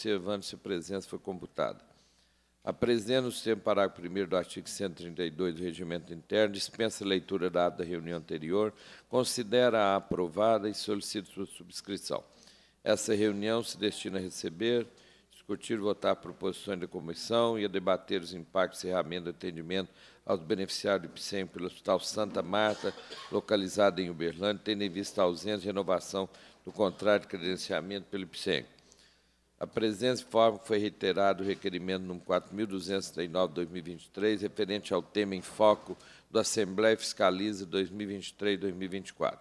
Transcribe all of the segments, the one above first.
observando se a presença foi computada. A presidência, no parágrafo 1 do artigo 132 do Regimento Interno, dispensa a leitura da ata da reunião anterior, considera-a aprovada e solicita sua subscrição. Essa reunião se destina a receber, discutir e votar proposições da comissão e a debater os impactos e ferramentas de atendimento aos beneficiários do IPSEM pelo Hospital Santa Marta, localizado em Uberlândia, tendo em vista a ausência de renovação do contrato de credenciamento pelo IPSEM a presença informa que foi reiterado o requerimento no 4.239-2023, referente ao tema em foco do Assembleia Fiscaliza 2023-2024.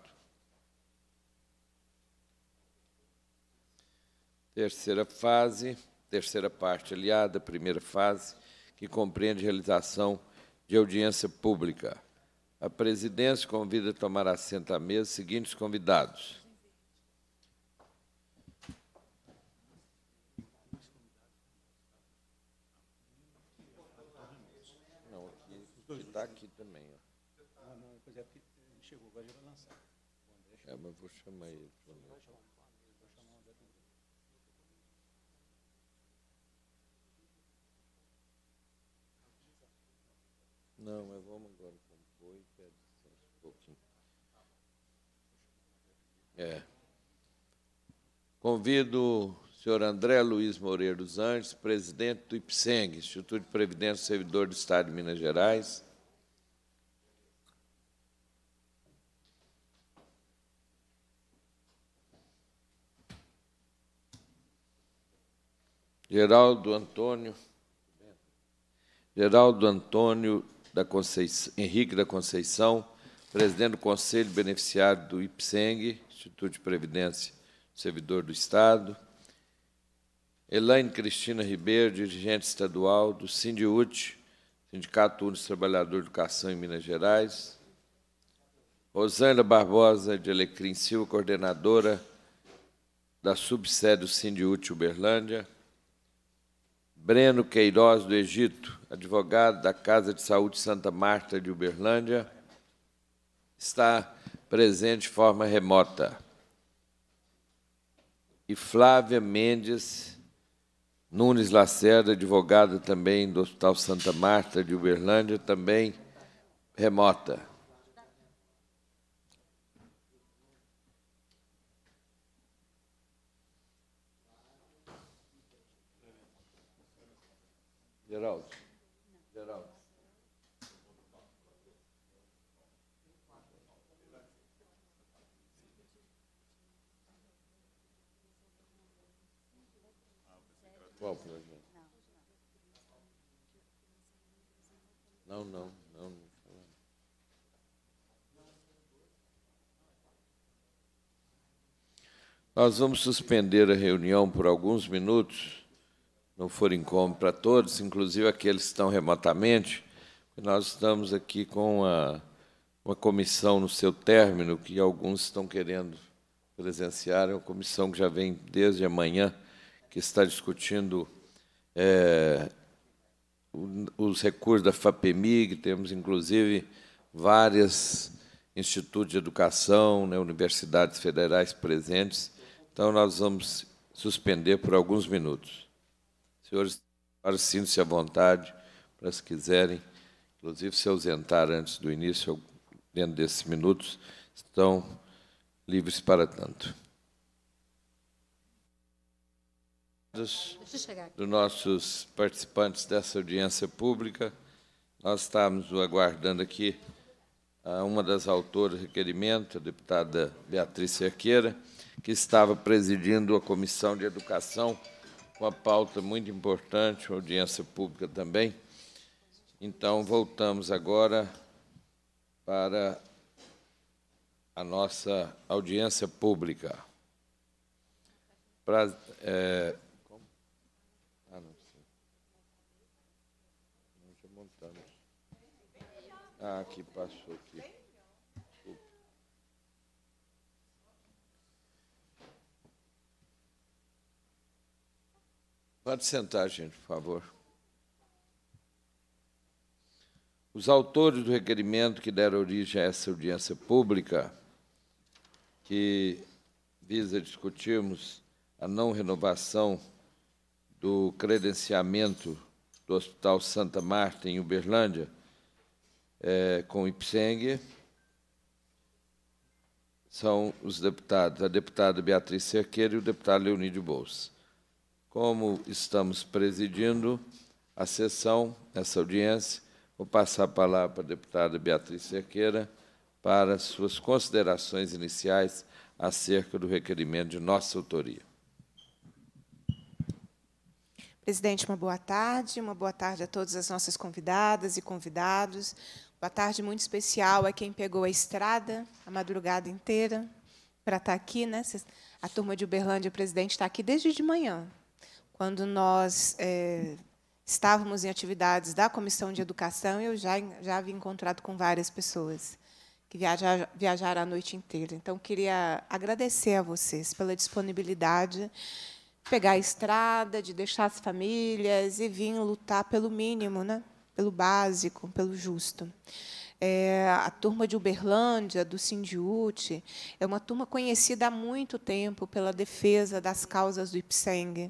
Terceira fase, terceira parte aliada, primeira fase, que compreende realização de audiência pública. A presidência convida a tomar assento à mesa seguintes convidados. É, vou chamar ele. Não, mas vamos agora com boi, pede é um pouquinho. É. Convido o senhor André Luiz Moreira dos Anjos, presidente do IPSENG, Instituto de Previdência e Servidor do Estado de Minas Gerais Geraldo Antônio, Geraldo Antônio da Conceição, Henrique da Conceição, presidente do Conselho Beneficiário do IPSENG, Instituto de Previdência Servidor do Estado, Elaine Cristina Ribeiro, dirigente estadual do Sindiut, Sindicato Único Trabalhador de Educação em Minas Gerais, Rosana Barbosa de Alecrim Silva, coordenadora da subsede do Sindiut Uberlândia, Breno Queiroz, do Egito, advogado da Casa de Saúde Santa Marta de Uberlândia, está presente de forma remota. E Flávia Mendes Nunes Lacerda, advogada também do Hospital Santa Marta de Uberlândia, também remota. Geraldo. Geraldo. Qual projeto? Não, não, não. não. Nós vamos suspender a reunião por alguns minutos não forem como para todos, inclusive aqueles que estão remotamente, nós estamos aqui com uma, uma comissão no seu término, que alguns estão querendo presenciar, é uma comissão que já vem desde amanhã, que está discutindo é, os recursos da FAPEMIG, temos, inclusive, várias institutos de educação, né, universidades federais presentes. Então, nós vamos suspender por alguns minutos. Senhores, sintam-se à vontade para se quiserem, inclusive se ausentar antes do início, dentro desses minutos, estão livres para tanto. Dos, dos nossos participantes dessa audiência pública, nós estávamos aguardando aqui uma das autoras do requerimento, a deputada Beatriz Cerqueira, que estava presidindo a Comissão de Educação uma pauta muito importante, uma audiência pública também. Então, voltamos agora para a nossa audiência pública. Pra, é, Ah, ah aqui passou. Pode sentar, gente, por favor. Os autores do requerimento que deram origem a essa audiência pública, que visa discutirmos a não renovação do credenciamento do Hospital Santa Marta, em Uberlândia, é, com Ipseng, são os deputados, a deputada Beatriz Cerqueira e o deputado Leonídio Bolsa. Como estamos presidindo a sessão, essa audiência, vou passar a palavra para a deputada Beatriz Cerqueira para suas considerações iniciais acerca do requerimento de nossa autoria. Presidente, uma boa tarde, uma boa tarde a todas as nossas convidadas e convidados. Boa tarde muito especial a quem pegou a estrada a madrugada inteira para estar aqui, né? A turma de Uberlândia, o presidente, está aqui desde de manhã, quando nós é, estávamos em atividades da Comissão de Educação, eu já, já havia encontrado com várias pessoas que viajar, viajaram a noite inteira. Então, queria agradecer a vocês pela disponibilidade de pegar a estrada, de deixar as famílias e vir lutar pelo mínimo, né? pelo básico, pelo justo. É, a turma de Uberlândia, do Sindiute, é uma turma conhecida há muito tempo pela defesa das causas do Ipseng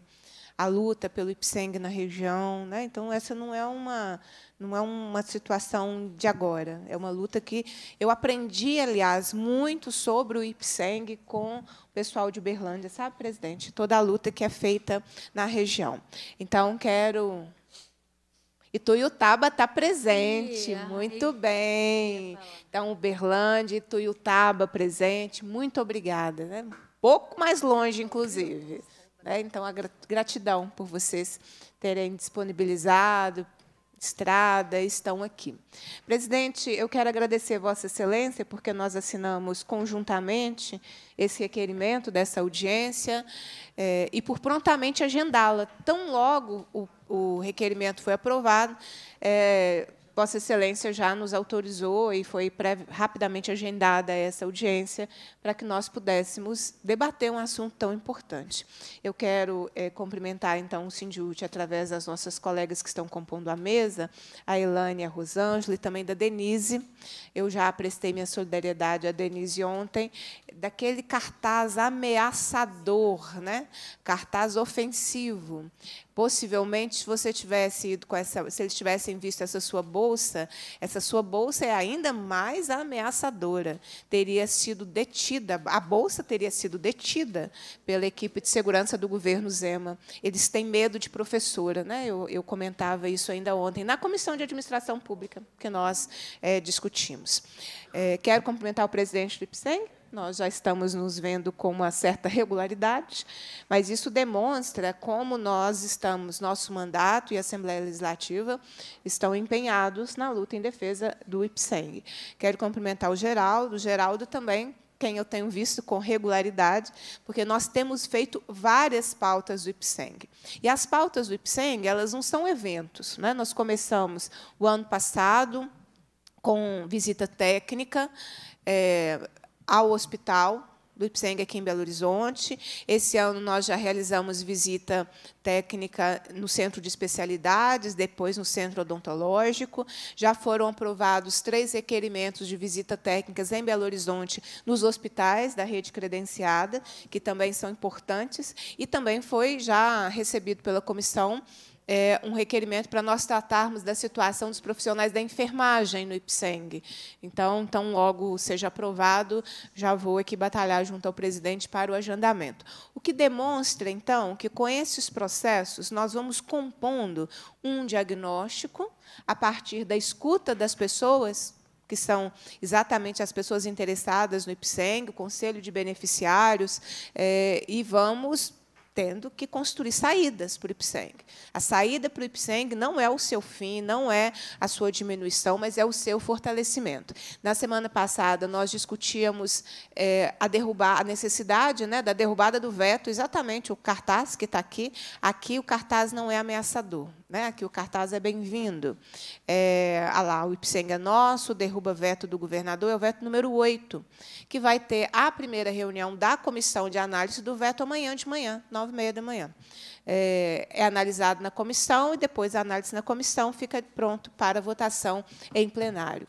a luta pelo Ipseng na região. Né? Então, essa não é, uma, não é uma situação de agora. É uma luta que eu aprendi, aliás, muito sobre o Ipseng com o pessoal de Uberlândia, sabe, presidente? Toda a luta que é feita na região. Então, quero e Tuiutaba está presente, muito bem. Então, Uberlândia, Tuiutaba presente, muito obrigada. Né? Pouco mais longe, inclusive. É, então, a gratidão por vocês terem disponibilizado estrada, estão aqui. Presidente, eu quero agradecer Vossa Excelência, porque nós assinamos conjuntamente esse requerimento dessa audiência é, e por prontamente agendá-la. Tão logo o, o, requerimento foi aprovado, é, Vossa Excelência já nos autorizou e foi rapidamente agendada essa audiência para que nós pudéssemos debater um assunto tão importante. Eu quero é, cumprimentar, então, o Sindiúte, através das nossas colegas que estão compondo a mesa, a Elane, a Rosângela e também da Denise. Eu já prestei minha solidariedade à Denise ontem, daquele cartaz ameaçador, né? cartaz ofensivo, Possivelmente, se você tivesse ido com essa, se eles tivessem visto essa sua bolsa, essa sua bolsa é ainda mais ameaçadora. Teria sido detida, a bolsa teria sido detida pela equipe de segurança do governo Zema. Eles têm medo de professora, né? Eu, eu comentava isso ainda ontem na comissão de administração pública que nós é, discutimos. É, quero cumprimentar o presidente do IPSEM, nós já estamos nos vendo com uma certa regularidade, mas isso demonstra como nós estamos, nosso mandato e a Assembleia Legislativa estão empenhados na luta em defesa do IPSENG. Quero cumprimentar o Geraldo, o Geraldo também quem eu tenho visto com regularidade, porque nós temos feito várias pautas do IPSENG. E as pautas do IPSENG, elas não são eventos. Né? Nós começamos o ano passado com visita técnica, é, ao hospital do Ipseng aqui em Belo Horizonte. Esse ano nós já realizamos visita técnica no centro de especialidades, depois no centro odontológico. Já foram aprovados três requerimentos de visita técnicas em Belo Horizonte nos hospitais da rede credenciada, que também são importantes, e também foi já recebido pela comissão é, um requerimento para nós tratarmos da situação dos profissionais da enfermagem no IPSENG. Então, tão logo seja aprovado, já vou aqui batalhar junto ao presidente para o agendamento. O que demonstra, então, que com esses processos nós vamos compondo um diagnóstico a partir da escuta das pessoas que são exatamente as pessoas interessadas no IPSENG, o Conselho de Beneficiários, é, e vamos tendo que construir saídas para o IPSENG. A saída para o IPSENG não é o seu fim, não é a sua diminuição, mas é o seu fortalecimento. Na semana passada, nós discutíamos é, a, derrubar, a necessidade né, da derrubada do veto, exatamente o cartaz que está aqui. Aqui o cartaz não é ameaçador. Né, que o cartaz é bem-vindo. É, ah lá, o IPSENG é nosso, derruba veto do governador, é o veto número 8, que vai ter a primeira reunião da comissão de análise do veto amanhã de manhã, 9 nove e meia da manhã. É, é analisado na comissão e depois a análise na comissão fica pronto para votação em plenário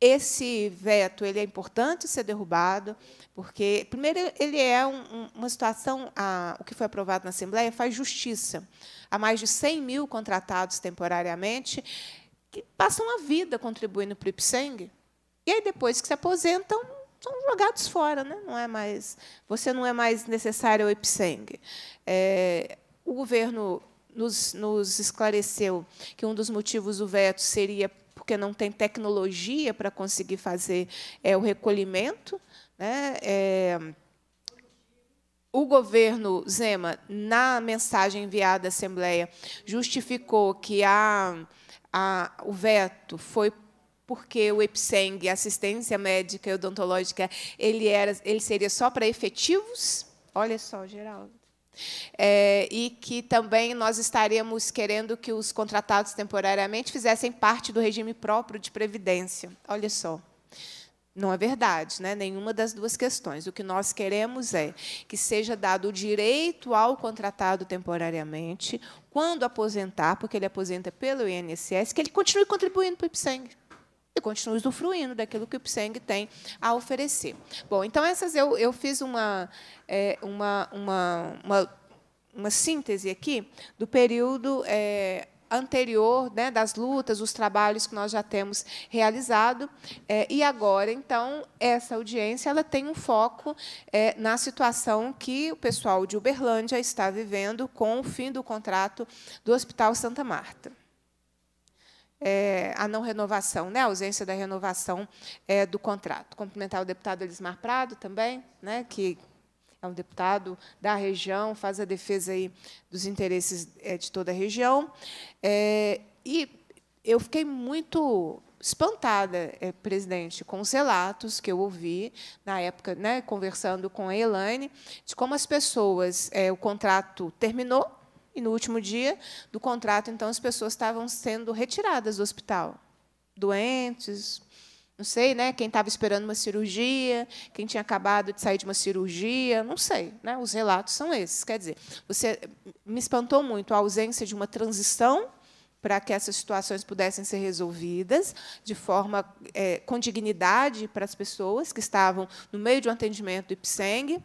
esse veto ele é importante ser derrubado, porque, primeiro, ele é um, uma situação, a, o que foi aprovado na Assembleia faz justiça. Há mais de 100 mil contratados temporariamente que passam a vida contribuindo para o IPSENG, e aí, depois que se aposentam, são jogados fora, né? não é mais, você não é mais necessário ao Ipseng. É, o governo nos, nos esclareceu que um dos motivos do veto seria porque não tem tecnologia para conseguir fazer é, o recolhimento. Né? É, o governo Zema, na mensagem enviada à Assembleia, justificou que a, a, o veto foi porque o EPSENG, assistência médica e odontológica, ele, era, ele seria só para efetivos. Olha só, Geraldo. É, e que também nós estaríamos querendo que os contratados temporariamente fizessem parte do regime próprio de previdência. Olha só. Não é verdade, né? nenhuma das duas questões. O que nós queremos é que seja dado o direito ao contratado temporariamente, quando aposentar, porque ele aposenta pelo INSS, que ele continue contribuindo para o IPSENG e continue usufruindo daquilo que o Pseng tem a oferecer. Bom, então essas eu, eu fiz uma, é, uma, uma, uma, uma, síntese aqui do período é, anterior, né, das lutas, os trabalhos que nós já temos realizado. É, e agora, então, essa audiência ela tem um foco é, na situação que o pessoal de Uberlândia está vivendo com o fim do contrato do Hospital Santa Marta é, a não renovação, né, a ausência da renovação é, do contrato. Cumprimentar o deputado Elismar Prado também, né, que é um deputado da região, faz a defesa aí dos interesses é, de toda a região. É, e eu fiquei muito espantada, é, presidente, com os relatos que eu ouvi na época, né, conversando com a Elaine, de como as pessoas, é, o contrato terminou, e no último dia do contrato, então, as pessoas estavam sendo retiradas do hospital. Doentes, não sei, né? Quem estava esperando uma cirurgia, quem tinha acabado de sair de uma cirurgia, não sei, né? Os relatos são esses. Quer dizer, você me espantou muito a ausência de uma transição para que essas situações pudessem ser resolvidas de forma é, com dignidade para as pessoas que estavam no meio de um atendimento do IPSENG.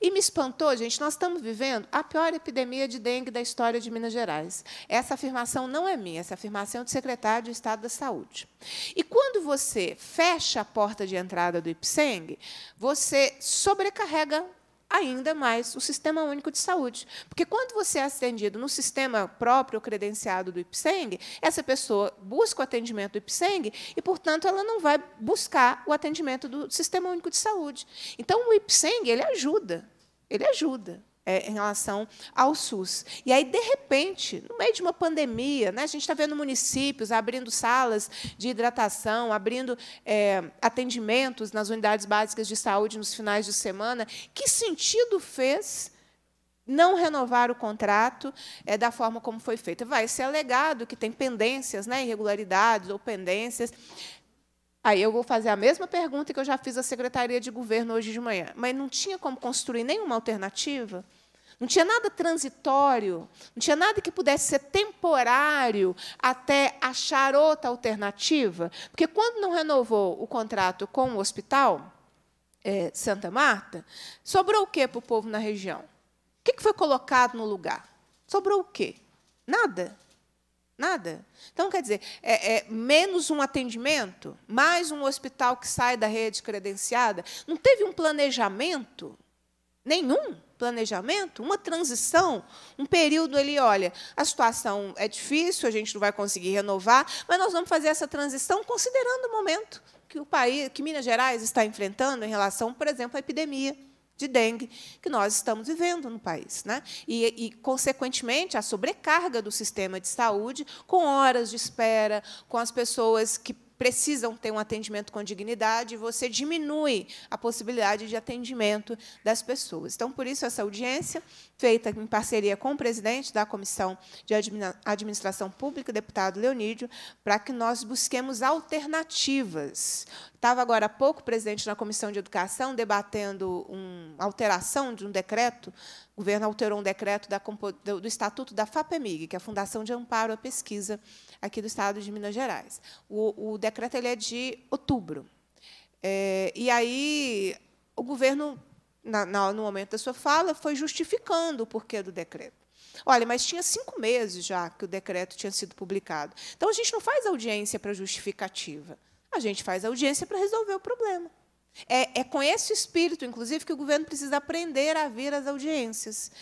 E me espantou, gente, nós estamos vivendo a pior epidemia de dengue da história de Minas Gerais. Essa afirmação não é minha, essa afirmação é do secretário de Estado da Saúde. E quando você fecha a porta de entrada do IPSENG, você sobrecarrega ainda mais o Sistema Único de Saúde. Porque quando você é atendido no sistema próprio credenciado do IPSENG, essa pessoa busca o atendimento do IPSENG e, portanto, ela não vai buscar o atendimento do Sistema Único de Saúde. Então, o IPSENG ele ajuda, ele ajuda é, em relação ao SUS. E aí, de repente, no meio de uma pandemia, né, a gente está vendo municípios abrindo salas de hidratação, abrindo é, atendimentos nas unidades básicas de saúde nos finais de semana. Que sentido fez? não renovar o contrato é, da forma como foi feito Vai ser alegado que tem pendências, né, irregularidades ou pendências. Aí eu vou fazer a mesma pergunta que eu já fiz à Secretaria de Governo hoje de manhã. Mas não tinha como construir nenhuma alternativa? Não tinha nada transitório, não tinha nada que pudesse ser temporário até achar outra alternativa. Porque quando não renovou o contrato com o hospital é, Santa Marta, sobrou o quê para o povo na região? O que foi colocado no lugar? Sobrou o quê? Nada. Nada. Então, quer dizer, é, é, menos um atendimento, mais um hospital que sai da rede credenciada. Não teve um planejamento nenhum planejamento, uma transição, um período ali, olha, a situação é difícil, a gente não vai conseguir renovar, mas nós vamos fazer essa transição considerando o momento que o país, que Minas Gerais está enfrentando em relação, por exemplo, à epidemia de dengue que nós estamos vivendo no país. Né? E, e, consequentemente, a sobrecarga do sistema de saúde, com horas de espera, com as pessoas que precisam ter um atendimento com dignidade, você diminui a possibilidade de atendimento das pessoas. Então, por isso, essa audiência, feita em parceria com o presidente da Comissão de Administração Pública, deputado Leonídio, para que nós busquemos alternativas Estava agora há pouco presente na Comissão de Educação debatendo uma alteração de um decreto. O governo alterou um decreto da, do, do Estatuto da FAPEMIG, que é a Fundação de Amparo à Pesquisa aqui do Estado de Minas Gerais. O, o decreto ele é de outubro. É, e aí o governo, na, na, no momento da sua fala, foi justificando o porquê do decreto. Olha, mas tinha cinco meses já que o decreto tinha sido publicado. Então, a gente não faz audiência para justificativa. A gente faz audiência para resolver o problema. É, é, com esse espírito, inclusive, que o governo precisa aprender a vir às audiências.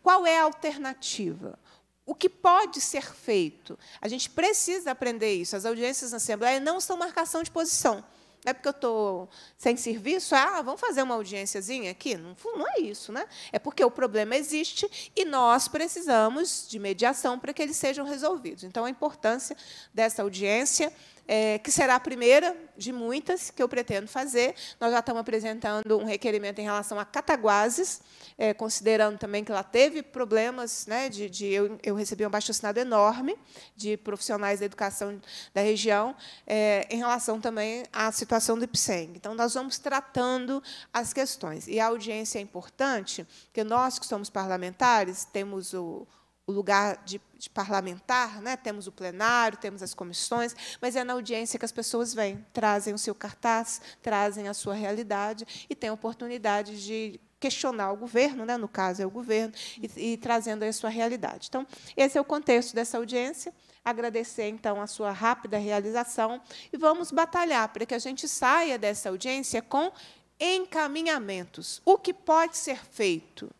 Qual é a alternativa? O que pode ser feito? A gente precisa aprender isso. As audiências na Assembleia não são marcação de posição. Não é porque eu estou sem serviço, é, ah, vamos fazer uma audiênciazinha aqui? Não, não é isso, né? É porque o problema existe e nós precisamos de mediação para que eles sejam resolvidos. Então, a importância dessa audiência é, que será a primeira de muitas que eu pretendo fazer. Nós já estamos apresentando um requerimento em relação a Cataguases, é, considerando também que ela teve problemas, né, de, de eu, eu, recebi um abaixo-assinado enorme de profissionais da educação da região, é, em relação também à situação do IPSENG. Então, nós vamos tratando as questões. E a audiência é importante, porque nós que somos parlamentares temos o o lugar de, de parlamentar, né? temos o plenário, temos as comissões, mas é na audiência que as pessoas vêm, trazem o seu cartaz, trazem a sua realidade e têm a oportunidade de questionar o governo, né? no caso é o governo, e, e trazendo a sua realidade. Então, esse é o contexto dessa audiência. Agradecer, então, a sua rápida realização e vamos batalhar para que a gente saia dessa audiência com encaminhamentos. O que pode ser feito?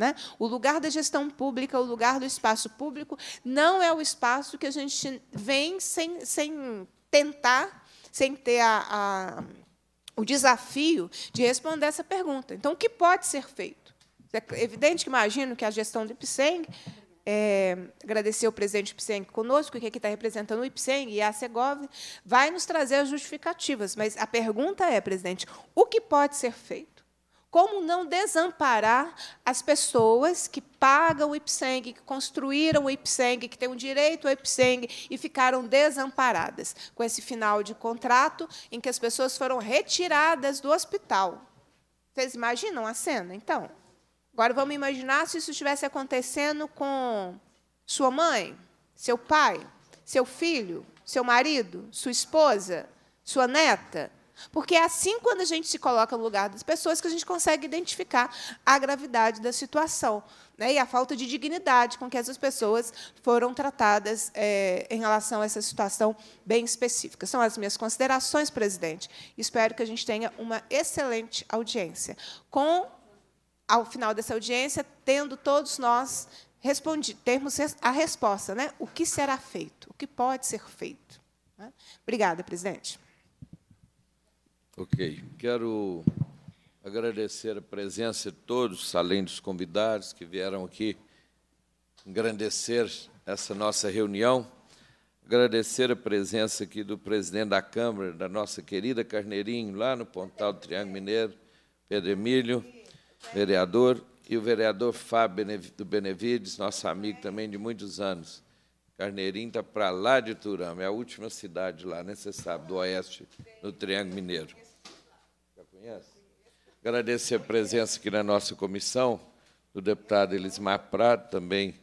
Né? O lugar da gestão pública, o lugar do espaço público, não é o espaço que a gente vem sem, sem tentar, sem ter a, a, o desafio de responder essa pergunta. Então, o que pode ser feito? É evidente que imagino que a gestão do IPSENG, é, agradecer o presidente IPSENG conosco, que aqui está representando o IPSENG e a Segov, vai nos trazer as justificativas. Mas a pergunta é, presidente, o que pode ser feito? Como não desamparar as pessoas que pagam o IPSENG, que construíram o IPSENG, que têm o um direito ao IPSENG e ficaram desamparadas com esse final de contrato em que as pessoas foram retiradas do hospital? Vocês imaginam a cena, então? Agora vamos imaginar se isso estivesse acontecendo com sua mãe, seu pai, seu filho, seu marido, sua esposa, sua neta, porque é assim, quando a gente se coloca no lugar das pessoas, que a gente consegue identificar a gravidade da situação né, e a falta de dignidade com que essas pessoas foram tratadas é, em relação a essa situação bem específica. São as minhas considerações, presidente. Espero que a gente tenha uma excelente audiência. Com, ao final dessa audiência, tendo todos nós respondido termos a resposta, né? O que será feito? O que pode ser feito? Né? Obrigada, presidente. Ok. Quero agradecer a presença de todos, além dos convidados que vieram aqui engrandecer essa nossa reunião. Agradecer a presença aqui do presidente da Câmara, da nossa querida Carneirinho, lá no Pontal do Triângulo Mineiro, Pedro Emílio, vereador, e o vereador Fábio do Benevides, nosso amigo também de muitos anos. Carneirinho está para lá de Turama, é a última cidade lá, né? Você sabe, do oeste, no Triângulo Mineiro. Conhece? Agradecer a presença aqui na nossa comissão do deputado Elismar Prado, também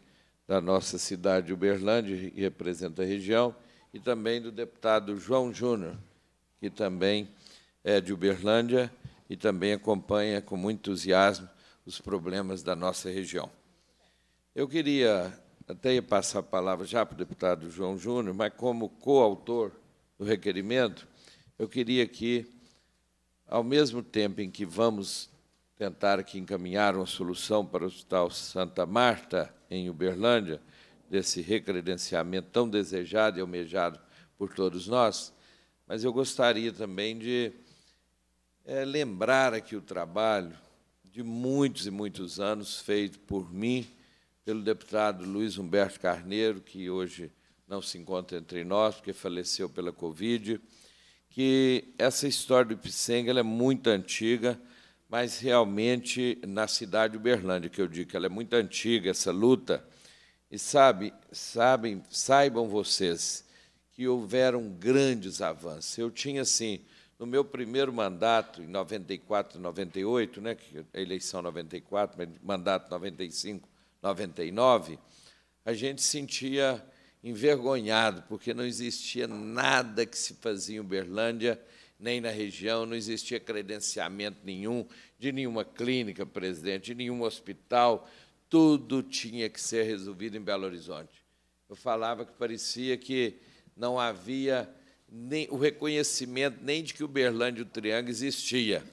da nossa cidade Uberlândia, que representa a região, e também do deputado João Júnior, que também é de Uberlândia e também acompanha com muito entusiasmo os problemas da nossa região. Eu queria até ia passar a palavra já para o deputado João Júnior, mas como coautor do requerimento, eu queria aqui ao mesmo tempo em que vamos tentar encaminhar uma solução para o Hospital Santa Marta, em Uberlândia, desse recredenciamento tão desejado e almejado por todos nós, mas eu gostaria também de é, lembrar aqui o trabalho de muitos e muitos anos feito por mim, pelo deputado Luiz Humberto Carneiro, que hoje não se encontra entre nós, porque faleceu pela Covid, que essa história do Ipsenga é muito antiga, mas realmente na cidade de Uberlândia, que eu digo que ela é muito antiga, essa luta. E sabe, sabem, saibam vocês que houveram grandes avanços. Eu tinha assim, no meu primeiro mandato em 94, 98, né, que é a eleição 94, mandato 95, 99, a gente sentia envergonhado, porque não existia nada que se fazia em Uberlândia, nem na região, não existia credenciamento nenhum de nenhuma clínica, presidente, de nenhum hospital, tudo tinha que ser resolvido em Belo Horizonte. Eu falava que parecia que não havia nem o reconhecimento nem de que Uberlândia e o Triângulo existia.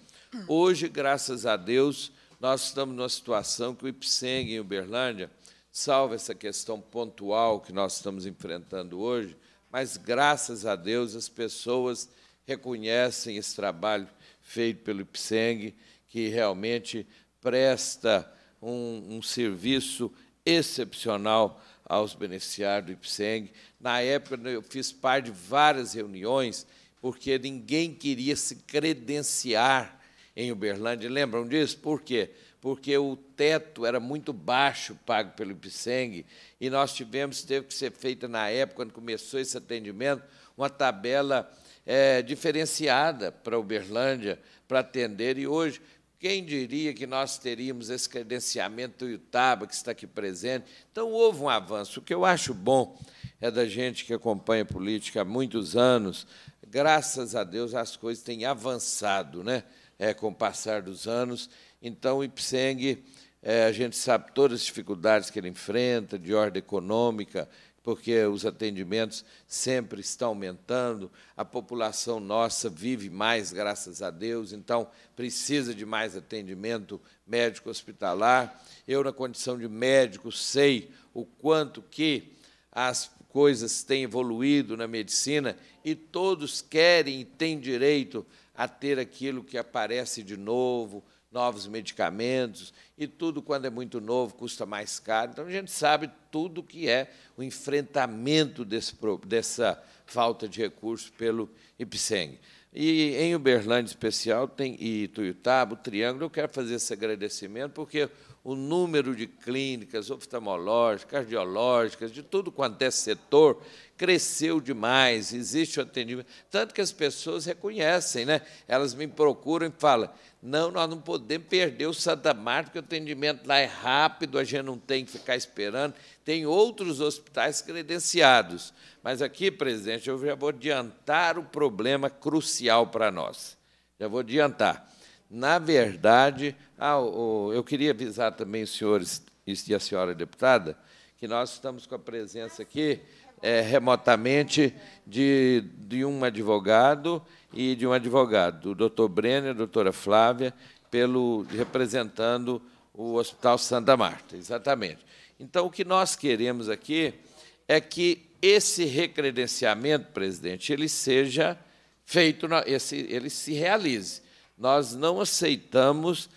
Hoje, graças a Deus, nós estamos numa situação que o IPSENG em Uberlândia salvo essa questão pontual que nós estamos enfrentando hoje, mas graças a Deus as pessoas reconhecem esse trabalho feito pelo IPSENG, que realmente presta um, um serviço excepcional aos beneficiários do IPSENG. Na época, eu fiz parte de várias reuniões, porque ninguém queria se credenciar em Uberlândia. Lembram disso? Por quê? Porque porque o teto era muito baixo pago pelo IPSENG, e nós tivemos, teve que ser feita na época, quando começou esse atendimento, uma tabela é, diferenciada para Uberlândia, para atender, e hoje quem diria que nós teríamos esse credenciamento do Itaba, que está aqui presente? Então, houve um avanço. O que eu acho bom é da gente que acompanha política há muitos anos, graças a Deus as coisas têm avançado né? É, com o passar dos anos, então, o Ipseng, é, eh, a gente sabe todas as dificuldades que ele enfrenta, de ordem econômica, porque os atendimentos sempre estão aumentando, a população nossa vive mais, graças a Deus, então precisa de mais atendimento médico hospitalar. Eu, na condição de médico, sei o quanto que as coisas têm evoluído na medicina e todos querem e têm direito a ter aquilo que aparece de novo, novos medicamentos, e tudo quando é muito novo custa mais caro. Então a gente sabe tudo que é o enfrentamento desse, dessa falta de recursos pelo IPSENG. E em Uberlândia, em especial, tem, e Tuiutaba, o Triângulo, eu quero fazer esse agradecimento, porque o número de clínicas oftalmológicas, cardiológicas, de tudo quanto é setor, cresceu demais, existe o atendimento. Tanto que as pessoas reconhecem, né? elas me procuram e falam: não, nós não podemos perder o Santa Marta, porque o atendimento lá é rápido, a gente não tem que ficar esperando. Tem outros hospitais credenciados. Mas aqui, presidente, eu já vou adiantar o problema crucial para nós. Já vou adiantar na verdade, ah, eu queria avisar também os senhores e a senhora deputada que nós estamos com a presença aqui é, remotamente de, de um advogado e de um advogado, o doutor Brenner a doutora Flávia, pelo, representando o Hospital Santa Marta, exatamente. Então, o que nós queremos aqui é que esse recredenciamento, presidente, ele seja feito, esse, ele se realize. Nós não aceitamos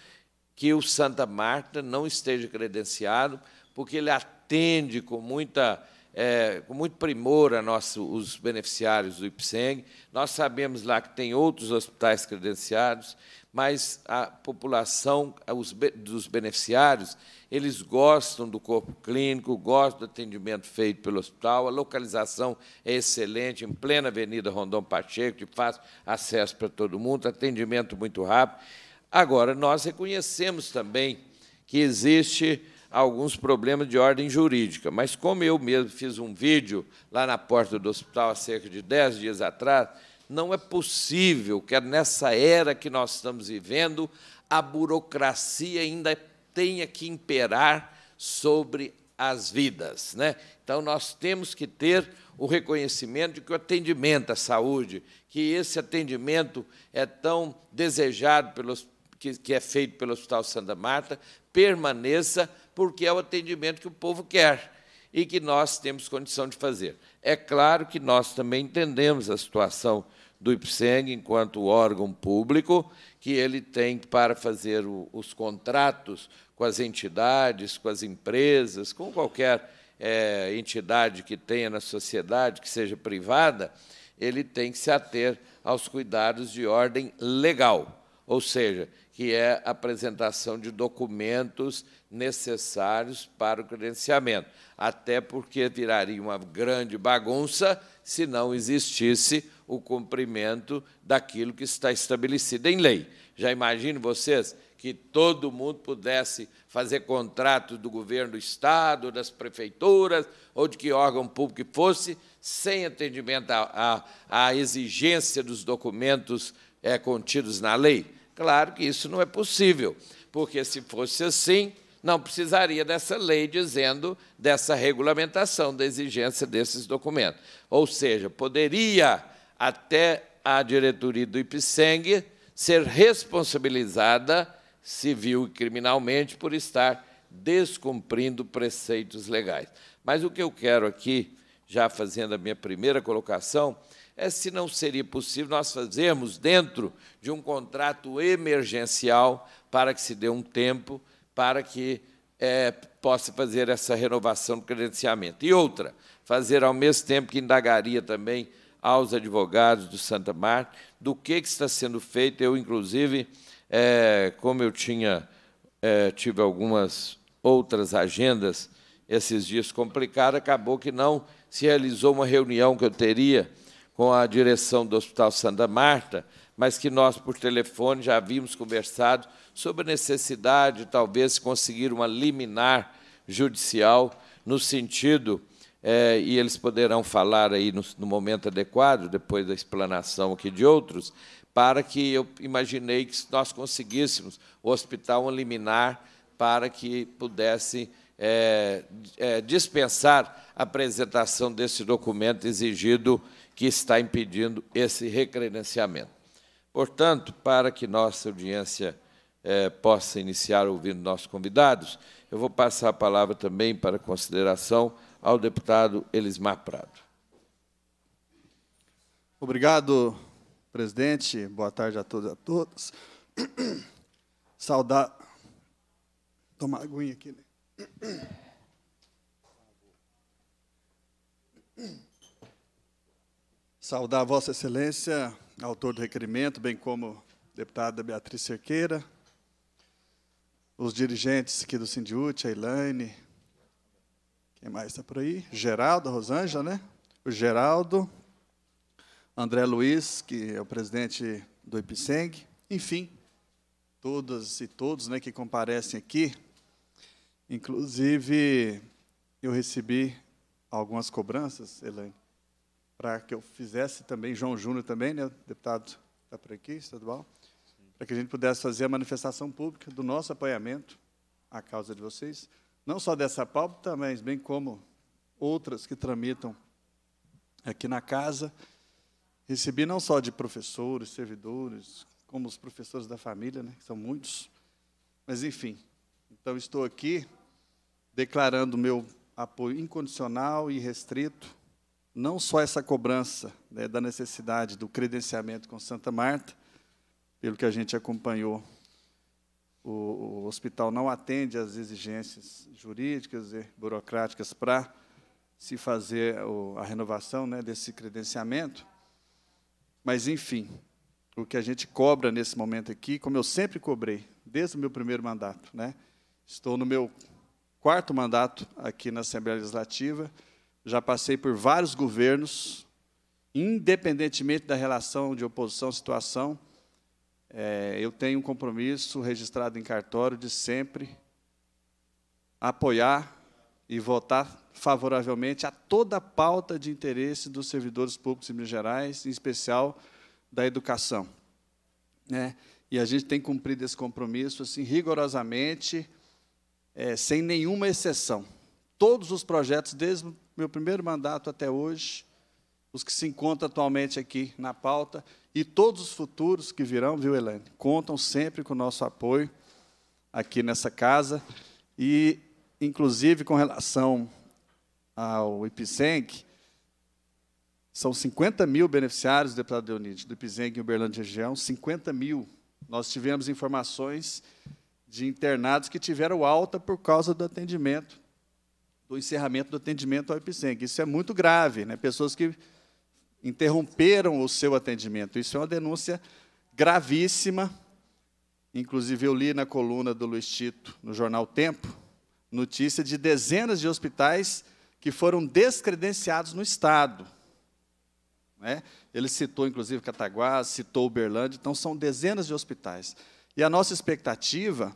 que o Santa Marta não esteja credenciado, porque ele atende com muita é, com muito primor a nosso, os beneficiários do IPSENG. Nós sabemos lá que tem outros hospitais credenciados, mas a população, os dos beneficiários, eles gostam do corpo clínico, gostam do atendimento feito pelo hospital, a localização é excelente, em plena Avenida Rondon Pacheco, de fácil acesso para todo mundo, atendimento muito rápido. Agora, nós reconhecemos também que existe alguns problemas de ordem jurídica, mas como eu mesmo fiz um vídeo lá na porta do hospital há cerca de 10 dias atrás, não é possível que é nessa era que nós estamos vivendo, a burocracia ainda tenha que imperar sobre as vidas. Né? Então, nós temos que ter o reconhecimento de que o atendimento à saúde, que esse atendimento é tão desejado, pelos, que, que é feito pelo Hospital Santa Marta, permaneça, porque é o atendimento que o povo quer e que nós temos condição de fazer. É claro que nós também entendemos a situação do IPSEG, enquanto órgão público, que ele tem para fazer o, os contratos com as entidades, com as empresas, com qualquer é, entidade que tenha na sociedade, que seja privada, ele tem que se ater aos cuidados de ordem legal, ou seja, que é a apresentação de documentos necessários para o credenciamento, até porque viraria uma grande bagunça se não existisse o cumprimento daquilo que está estabelecido em lei. Já imagino vocês que todo mundo pudesse fazer contrato do governo do Estado, das prefeituras, ou de que órgão público fosse, sem atendimento à, à, à exigência dos documentos é, contidos na lei? Claro que isso não é possível, porque se fosse assim, não precisaria dessa lei dizendo dessa regulamentação da exigência desses documentos. Ou seja, poderia até a diretoria do IPSENG ser responsabilizada civil e criminalmente por estar descumprindo preceitos legais. Mas o que eu quero aqui, já fazendo a minha primeira colocação, é se não seria possível nós fazermos dentro de um contrato emergencial para que se dê um tempo para que é, possa fazer essa renovação do credenciamento. E outra, fazer ao mesmo tempo que indagaria também aos advogados do Santa Marta do que, que está sendo feito. Eu, inclusive, é, como eu tinha é, tive algumas outras agendas esses dias complicadas, acabou que não se realizou uma reunião que eu teria com a direção do Hospital Santa Marta, mas que nós, por telefone, já havíamos conversado sobre a necessidade, talvez, de conseguir uma liminar judicial no sentido é, e eles poderão falar aí no, no momento adequado, depois da explanação aqui de outros, para que eu imaginei que nós conseguíssemos o hospital liminar para que pudesse é, é, dispensar a apresentação desse documento exigido que está impedindo esse recredenciamento. Portanto, para que nossa audiência é, possa iniciar ouvindo nossos convidados, eu vou passar a palavra também para consideração ao deputado Elismar Prado. Obrigado, presidente. Boa tarde a todos e a todas. Saudar. Tomar aguinha aqui. Né? Saudar Vossa Excelência, autor do requerimento, bem como deputada Beatriz Cerqueira, os dirigentes aqui do Sindiúte, a Elaine, quem mais está por aí? Geraldo, Rosângela, né? O Geraldo, André Luiz, que é o presidente do Epiceng. Enfim, todas e todos né, que comparecem aqui. Inclusive, eu recebi algumas cobranças, Elaine, para que eu fizesse também, João Júnior também, né, deputado está por aqui, estadual, para que a gente pudesse fazer a manifestação pública do nosso apoiamento à causa de vocês não só dessa pauta, mas bem como outras que tramitam aqui na casa. Recebi não só de professores, servidores, como os professores da família, né, que são muitos, mas enfim. Então estou aqui declarando meu apoio incondicional e restrito, não só essa cobrança né, da necessidade do credenciamento com Santa Marta, pelo que a gente acompanhou o, o hospital não atende às exigências jurídicas e burocráticas para se fazer o, a renovação né, desse credenciamento. Mas, enfim, o que a gente cobra nesse momento aqui, como eu sempre cobrei, desde o meu primeiro mandato, né? estou no meu quarto mandato aqui na Assembleia Legislativa, já passei por vários governos, independentemente da relação de oposição-situação, é, eu tenho um compromisso registrado em cartório de sempre apoiar e votar favoravelmente a toda a pauta de interesse dos servidores públicos de Minas Gerais, em especial da educação. Né? E a gente tem cumprido esse compromisso assim rigorosamente, é, sem nenhuma exceção. Todos os projetos, desde o meu primeiro mandato até hoje, os que se encontram atualmente aqui na pauta e todos os futuros que virão, viu, Helene? Contam sempre com o nosso apoio aqui nessa casa. E, inclusive, com relação ao IPSENC, são 50 mil beneficiários, deputado Leonides, do IPSENC em Uberlândia região, 50 mil. Nós tivemos informações de internados que tiveram alta por causa do atendimento, do encerramento do atendimento ao IPSENC. Isso é muito grave, né? pessoas que interromperam o seu atendimento. Isso é uma denúncia gravíssima. Inclusive, eu li na coluna do Luiz Tito, no jornal Tempo, notícia de dezenas de hospitais que foram descredenciados no Estado. Né? Ele citou, inclusive, Cataguás, citou Uberlândia, então são dezenas de hospitais. E a nossa expectativa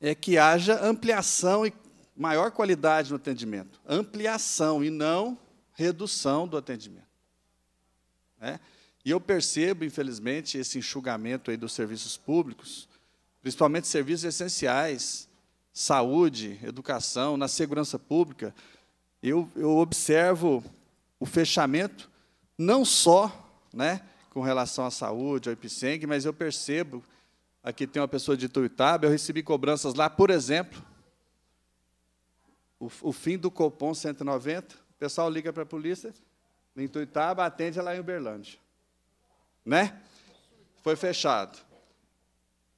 é que haja ampliação e maior qualidade no atendimento. Ampliação e não redução do atendimento. Né? E eu percebo, infelizmente, esse enxugamento aí dos serviços públicos, principalmente serviços essenciais, saúde, educação, na segurança pública, eu, eu observo o fechamento não só né, com relação à saúde, ao IPSENG, mas eu percebo, aqui tem uma pessoa de Tuitaba, eu recebi cobranças lá, por exemplo, o, o fim do Copom 190, pessoal liga para a polícia, em Tuitaba, atende lá em Uberlândia. Né? Foi fechado.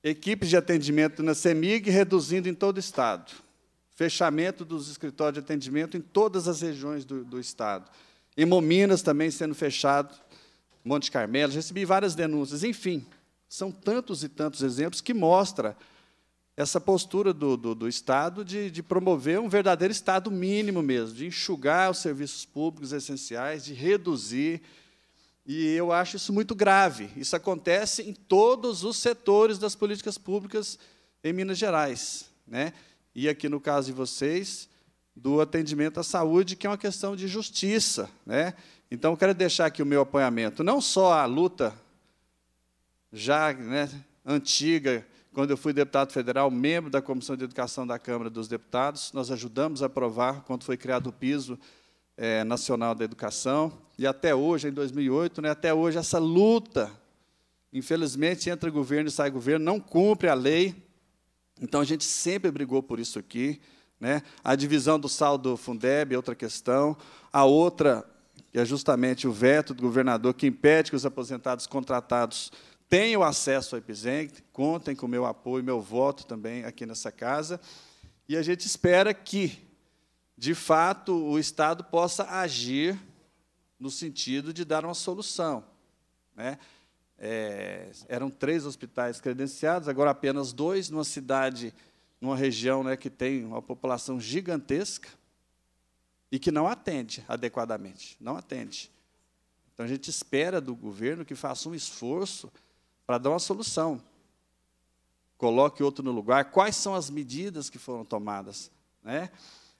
Equipes de atendimento na CEMIG reduzindo em todo o Estado. Fechamento dos escritórios de atendimento em todas as regiões do, do Estado. Hemominas também sendo fechado, Monte Carmelo. Recebi várias denúncias. Enfim, são tantos e tantos exemplos que mostra essa postura do, do, do Estado de, de, promover um verdadeiro Estado mínimo mesmo, de enxugar os serviços públicos essenciais, de reduzir. E eu acho isso muito grave. Isso acontece em todos os setores das políticas públicas em Minas Gerais. Né? E aqui, no caso de vocês, do atendimento à saúde, que é uma questão de justiça. Né? Então, eu quero deixar aqui o meu apoiamento, não só à luta já né, antiga quando eu fui deputado federal, membro da Comissão de Educação da Câmara dos Deputados, nós ajudamos a aprovar quando foi criado o piso é, nacional da educação. E até hoje, em 2008, né, até hoje, essa luta, infelizmente, entra governo e sai governo, não cumpre a lei. Então, a gente sempre brigou por isso aqui. Né? A divisão do saldo Fundeb é outra questão. A outra, que é justamente o veto do governador, que impede que os aposentados contratados tenham acesso ao Epizeng, contem com o meu apoio, meu voto também aqui nessa casa. E a gente espera que, de fato, o Estado possa agir no sentido de dar uma solução. Né? É, eram três hospitais credenciados, agora apenas dois, numa cidade, numa região né, que tem uma população gigantesca e que não atende adequadamente. Não atende. Então a gente espera do governo que faça um esforço para dar uma solução. Coloque outro no lugar. Quais são as medidas que foram tomadas? Né?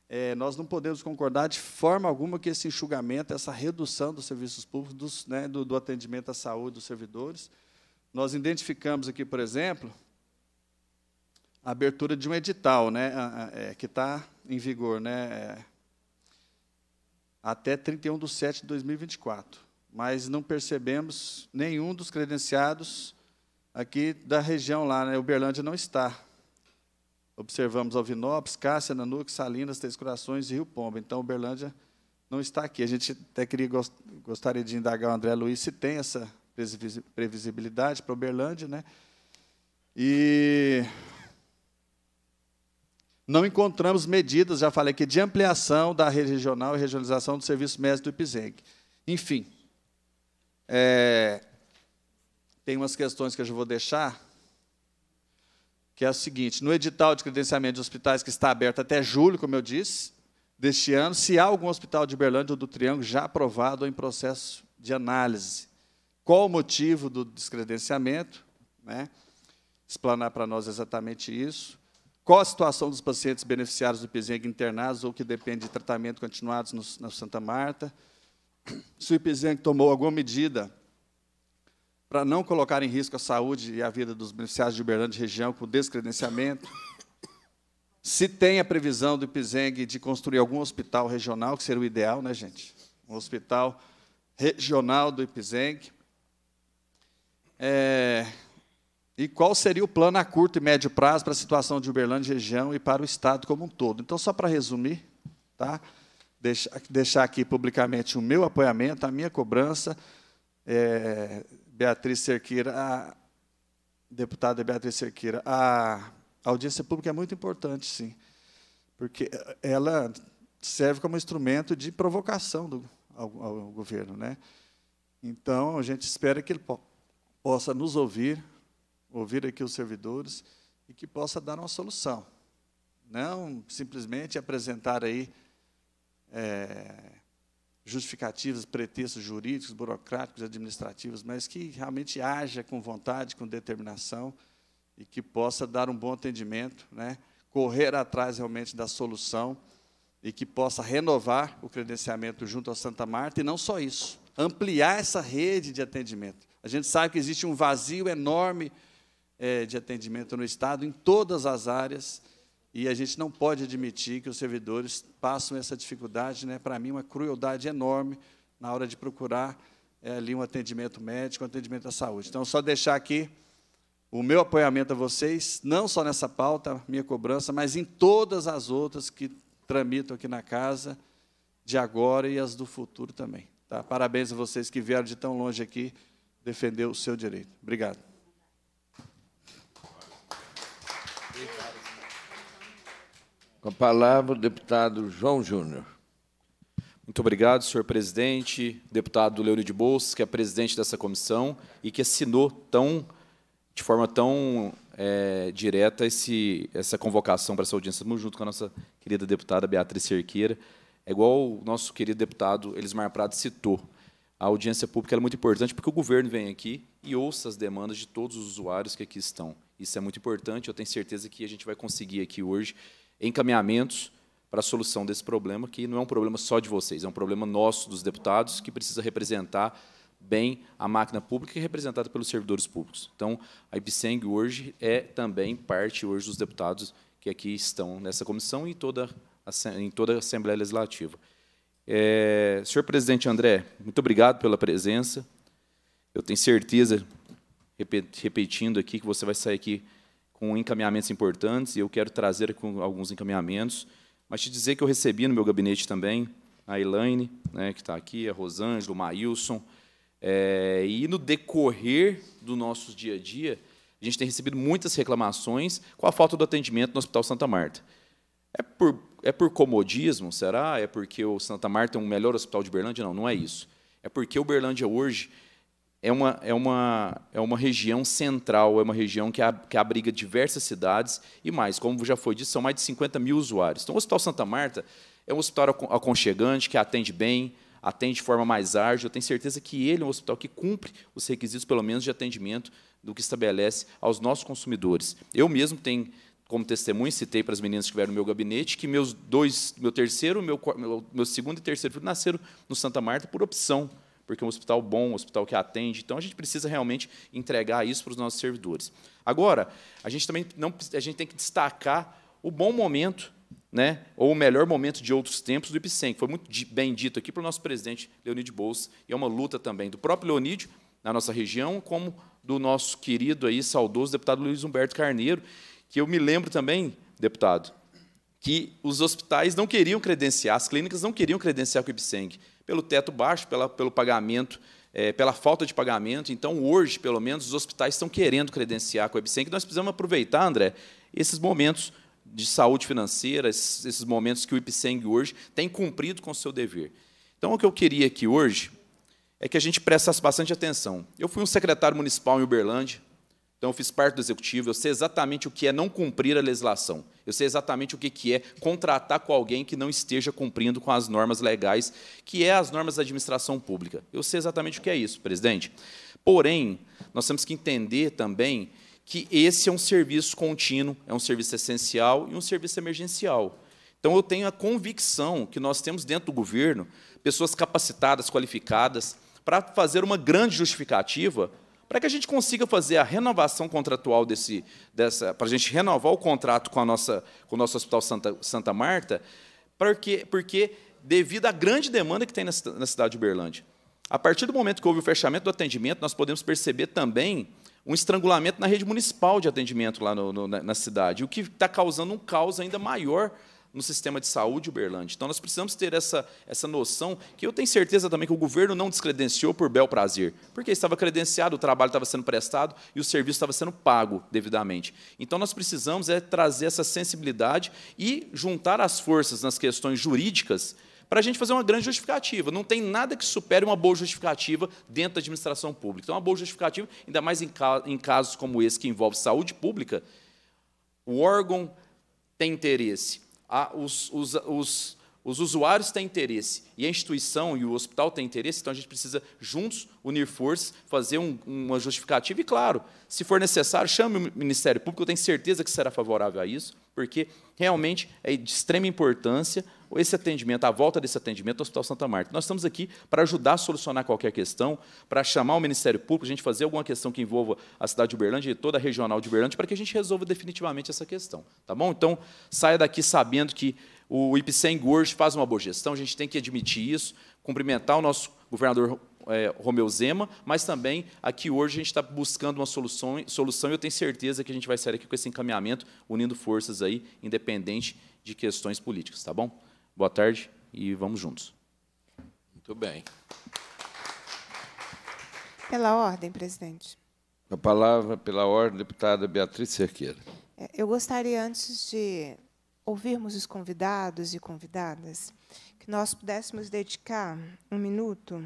É, nós não podemos concordar de forma alguma que esse enxugamento, essa redução dos serviços públicos, dos, né, do, do atendimento à saúde dos servidores. Nós identificamos aqui, por exemplo, a abertura de um edital, né, é, que está em vigor, né, é, até 31 de setembro de 2024. Mas não percebemos nenhum dos credenciados aqui da região lá, né? Uberlândia não está. Observamos Alvinópolis, Cássia, Nanuque, Salinas, Três Corações e Rio Pomba. Então, Uberlândia não está aqui. A gente até queria, gostaria de indagar o André Luiz se tem essa previsibilidade para Uberlândia, né? E não encontramos medidas, já falei aqui, de ampliação da rede regional e regionalização do serviço Médio do IPSEG. Enfim, é, tem umas questões que eu já vou deixar, que é a seguinte: no edital de credenciamento de hospitais que está aberto até julho, como eu disse, deste ano, se há algum hospital de Berlândia ou do Triângulo já aprovado ou em processo de análise. Qual o motivo do descredenciamento? Né? Explanar para nós exatamente isso. Qual a situação dos pacientes beneficiários do IPZENG internados ou que dependem de tratamento continuados no, na Santa Marta? Se o IPZENG tomou alguma medida para não colocar em risco a saúde e a vida dos beneficiários de Uberlândia e região com descredenciamento. Se tem a previsão do IPZENG de construir algum hospital regional, que seria o ideal, né, gente? Um hospital regional do IPZENG. É... E qual seria o plano a curto e médio prazo para a situação de Uberlândia e região e para o Estado como um todo? Então, só para resumir, tá? deixar aqui publicamente o meu apoiamento, a minha cobrança, é, Beatriz Cerqueira, a deputada Beatriz Cerqueira, a audiência pública é muito importante, sim, porque ela serve como instrumento de provocação do, ao, ao governo. Né? Então, a gente espera que ele po possa nos ouvir, ouvir aqui os servidores, e que possa dar uma solução. Não simplesmente apresentar aí é, justificativas, pretextos jurídicos, burocráticos, administrativos, mas que realmente haja com vontade, com determinação e que possa dar um bom atendimento, né? correr atrás realmente da solução e que possa renovar o credenciamento junto à Santa Marta e não só isso, ampliar essa rede de atendimento. A gente sabe que existe um vazio enorme é, de atendimento no Estado, em todas as áreas, e a gente não pode admitir que os servidores passam essa dificuldade, né? para mim, uma crueldade enorme na hora de procurar é, ali um atendimento médico, um atendimento à saúde. Então, só deixar aqui o meu apoiamento a vocês, não só nessa pauta, minha cobrança, mas em todas as outras que tramitam aqui na casa, de agora e as do futuro também. Tá? Parabéns a vocês que vieram de tão longe aqui defender o seu direito. Obrigado. Com a palavra o deputado João Júnior. Muito obrigado, senhor presidente, deputado Leonid Bolsas, que é presidente dessa comissão e que assinou tão, de forma tão é, direta esse, essa convocação para essa audiência. Estamos junto com a nossa querida deputada Beatriz Cerqueira. É igual o nosso querido deputado Elismar Prado citou, a audiência pública é muito importante porque o governo vem aqui e ouça as demandas de todos os usuários que aqui estão. Isso é muito importante, eu tenho certeza que a gente vai conseguir aqui hoje encaminhamentos para a solução desse problema, que não é um problema só de vocês, é um problema nosso, dos deputados, que precisa representar bem a máquina pública representada pelos servidores públicos. Então, a IPSENG hoje é também parte hoje dos deputados que aqui estão nessa comissão e toda a, em toda a Assembleia Legislativa. É, senhor presidente André, muito obrigado pela presença. Eu tenho certeza, repetindo aqui, que você vai sair aqui com encaminhamentos importantes, e eu quero trazer com alguns encaminhamentos, mas te dizer que eu recebi no meu gabinete também a Elaine, né, que está aqui, a Rosângela, o Maílson, é, e no decorrer do nosso dia a dia, a gente tem recebido muitas reclamações com a falta do atendimento no Hospital Santa Marta. É por, é por comodismo, será? É porque o Santa Marta é um melhor hospital de Berlândia? Não, não é isso. É porque o Berlândia hoje é uma, é uma, é uma região central, é uma região que, que abriga diversas cidades e mais. Como já foi dito, são mais de 50 mil usuários. Então, o Hospital Santa Marta é um hospital aconchegante, que atende bem, atende de forma mais ágil. Eu tenho certeza que ele é um hospital que cumpre os requisitos, pelo menos, de atendimento do que estabelece aos nossos consumidores. Eu mesmo tenho como testemunho, citei para as meninas que estiveram no meu gabinete, que meus dois, meu terceiro, meu, meu segundo e terceiro filho nasceram no Santa Marta por opção porque é um hospital bom, um hospital que atende. Então, a gente precisa realmente entregar isso para os nossos servidores. Agora, a gente também não, a gente tem que destacar o bom momento, né, ou o melhor momento de outros tempos do IPSEM, que foi muito bem dito aqui pelo nosso presidente Leonid Bolsa, e é uma luta também do próprio Leonid, na nossa região, como do nosso querido aí, saudoso deputado Luiz Humberto Carneiro, que eu me lembro também, deputado, que os hospitais não queriam credenciar, as clínicas não queriam credenciar com o IPSENG pelo teto baixo, pela, pelo pagamento, é, pela falta de pagamento. Então, hoje, pelo menos, os hospitais estão querendo credenciar com o Que Nós precisamos aproveitar, André, esses momentos de saúde financeira, esses, esses momentos que o IPSENG hoje tem cumprido com o seu dever. Então, o que eu queria aqui hoje é que a gente prestasse bastante atenção. Eu fui um secretário municipal em Uberlândia, então, eu fiz parte do executivo, eu sei exatamente o que é não cumprir a legislação. Eu sei exatamente o que é contratar com alguém que não esteja cumprindo com as normas legais, que é as normas da administração pública. Eu sei exatamente o que é isso, presidente. Porém, nós temos que entender também que esse é um serviço contínuo, é um serviço essencial e um serviço emergencial. Então, eu tenho a convicção que nós temos dentro do governo pessoas capacitadas, qualificadas, para fazer uma grande justificativa para que a gente consiga fazer a renovação contratual desse, dessa, para a gente renovar o contrato com, a nossa, com o nosso Hospital Santa, Santa Marta, porque, porque devido à grande demanda que tem na, na cidade de Uberlândia. A partir do momento que houve o fechamento do atendimento, nós podemos perceber também um estrangulamento na rede municipal de atendimento lá no, no, na, na cidade, o que está causando um caos ainda maior no sistema de saúde Uberlândia. Então, nós precisamos ter essa, essa noção, que eu tenho certeza também que o governo não descredenciou por bel prazer, porque estava credenciado, o trabalho estava sendo prestado e o serviço estava sendo pago devidamente. Então, nós precisamos é trazer essa sensibilidade e juntar as forças nas questões jurídicas para a gente fazer uma grande justificativa. Não tem nada que supere uma boa justificativa dentro da administração pública. Então, uma boa justificativa, ainda mais em, ca em casos como esse que envolve saúde pública, o órgão tem interesse, a, os, os, os, os usuários têm interesse e a instituição e o hospital têm interesse, então a gente precisa juntos unir forças, fazer um, uma justificativa e, claro, se for necessário, chame o Ministério Público, eu tenho certeza que será favorável a isso, porque realmente é de extrema importância esse atendimento, a volta desse atendimento ao Hospital Santa Marta. Nós estamos aqui para ajudar a solucionar qualquer questão, para chamar o Ministério Público, a gente fazer alguma questão que envolva a cidade de Uberlândia e toda a regional de Uberlândia, para que a gente resolva definitivamente essa questão. Tá bom? Então, saia daqui sabendo que o IPCEM hoje faz uma boa gestão, a gente tem que admitir isso, cumprimentar o nosso governador é, Romeu Zema, mas também aqui hoje a gente está buscando uma solução, solução e eu tenho certeza que a gente vai sair aqui com esse encaminhamento, unindo forças aí, independente de questões políticas, tá bom? Boa tarde e vamos juntos. Muito bem. Pela ordem, presidente. A palavra, pela ordem, deputada Beatriz Cerqueira. É, eu gostaria, antes de ouvirmos os convidados e convidadas, que nós pudéssemos dedicar um minuto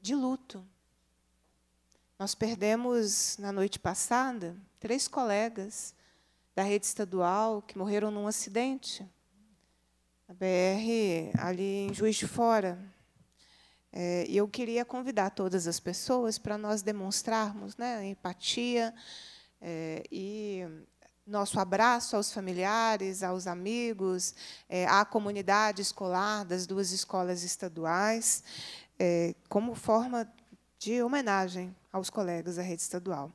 de luto. Nós perdemos, na noite passada, três colegas da rede estadual que morreram num acidente. na BR, ali em Juiz de Fora. É, e eu queria convidar todas as pessoas para nós demonstrarmos né, empatia é, e nosso abraço aos familiares, aos amigos, é, à comunidade escolar das duas escolas estaduais, é, como forma de homenagem aos colegas da rede estadual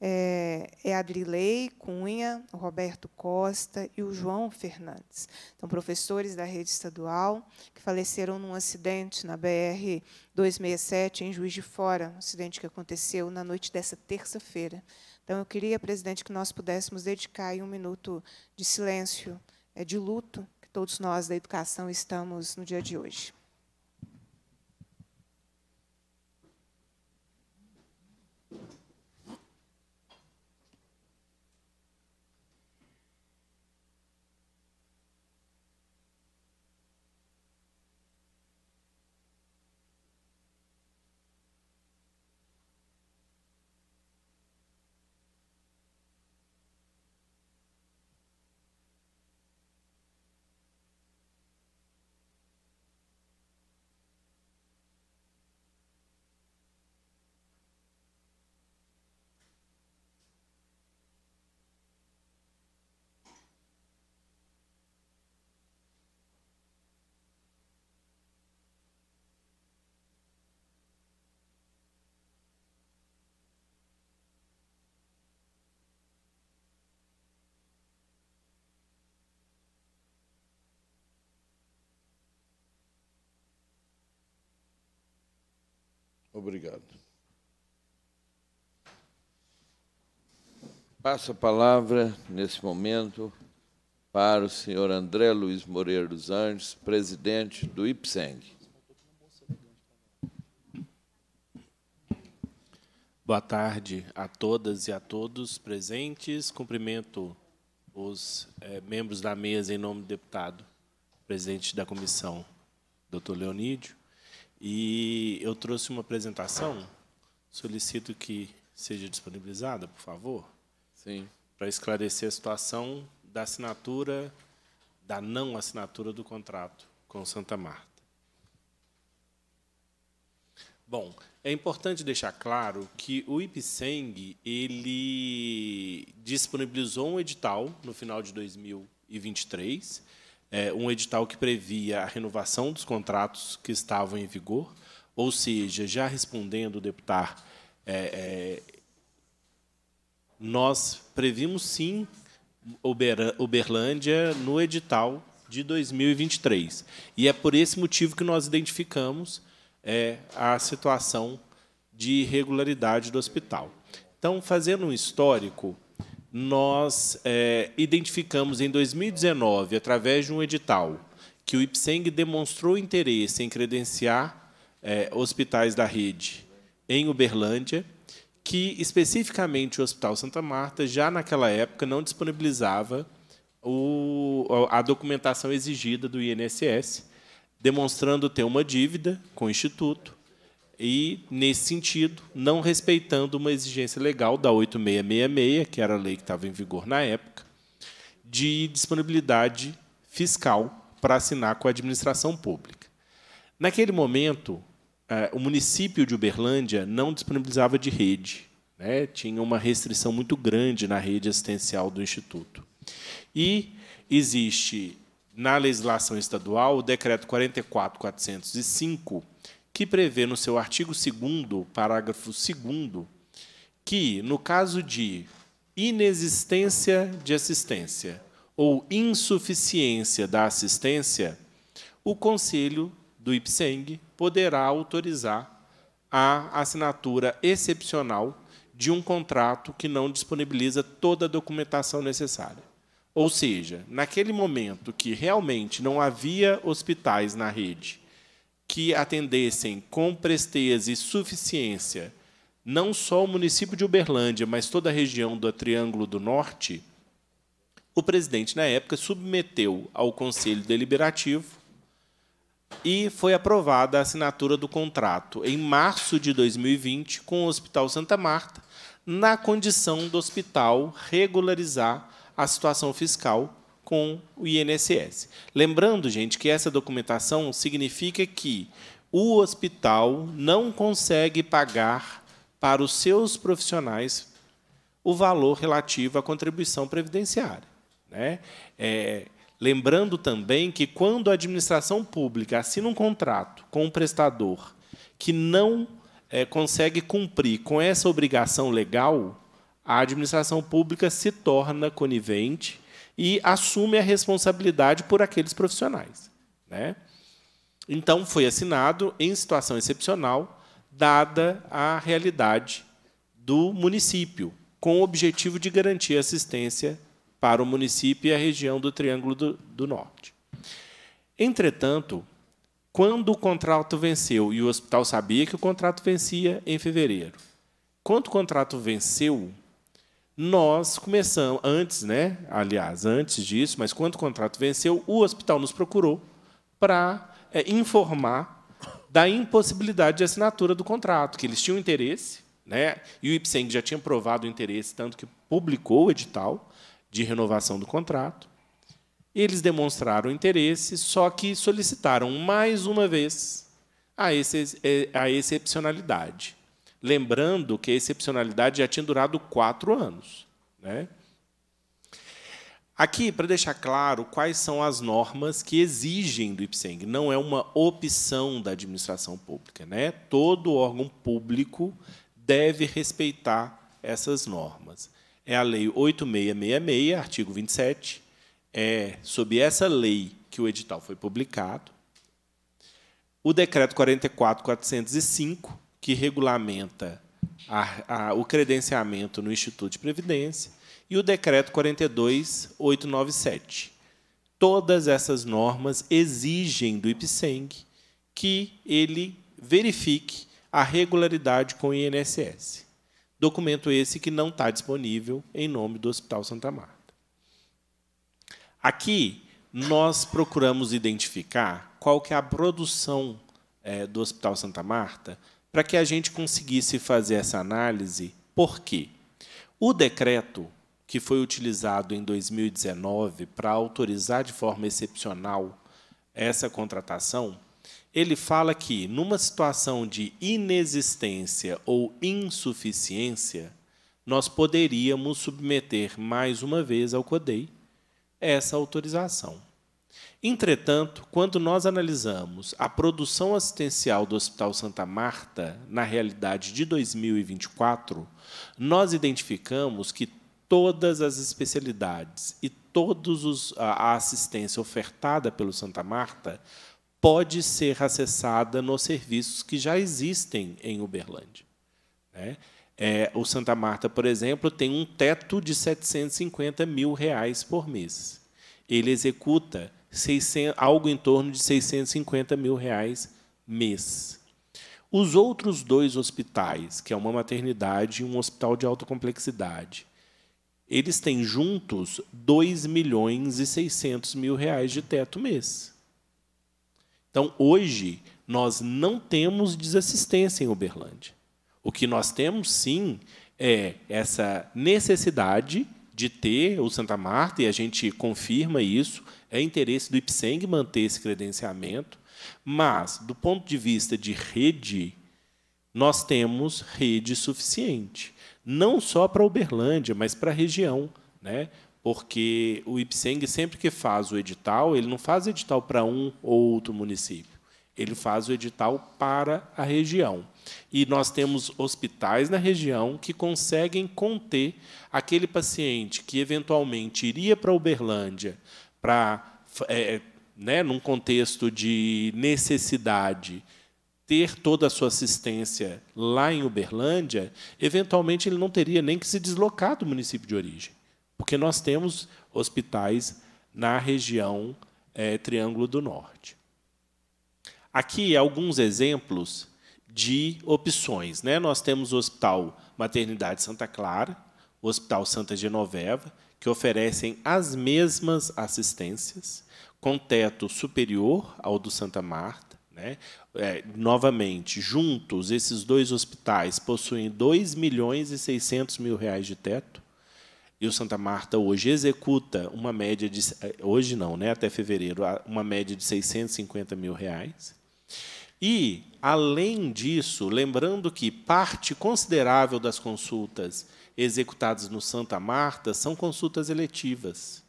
é, é Adrilei Cunha, o Roberto Costa e o João Fernandes. São professores da rede estadual que faleceram num acidente na BR 267 em Juiz de Fora, um acidente que aconteceu na noite dessa terça-feira. Então, eu queria, presidente, que nós pudéssemos dedicar um minuto de silêncio, é, de luto, que todos nós da educação estamos no dia de hoje. Obrigado. Passo a palavra, nesse momento, para o senhor André Luiz Moreira dos Anjos, presidente do IPSENG. Boa tarde a todas e a todos presentes. Cumprimento os é, membros da mesa em nome do deputado, presidente da comissão, doutor Leonídio, e eu trouxe uma apresentação, solicito que seja disponibilizada, por favor. Sim. Para esclarecer a situação da assinatura, da não assinatura do contrato com Santa Marta. Bom, é importante deixar claro que o IPSENG ele disponibilizou um edital no final de 2023 é, um edital que previa a renovação dos contratos que estavam em vigor, ou seja, já respondendo o deputado, é, é, nós previmos sim Uberlândia no edital de 2023. E é por esse motivo que nós identificamos é, a situação de irregularidade do hospital. Então, fazendo um histórico, nós é, identificamos em 2019, através de um edital, que o IPSENG demonstrou interesse em credenciar é, hospitais da rede em Uberlândia, que especificamente o Hospital Santa Marta, já naquela época, não disponibilizava o, a documentação exigida do INSS, demonstrando ter uma dívida com o Instituto e, nesse sentido, não respeitando uma exigência legal da 8666, que era a lei que estava em vigor na época, de disponibilidade fiscal para assinar com a administração pública. Naquele momento, eh, o município de Uberlândia não disponibilizava de rede, né? tinha uma restrição muito grande na rede assistencial do Instituto. E existe, na legislação estadual, o decreto 44405, que prevê no seu artigo 2, parágrafo 2, que, no caso de inexistência de assistência ou insuficiência da assistência, o Conselho do IPSENG poderá autorizar a assinatura excepcional de um contrato que não disponibiliza toda a documentação necessária. Ou seja, naquele momento que realmente não havia hospitais na rede que atendessem com presteza e suficiência não só o município de Uberlândia, mas toda a região do Triângulo do Norte, o presidente, na época, submeteu ao Conselho Deliberativo e foi aprovada a assinatura do contrato em março de 2020 com o Hospital Santa Marta, na condição do hospital regularizar a situação fiscal com o INSS. Lembrando, gente, que essa documentação significa que o hospital não consegue pagar para os seus profissionais o valor relativo à contribuição previdenciária. Né? É, lembrando também que quando a administração pública assina um contrato com um prestador que não é, consegue cumprir com essa obrigação legal, a administração pública se torna conivente e assume a responsabilidade por aqueles profissionais. Né? Então, foi assinado em situação excepcional, dada a realidade do município, com o objetivo de garantir assistência para o município e a região do Triângulo do, do Norte. Entretanto, quando o contrato venceu, e o hospital sabia que o contrato vencia em fevereiro, quando o contrato venceu, nós começamos, antes, né? Aliás, antes disso, mas quando o contrato venceu, o hospital nos procurou para é, informar da impossibilidade de assinatura do contrato, que eles tinham interesse, né? E o IPSENG já tinha provado o interesse, tanto que publicou o edital de renovação do contrato. Eles demonstraram interesse, só que solicitaram mais uma vez a, ex é, a excepcionalidade lembrando que a excepcionalidade já tinha durado quatro anos. Né? Aqui, para deixar claro quais são as normas que exigem do IPSENG, não é uma opção da administração pública. Né? Todo órgão público deve respeitar essas normas. É a Lei 8666, artigo 27. É sob essa lei que o edital foi publicado. O Decreto 44405, que regulamenta a, a, o credenciamento no Instituto de Previdência e o Decreto 42897. Todas essas normas exigem do IPSENG que ele verifique a regularidade com o INSS. Documento esse que não está disponível em nome do Hospital Santa Marta. Aqui, nós procuramos identificar qual que é a produção é, do Hospital Santa Marta para que a gente conseguisse fazer essa análise. Por quê? O decreto que foi utilizado em 2019 para autorizar de forma excepcional essa contratação, ele fala que, numa situação de inexistência ou insuficiência, nós poderíamos submeter mais uma vez ao CODEI essa autorização. Entretanto, quando nós analisamos a produção assistencial do Hospital Santa Marta na realidade de 2024, nós identificamos que todas as especialidades e todos a assistência ofertada pelo Santa Marta pode ser acessada nos serviços que já existem em Uberlândia. Né? É, o Santa Marta, por exemplo, tem um teto de 750 mil reais por mês. Ele executa 600, algo em torno de 650 mil reais mês. Os outros dois hospitais, que é uma maternidade e um hospital de alta complexidade, eles têm juntos 2 milhões e 600 mil reais de teto mês. Então, hoje, nós não temos desassistência em Uberlândia. O que nós temos, sim, é essa necessidade de ter o Santa Marta, e a gente confirma isso, é interesse do IPSENG manter esse credenciamento, mas, do ponto de vista de rede, nós temos rede suficiente, não só para Uberlândia, mas para a região, né? porque o IPSENG, sempre que faz o edital, ele não faz edital para um ou outro município, ele faz o edital para a região. E nós temos hospitais na região que conseguem conter aquele paciente que eventualmente iria para Uberlândia para, é, né, num contexto de necessidade, ter toda a sua assistência lá em Uberlândia, eventualmente ele não teria nem que se deslocar do município de origem, porque nós temos hospitais na região é, Triângulo do Norte. Aqui alguns exemplos de opções. Né? Nós temos o Hospital Maternidade Santa Clara, o Hospital Santa Genoveva, que oferecem as mesmas assistências, com teto superior ao do Santa Marta. Né? É, novamente, juntos, esses dois hospitais possuem 2 milhões e 600 mil reais de teto. E o Santa Marta hoje executa uma média de. É, hoje não, né? até fevereiro, uma média de 650 mil reais. E, além disso, lembrando que parte considerável das consultas executados no Santa Marta são consultas eletivas.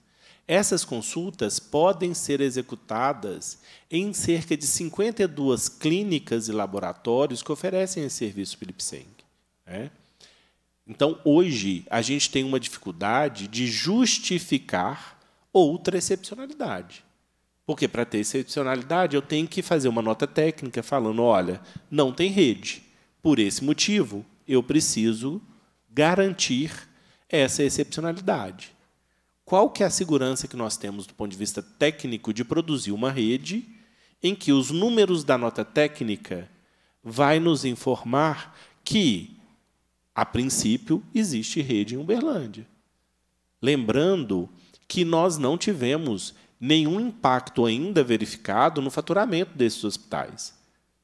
Essas consultas podem ser executadas em cerca de 52 clínicas e laboratórios que oferecem esse serviço Philipsenk. Né? Então, hoje, a gente tem uma dificuldade de justificar outra excepcionalidade. Porque para ter excepcionalidade, eu tenho que fazer uma nota técnica falando: olha, não tem rede. Por esse motivo, eu preciso garantir essa excepcionalidade. Qual que é a segurança que nós temos do ponto de vista técnico de produzir uma rede em que os números da nota técnica vai nos informar que, a princípio, existe rede em Uberlândia. Lembrando que nós não tivemos nenhum impacto ainda verificado no faturamento desses hospitais.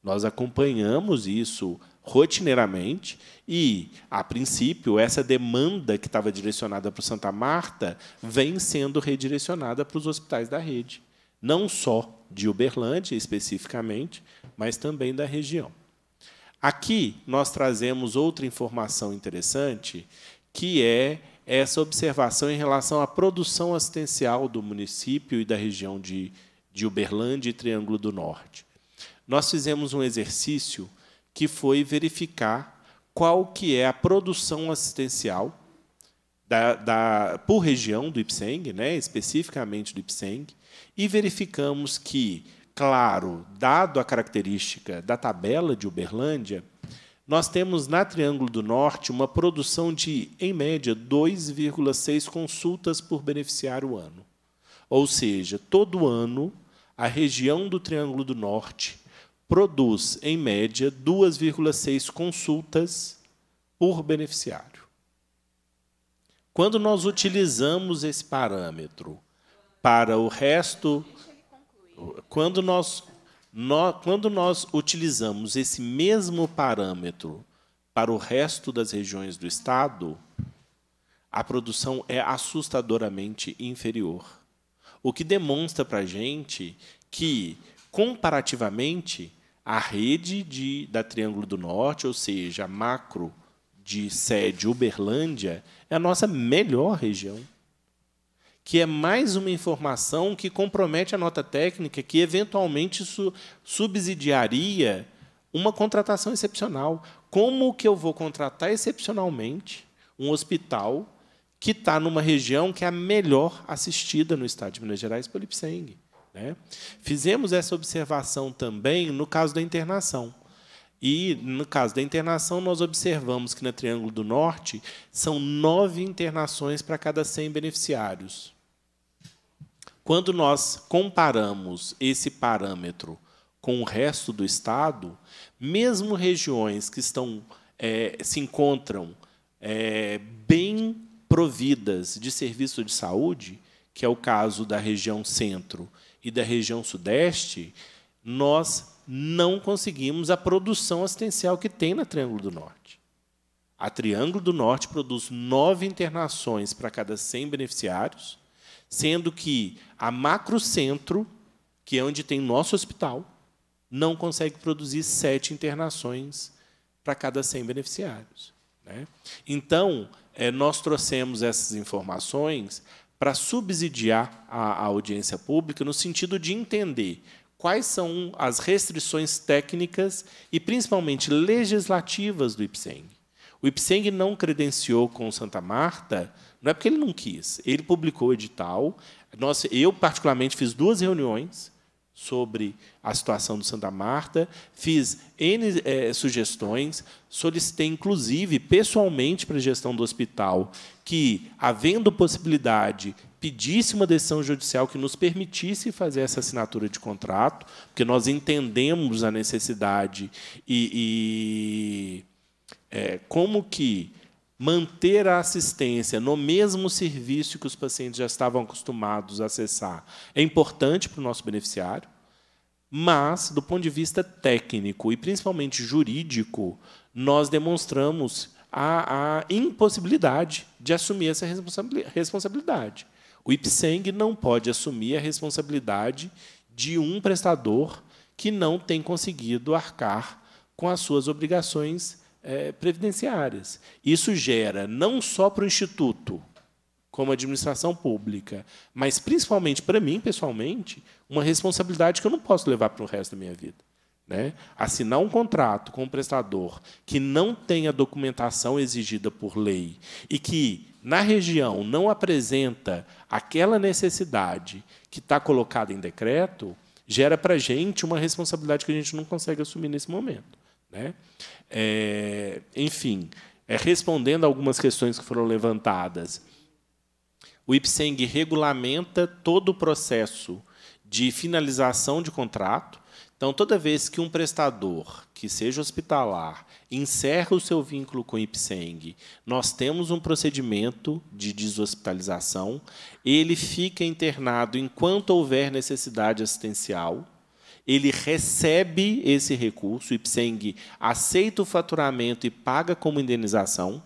Nós acompanhamos isso rotineiramente e, a princípio, essa demanda que estava direcionada para o Santa Marta vem sendo redirecionada para os hospitais da rede, não só de Uberlândia especificamente, mas também da região. Aqui nós trazemos outra informação interessante, que é essa observação em relação à produção assistencial do município e da região de, de Uberlândia e Triângulo do Norte. Nós fizemos um exercício que foi verificar qual que é a produção assistencial da, da, por região do IPSENG, né, especificamente do IPSENG, e verificamos que, claro, dado a característica da tabela de Uberlândia, nós temos na Triângulo do Norte uma produção de, em média, 2,6 consultas por beneficiário ano. Ou seja, todo ano, a região do Triângulo do Norte produz, em média, 2,6 consultas por beneficiário. Quando nós utilizamos esse parâmetro para o resto, quando nós, nós, quando nós utilizamos esse mesmo parâmetro para o resto das regiões do estado, a produção é assustadoramente inferior. O que demonstra para a gente que comparativamente a rede de, da Triângulo do Norte, ou seja, a macro de sede Uberlândia, é a nossa melhor região. Que é mais uma informação que compromete a nota técnica, que eventualmente su subsidiaria uma contratação excepcional. Como que eu vou contratar excepcionalmente um hospital que está numa região que é a melhor assistida no estado de Minas Gerais pelo IPSENG. Né? Fizemos essa observação também no caso da internação. E, no caso da internação, nós observamos que, na Triângulo do Norte, são nove internações para cada 100 beneficiários. Quando nós comparamos esse parâmetro com o resto do Estado, mesmo regiões que estão, é, se encontram é, bem providas de serviço de saúde, que é o caso da região centro e da região sudeste, nós não conseguimos a produção assistencial que tem na Triângulo do Norte. A Triângulo do Norte produz nove internações para cada 100 beneficiários, sendo que a Macrocentro, que é onde tem nosso hospital, não consegue produzir sete internações para cada 100 beneficiários. Né? Então, eh, nós trouxemos essas informações para subsidiar a, a audiência pública no sentido de entender quais são as restrições técnicas e principalmente legislativas do IPSENG. O IPSENG não credenciou com Santa Marta, não é porque ele não quis, ele publicou o edital. Nós, eu, particularmente, fiz duas reuniões sobre a situação do Santa Marta, fiz N é, sugestões, solicitei, inclusive, pessoalmente para a gestão do hospital que, havendo possibilidade, pedisse uma decisão judicial que nos permitisse fazer essa assinatura de contrato, porque nós entendemos a necessidade e, e é, como que manter a assistência no mesmo serviço que os pacientes já estavam acostumados a acessar é importante para o nosso beneficiário. Mas, do ponto de vista técnico e principalmente jurídico, nós demonstramos a, a impossibilidade de assumir essa responsabilidade. O IPSENG não pode assumir a responsabilidade de um prestador que não tem conseguido arcar com as suas obrigações é, previdenciárias. Isso gera, não só para o Instituto, como administração pública, mas principalmente para mim, pessoalmente, uma responsabilidade que eu não posso levar para o resto da minha vida. Né? Assinar um contrato com um prestador que não tem a documentação exigida por lei e que, na região, não apresenta aquela necessidade que está colocada em decreto, gera para a gente uma responsabilidade que a gente não consegue assumir nesse momento. Né? É, enfim, é, respondendo algumas questões que foram levantadas, o IPSENG regulamenta todo o processo de finalização de contrato. Então, toda vez que um prestador, que seja hospitalar, encerra o seu vínculo com o IPSENG, nós temos um procedimento de deshospitalização. Ele fica internado enquanto houver necessidade assistencial. Ele recebe esse recurso, o IPSENG aceita o faturamento e paga como indenização.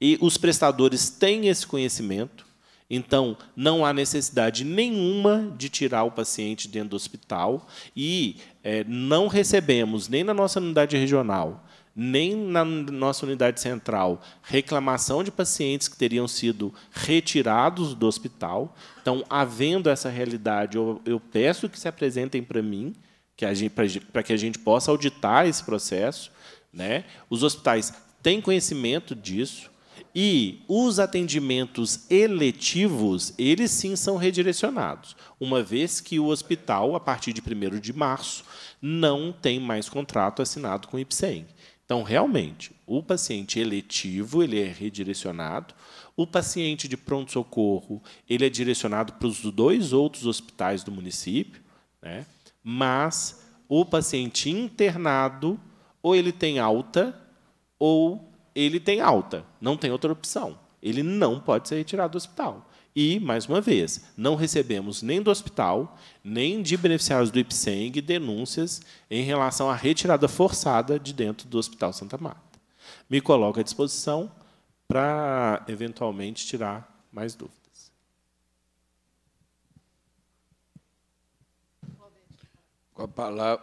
E os prestadores têm esse conhecimento. Então, não há necessidade nenhuma de tirar o paciente dentro do hospital e é, não recebemos, nem na nossa unidade regional, nem na nossa unidade central, reclamação de pacientes que teriam sido retirados do hospital. Então, havendo essa realidade, eu, eu peço que se apresentem para mim, para que a gente possa auditar esse processo. Né? Os hospitais têm conhecimento disso, e os atendimentos eletivos, eles sim são redirecionados, uma vez que o hospital, a partir de 1 de março, não tem mais contrato assinado com o IPSEM. Então, realmente, o paciente eletivo ele é redirecionado, o paciente de pronto-socorro ele é direcionado para os dois outros hospitais do município, né? mas o paciente internado, ou ele tem alta, ou ele tem alta, não tem outra opção. Ele não pode ser retirado do hospital. E, mais uma vez, não recebemos nem do hospital, nem de beneficiários do IPSENG denúncias em relação à retirada forçada de dentro do Hospital Santa Marta. Me coloco à disposição para, eventualmente, tirar mais dúvidas. Com a palavra,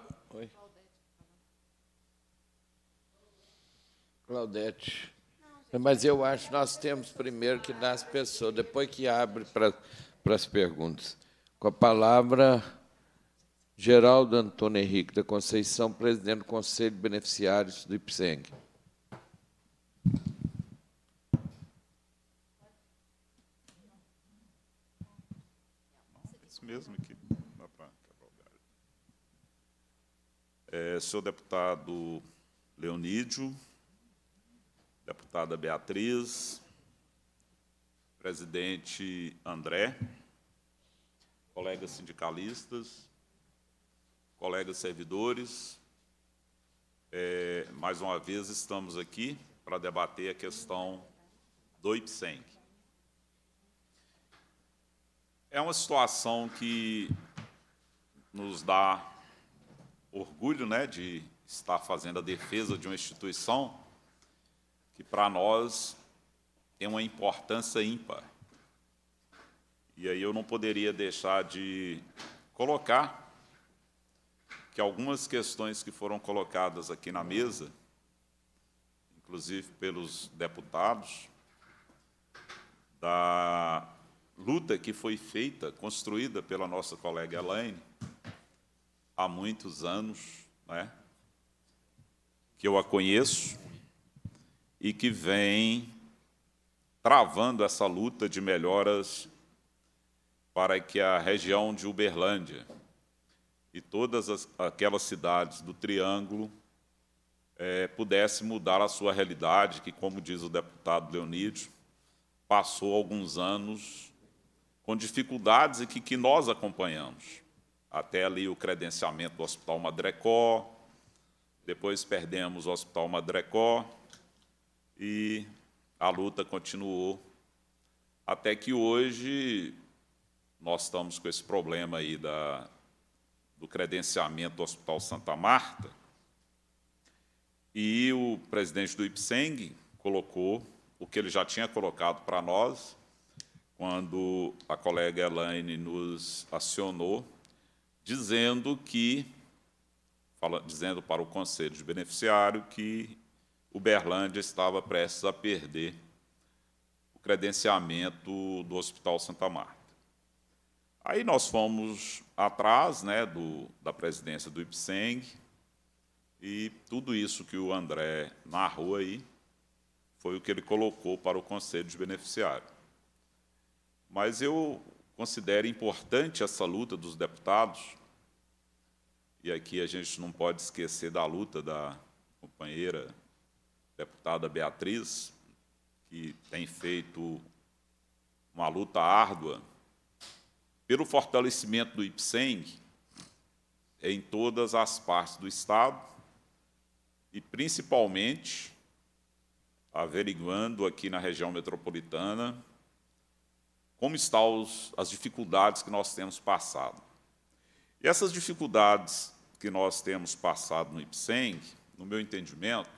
Claudete. Mas eu acho que nós temos primeiro que dar as pessoas, depois que abre para, para as perguntas. Com a palavra, Geraldo Antônio Henrique da Conceição, presidente do Conselho de Beneficiários do IPSENG. Isso mesmo aqui. o É, senhor deputado Leonídio, deputada Beatriz, presidente André, colegas sindicalistas, colegas servidores. É, mais uma vez estamos aqui para debater a questão do IPSENC. É uma situação que nos dá orgulho né, de estar fazendo a defesa de uma instituição que para nós tem é uma importância ímpar. E aí eu não poderia deixar de colocar que algumas questões que foram colocadas aqui na mesa, inclusive pelos deputados, da luta que foi feita, construída pela nossa colega Elaine, há muitos anos, né, que eu a conheço, e que vem travando essa luta de melhoras para que a região de Uberlândia e todas as, aquelas cidades do Triângulo é, pudesse mudar a sua realidade, que, como diz o deputado Leonídio, passou alguns anos com dificuldades e que, que nós acompanhamos. Até ali o credenciamento do Hospital Madrecó, depois perdemos o Hospital Madrecó, e a luta continuou até que hoje nós estamos com esse problema aí da, do credenciamento do Hospital Santa Marta e o presidente do IPSENG colocou o que ele já tinha colocado para nós quando a colega Elaine nos acionou, dizendo que, fala, dizendo para o Conselho de Beneficiário que Uberlândia estava prestes a perder o credenciamento do Hospital Santa Marta. Aí nós fomos atrás né, do, da presidência do IPSENG, e tudo isso que o André narrou aí foi o que ele colocou para o Conselho de Beneficiário. Mas eu considero importante essa luta dos deputados, e aqui a gente não pode esquecer da luta da companheira deputada Beatriz, que tem feito uma luta árdua pelo fortalecimento do IPSENG em todas as partes do Estado e, principalmente, averiguando aqui na região metropolitana como estão as dificuldades que nós temos passado. E essas dificuldades que nós temos passado no IPSENG, no meu entendimento,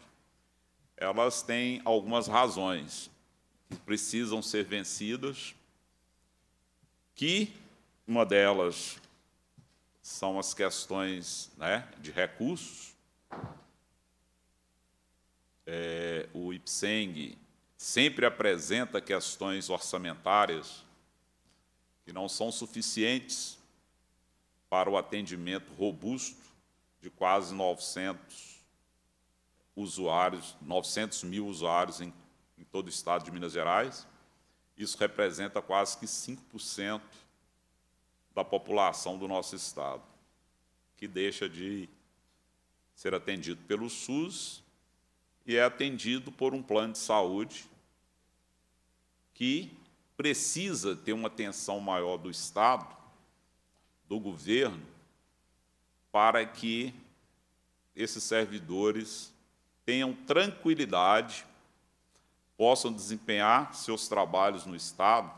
elas têm algumas razões que precisam ser vencidas, que uma delas são as questões né, de recursos. É, o IPSENG sempre apresenta questões orçamentárias que não são suficientes para o atendimento robusto de quase 900 usuários, 900 mil usuários em, em todo o estado de Minas Gerais. Isso representa quase que 5% da população do nosso estado, que deixa de ser atendido pelo SUS e é atendido por um plano de saúde que precisa ter uma atenção maior do Estado, do governo, para que esses servidores tenham tranquilidade, possam desempenhar seus trabalhos no Estado,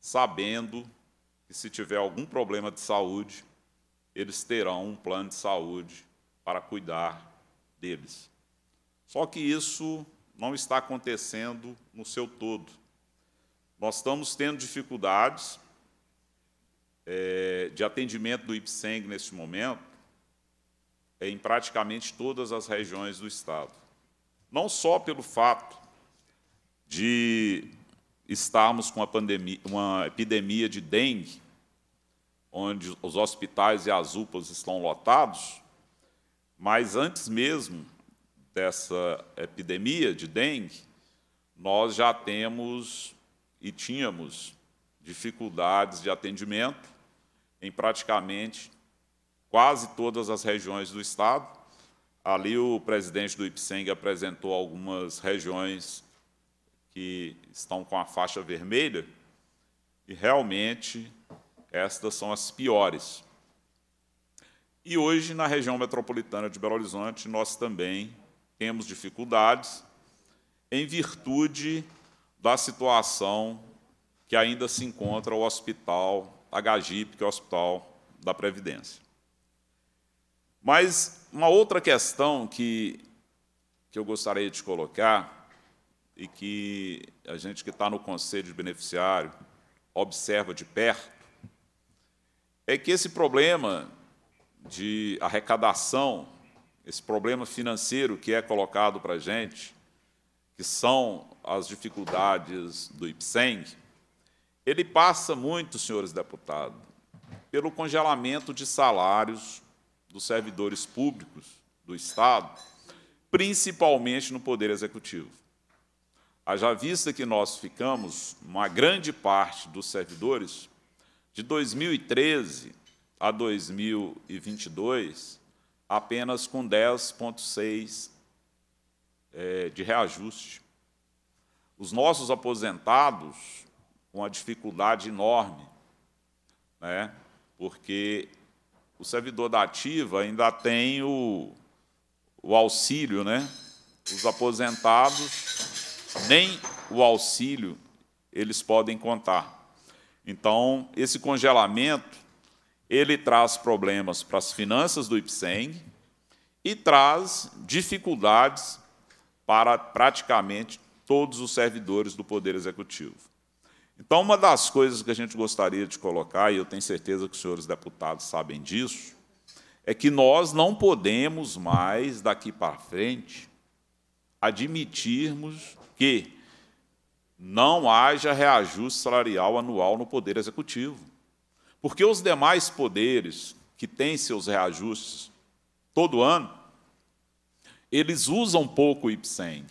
sabendo que, se tiver algum problema de saúde, eles terão um plano de saúde para cuidar deles. Só que isso não está acontecendo no seu todo. Nós estamos tendo dificuldades é, de atendimento do IPSENG neste momento, em praticamente todas as regiões do Estado. Não só pelo fato de estarmos com uma, pandemia, uma epidemia de dengue, onde os hospitais e as UPAs estão lotados, mas antes mesmo dessa epidemia de dengue, nós já temos e tínhamos dificuldades de atendimento em praticamente quase todas as regiões do Estado. Ali o presidente do IPSENG apresentou algumas regiões que estão com a faixa vermelha, e realmente estas são as piores. E hoje, na região metropolitana de Belo Horizonte, nós também temos dificuldades em virtude da situação que ainda se encontra o Hospital Agagipe, que é o Hospital da Previdência. Mas uma outra questão que, que eu gostaria de colocar, e que a gente que está no Conselho de Beneficiário observa de perto, é que esse problema de arrecadação, esse problema financeiro que é colocado para a gente, que são as dificuldades do IPSENG, ele passa muito, senhores deputados, pelo congelamento de salários dos servidores públicos do Estado, principalmente no Poder Executivo. Haja vista que nós ficamos, uma grande parte dos servidores, de 2013 a 2022, apenas com 10,6 é, de reajuste. Os nossos aposentados, com uma dificuldade enorme, né, porque o servidor da ativa ainda tem o, o auxílio, né? Os aposentados, nem o auxílio eles podem contar. Então, esse congelamento, ele traz problemas para as finanças do IPSENG e traz dificuldades para praticamente todos os servidores do Poder Executivo. Então, uma das coisas que a gente gostaria de colocar, e eu tenho certeza que os senhores deputados sabem disso, é que nós não podemos mais, daqui para frente, admitirmos que não haja reajuste salarial anual no Poder Executivo. Porque os demais poderes que têm seus reajustes todo ano, eles usam pouco o IPSENG,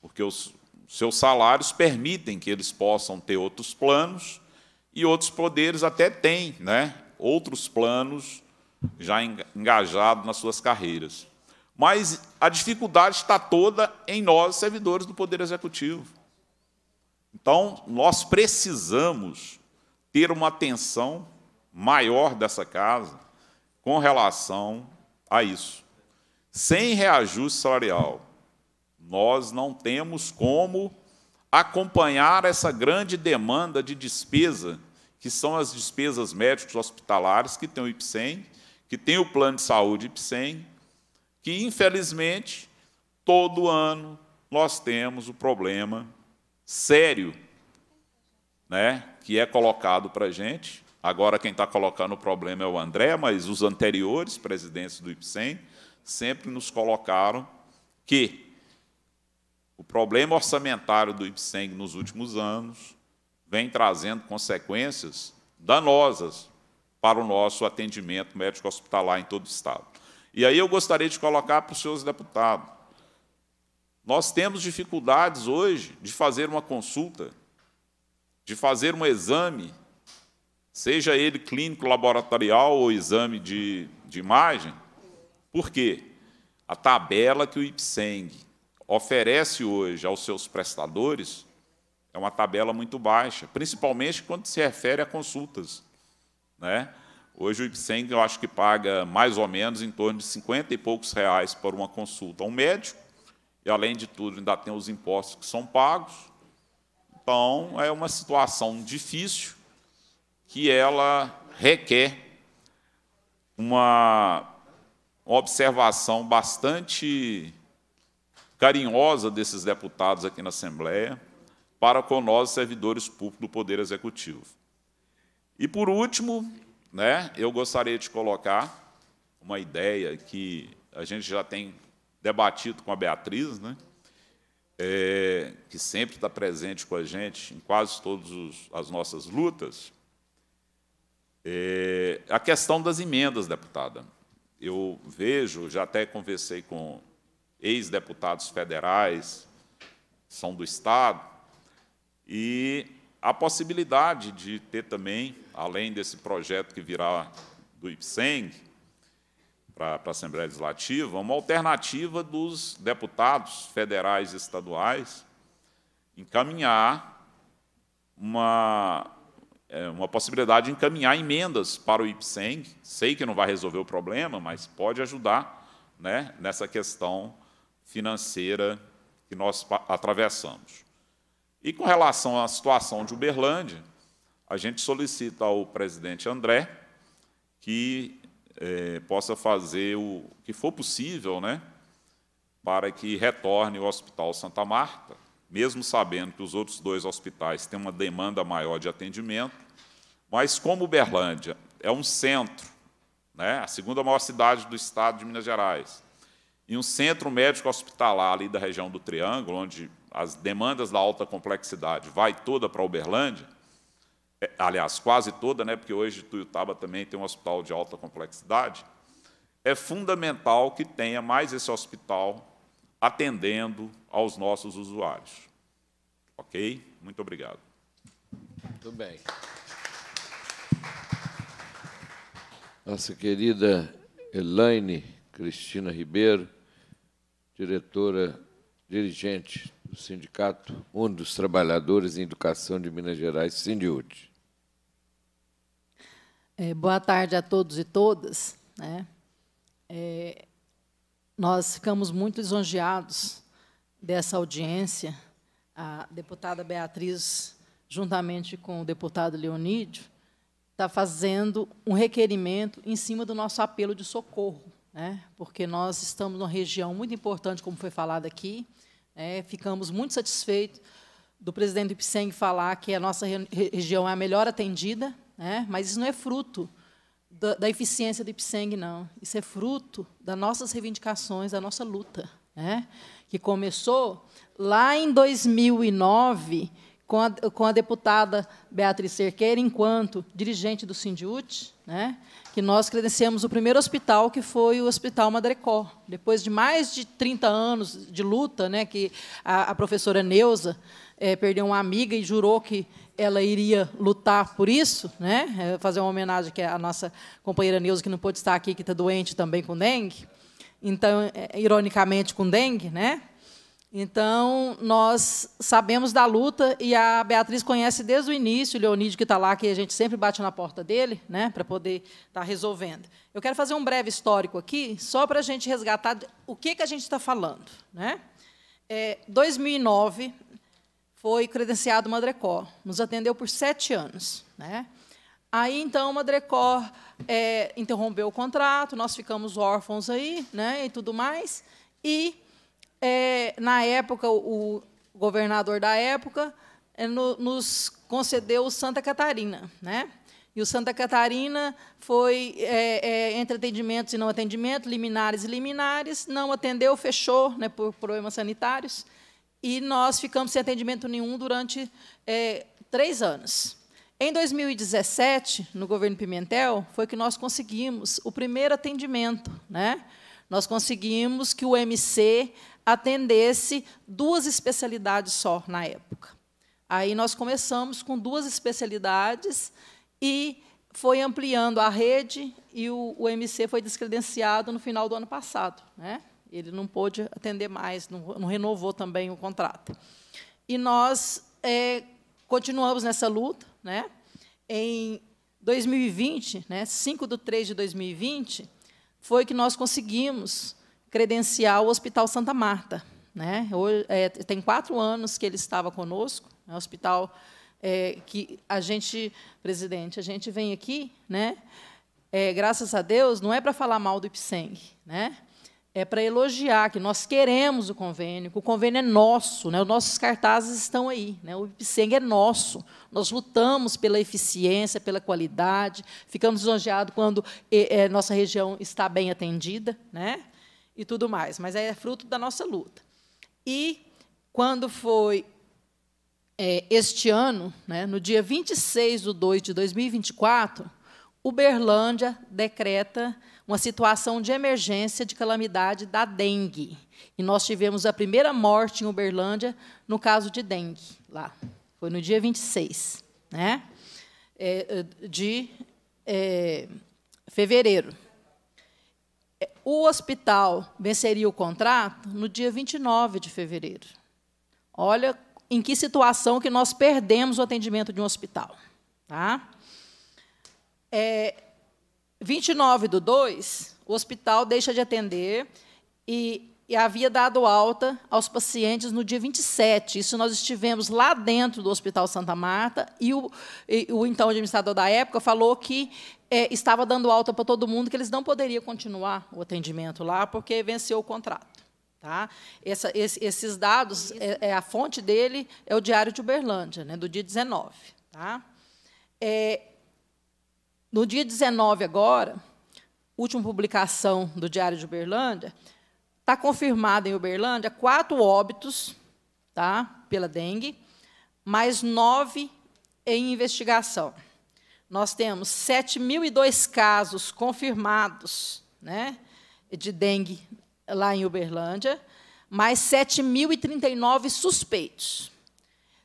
porque os, seus salários permitem que eles possam ter outros planos e outros poderes até têm, né? Outros planos já engajados nas suas carreiras. Mas a dificuldade está toda em nós, servidores do Poder Executivo. Então, nós precisamos ter uma atenção maior dessa casa com relação a isso. Sem reajuste salarial, nós não temos como acompanhar essa grande demanda de despesa, que são as despesas médicos hospitalares, que tem o IPSEM, que tem o plano de saúde IPSEM, que, infelizmente, todo ano nós temos o problema sério né, que é colocado para a gente. Agora, quem está colocando o problema é o André, mas os anteriores presidentes do IPSEM sempre nos colocaram que o problema orçamentário do IPSENG nos últimos anos vem trazendo consequências danosas para o nosso atendimento médico-hospitalar em todo o Estado. E aí eu gostaria de colocar para os senhores deputados, nós temos dificuldades hoje de fazer uma consulta, de fazer um exame, seja ele clínico, laboratorial ou exame de, de imagem. Por quê? A tabela que o IPSENG oferece hoje aos seus prestadores é uma tabela muito baixa, principalmente quando se refere a consultas. Né? Hoje o IPSEM, eu acho que paga mais ou menos em torno de 50 e poucos reais por uma consulta a um médico, e, além de tudo, ainda tem os impostos que são pagos. Então, é uma situação difícil que ela requer uma observação bastante carinhosa desses deputados aqui na Assembleia para com nós, servidores públicos do Poder Executivo. E, por último, né, eu gostaria de colocar uma ideia que a gente já tem debatido com a Beatriz, né, é, que sempre está presente com a gente em quase todas as nossas lutas, é, a questão das emendas, deputada. Eu vejo, já até conversei com ex-deputados federais, são do Estado, e a possibilidade de ter também, além desse projeto que virá do IPSENG, para, para a Assembleia Legislativa, uma alternativa dos deputados federais e estaduais encaminhar uma, é, uma possibilidade de encaminhar emendas para o IPSENG. Sei que não vai resolver o problema, mas pode ajudar né, nessa questão financeira que nós atravessamos. E com relação à situação de Uberlândia, a gente solicita ao presidente André que é, possa fazer o que for possível, né, para que retorne o Hospital Santa Marta, mesmo sabendo que os outros dois hospitais têm uma demanda maior de atendimento, mas como Uberlândia é um centro, né, a segunda maior cidade do estado de Minas Gerais, em um centro médico hospitalar ali da região do Triângulo, onde as demandas da alta complexidade vai toda para Uberlândia, é, aliás, quase toda, né, porque hoje Tuiutaba também tem um hospital de alta complexidade, é fundamental que tenha mais esse hospital atendendo aos nossos usuários. Ok? Muito obrigado. Muito bem. Nossa querida Elaine Cristina Ribeiro, diretora dirigente do Sindicato um dos Trabalhadores em Educação de Minas Gerais, Sindiúde. É, boa tarde a todos e todas. Né? É, nós ficamos muito lisonjeados dessa audiência. A deputada Beatriz, juntamente com o deputado Leonídio, está fazendo um requerimento em cima do nosso apelo de socorro né? porque nós estamos numa região muito importante, como foi falado aqui. Né? Ficamos muito satisfeitos do presidente do IPSENG falar que a nossa re região é a melhor atendida, né? mas isso não é fruto da, da eficiência do IPSENG, não. Isso é fruto das nossas reivindicações, da nossa luta, né? que começou lá em 2009 com a, com a deputada Beatriz Cerqueira, enquanto dirigente do Sindiut, né? que nós credenciamos o primeiro hospital, que foi o Hospital Madrecó. Depois de mais de 30 anos de luta, né, que a, a professora Neuza é, perdeu uma amiga e jurou que ela iria lutar por isso, né, eh, fazer uma homenagem que é a nossa companheira Neuza, que não pôde estar aqui, que está doente também com dengue, então, é, ironicamente, com dengue, né, então, nós sabemos da luta e a Beatriz conhece desde o início o Leonídio que está lá, que a gente sempre bate na porta dele, né, para poder estar tá resolvendo. Eu quero fazer um breve histórico aqui, só para a gente resgatar o que, que a gente está falando. Né? É, 2009 foi credenciado o Madrecor, nos atendeu por sete anos. Né? Aí, então, o Madrecor é, interrompeu o contrato, nós ficamos órfãos aí né, e tudo mais, e é, na época, o governador da época é, no, nos concedeu Santa Catarina. Né? E o Santa Catarina foi é, é, entre atendimentos e não atendimento, liminares e liminares, não atendeu, fechou né, por problemas sanitários, e nós ficamos sem atendimento nenhum durante é, três anos. Em 2017, no governo Pimentel, foi que nós conseguimos o primeiro atendimento. Né? Nós conseguimos que o MC atendesse duas especialidades só na época. Aí nós começamos com duas especialidades e foi ampliando a rede e o, o MC foi descredenciado no final do ano passado. Né? Ele não pôde atender mais, não, não renovou também o contrato. E nós é, continuamos nessa luta. Né? Em 2020, né, 5 de 3 de 2020, foi que nós conseguimos credenciar o Hospital Santa Marta. Né? Hoje, é, tem quatro anos que ele estava conosco, é né? um hospital é, que a gente, presidente, a gente vem aqui, né? É, graças a Deus, não é para falar mal do IPSENG, né? é para elogiar que nós queremos o convênio, que o convênio é nosso, né? os nossos cartazes estão aí, né? o IPSENG é nosso, nós lutamos pela eficiência, pela qualidade, ficamos elogiados quando é, nossa região está bem atendida, né? e tudo mais, mas é fruto da nossa luta. E quando foi é, este ano, né, no dia 26 de 2 de 2024, Uberlândia decreta uma situação de emergência de calamidade da dengue. E nós tivemos a primeira morte em Uberlândia no caso de dengue, lá. Foi no dia 26 né, é, é, de é, fevereiro o hospital venceria o contrato no dia 29 de fevereiro. Olha em que situação que nós perdemos o atendimento de um hospital. Tá? É, 29 do 2, o hospital deixa de atender e, e, havia dado alta aos pacientes no dia 27. Isso nós estivemos lá dentro do Hospital Santa Marta e o, e, o então administrador da época falou que é, estava dando alta para todo mundo que eles não poderiam continuar o atendimento lá, porque venceu o contrato. Tá? Essa, esse, esses dados, é, é, a fonte dele é o Diário de Uberlândia, né, do dia 19. Tá? É, no dia 19 agora, última publicação do Diário de Uberlândia, está confirmado em Uberlândia quatro óbitos tá, pela dengue, mais nove em investigação nós temos 7.002 casos confirmados né, de dengue lá em Uberlândia, mais 7.039 suspeitos.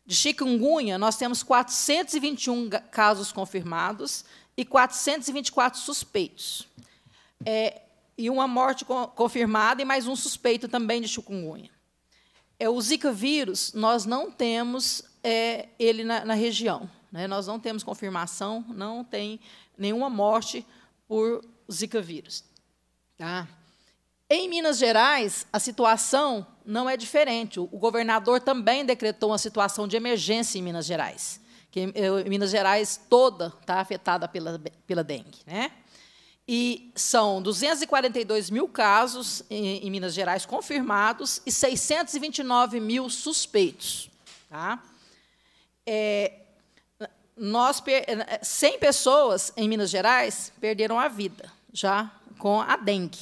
De chikungunya, nós temos 421 casos confirmados e 424 suspeitos. É, e uma morte confirmada e mais um suspeito também de chikungunya. É, o Zika vírus, nós não temos é, ele na, na região. Né? Nós não temos confirmação, não tem nenhuma morte por Zika vírus. Tá? Em Minas Gerais, a situação não é diferente. O governador também decretou uma situação de emergência em Minas Gerais. Que eh, Minas Gerais toda está afetada pela, pela dengue. Né? E são 242 mil casos em, em Minas Gerais confirmados e 629 mil suspeitos. Tá? É, nós 100 eh, eh, pessoas em Minas Gerais perderam a vida já com a dengue.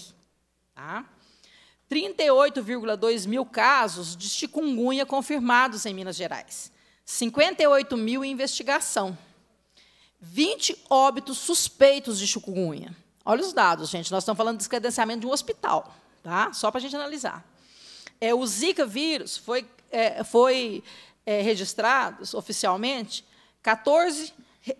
Tá? 38,2 mil casos de chikungunya confirmados em Minas Gerais, 58 mil em investigação, 20 óbitos suspeitos de chikungunya. Olha os dados, gente. Nós estamos falando de descredenciamento de um hospital, tá? Só para a gente analisar. É, o Zika vírus foi, é, foi é, registrado oficialmente 14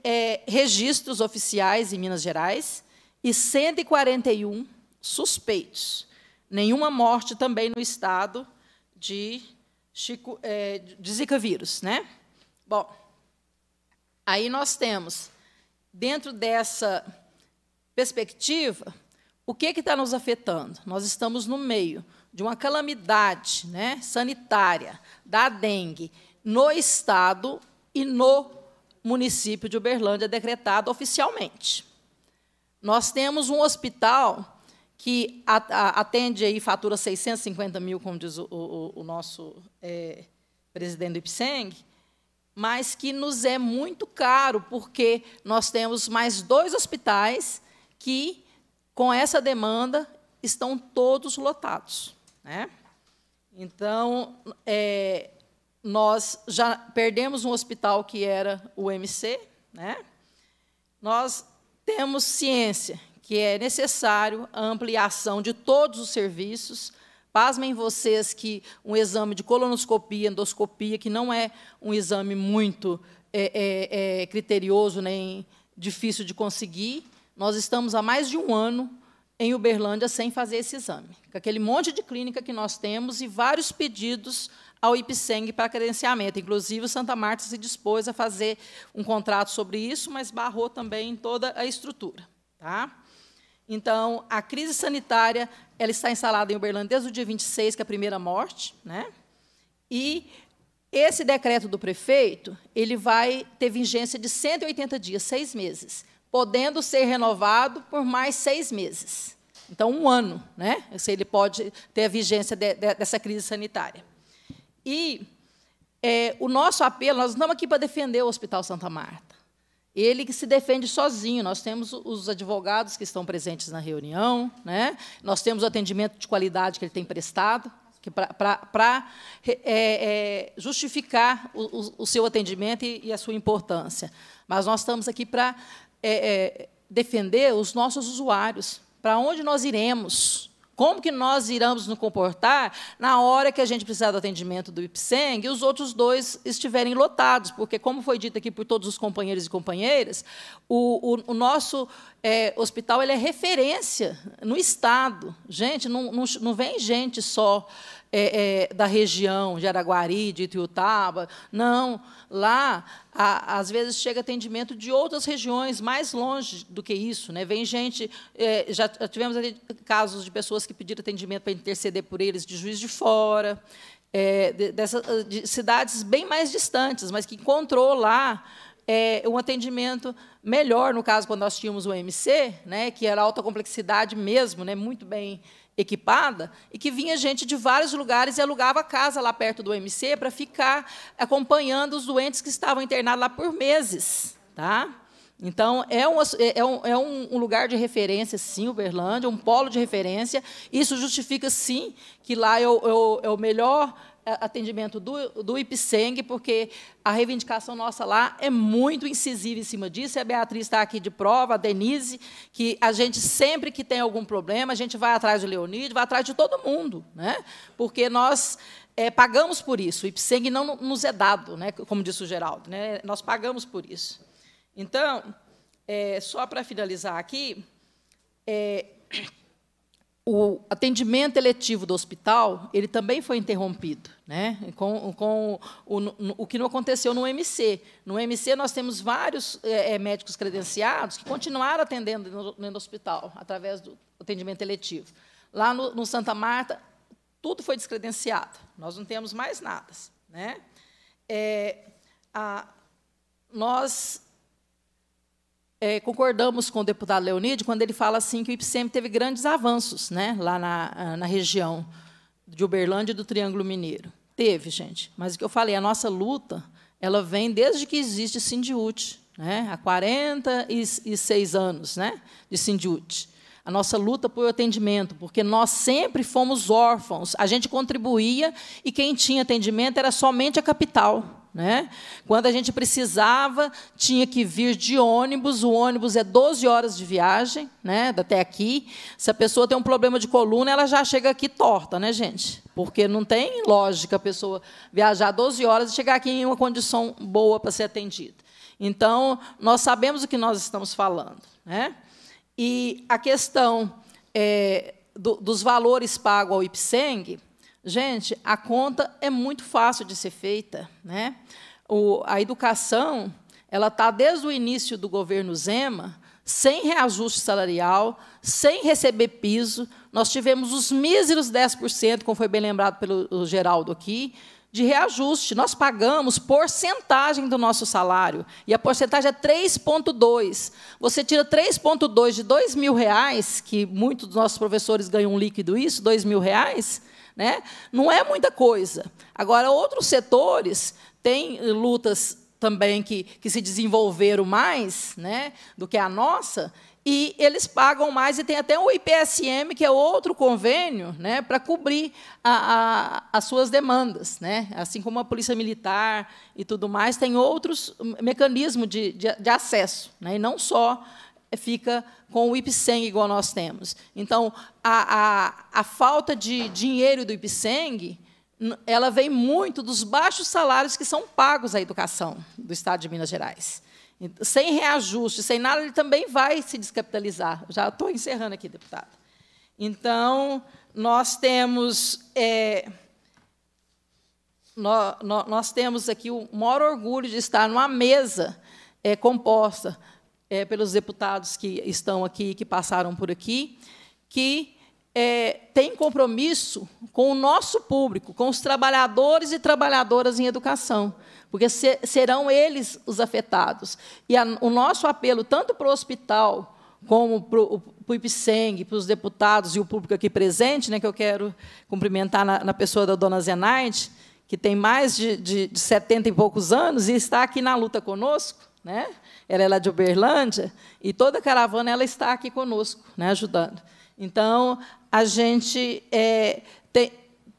é, registros oficiais em Minas Gerais e 141 suspeitos. Nenhuma morte também no estado de, Chico, é, de Zika vírus. Né? Bom, aí nós temos, dentro dessa perspectiva, o que está nos afetando? Nós estamos no meio de uma calamidade né, sanitária da dengue no Estado e no município de Uberlândia decretado oficialmente. Nós temos um hospital que atende aí, fatura 650 mil, como diz o, o, o nosso é, presidente do IPSENG, mas que nos é muito caro, porque nós temos mais dois hospitais que, com essa demanda, estão todos lotados. Né? Então, é, nós já perdemos um hospital que era o MC, né? Nós temos ciência que é necessário a ampliação de todos os serviços. Pasmem vocês que um exame de colonoscopia, endoscopia, que não é um exame muito é, é, é, criterioso nem difícil de conseguir, nós estamos há mais de um ano em Uberlândia sem fazer esse exame. Com aquele monte de clínica que nós temos e vários pedidos ao IPSENG para credenciamento. Inclusive, o Santa Marta se dispôs a fazer um contrato sobre isso, mas barrou também toda a estrutura. Tá? Então, a crise sanitária ela está instalada em Uberlândia desde o dia 26, que é a primeira morte, né? e esse decreto do prefeito ele vai ter vigência de 180 dias, seis meses, podendo ser renovado por mais seis meses. Então, um ano, né? Se ele pode ter a vigência de, de, dessa crise sanitária. E é, o nosso apelo, nós não estamos aqui para defender o Hospital Santa Marta. Ele que se defende sozinho. Nós temos os advogados que estão presentes na reunião, né? nós temos o atendimento de qualidade que ele tem prestado, para é, é, justificar o, o, seu atendimento e, e, a sua importância. Mas nós estamos aqui para é, é defender os nossos usuários, para onde nós iremos, como que nós iremos nos comportar na hora que a gente precisar do atendimento do IPSENG e os outros dois estiverem lotados, porque, como foi dito aqui por todos os companheiros e companheiras, o, o, o nosso é, hospital ele é referência no Estado. Gente, não, não, não vem gente só é, é, da região de Araguari, de Ituiutaba. Não, lá, a, às vezes, chega atendimento de outras regiões, mais longe do que isso. Né? Vem gente, é, já tivemos casos de pessoas que pediram atendimento para interceder por eles de juiz de fora, é, de, dessa, de cidades bem mais distantes, mas que encontrou lá é, um atendimento melhor, no caso, quando nós tínhamos o MC, né, que era alta complexidade mesmo, né, muito bem equipada e que vinha gente de vários lugares e alugava casa lá perto do MC para ficar acompanhando os doentes que estavam internados lá por meses, tá? Então, é um, é, é, um, é um lugar de referência, sim, Uberlândia, um polo de referência. Isso justifica, sim, que lá é o, é o, é o melhor atendimento do, do IPSENG, porque a reivindicação nossa lá é muito incisiva em cima disso, e a Beatriz está aqui de prova, a Denise, que a gente, sempre que tem algum problema, a gente vai atrás do Leonid, vai atrás de todo mundo, né? porque nós é, pagamos por isso, o IPSENG não nos é dado, né? como disse o Geraldo, né? nós pagamos por isso. Então, é, só para finalizar aqui, é, o atendimento eletivo do hospital ele também foi interrompido, né? com, com o, o, o, que não aconteceu no MC. No MC, nós temos vários é, é, médicos credenciados que continuaram atendendo no, no, hospital, através do atendimento eletivo. Lá no, no, Santa Marta, tudo foi descredenciado, nós não temos mais nada. Né? É, a, nós é, concordamos com o deputado Leonide quando ele fala assim que o IPCM teve grandes avanços né, lá na, ah, na região de Uberlândia e do Triângulo Mineiro. Teve, gente. Mas o que eu falei, a nossa luta ela vem desde que existe Sindiúte, né, há 46 anos né, de Sindiúte a nossa luta por atendimento, porque nós sempre fomos órfãos. A gente contribuía e quem tinha atendimento era somente a capital. Né? Quando a gente precisava, tinha que vir de ônibus. O ônibus é 12 horas de viagem né? até aqui. Se a pessoa tem um problema de coluna, ela já chega aqui torta, né, gente? Porque não tem lógica a pessoa viajar 12 horas e chegar aqui em uma condição boa para ser atendida. Então, nós sabemos o que nós estamos falando. Né? E a questão é, do, dos valores pagos ao IPSENG, gente, a conta é muito fácil de ser feita. Né? O, a educação ela está, desde o início do governo Zema, sem reajuste salarial, sem receber piso. Nós tivemos os míseros 10%, como foi bem lembrado pelo Geraldo aqui, de reajuste. Nós pagamos porcentagem do nosso salário. E a porcentagem é 3,2. Você tira 3,2 de 2 mil reais, que muitos dos nossos professores ganham um líquido isso, 2 mil reais, né? não é muita coisa. Agora, outros setores têm lutas também que, que se desenvolveram mais né, do que a nossa, e eles pagam mais e tem até o IPSM, que é outro convênio, né, para cobrir a, a, as suas demandas. Né? Assim como a Polícia Militar e tudo mais, tem outros mecanismos de, de, de acesso, né? e não só fica com o IPSENG, igual nós temos. Então, a, a, a falta de dinheiro do IPSENG ela vem muito dos baixos salários que são pagos à educação do Estado de Minas Gerais. Sem reajuste, sem nada, ele também vai se descapitalizar. Já estou encerrando aqui, deputado. Então, nós temos. É, nós, nós, temos aqui o maior orgulho de estar numa mesa é, composta é, pelos deputados que estão aqui, que passaram por aqui, que é, tem compromisso com o nosso público, com os trabalhadores e trabalhadoras em educação, porque serão eles os afetados. E a, o nosso apelo, tanto para o hospital, como para o IPSENG, para os deputados e o público aqui presente, né, que eu quero cumprimentar na, na pessoa da dona Zenaide, que tem mais de, de, de 70 e poucos anos e está aqui na luta conosco, né? Ela é lá de Uberlândia e toda a caravana ela está aqui conosco, né, ajudando. Então a gente é, tem,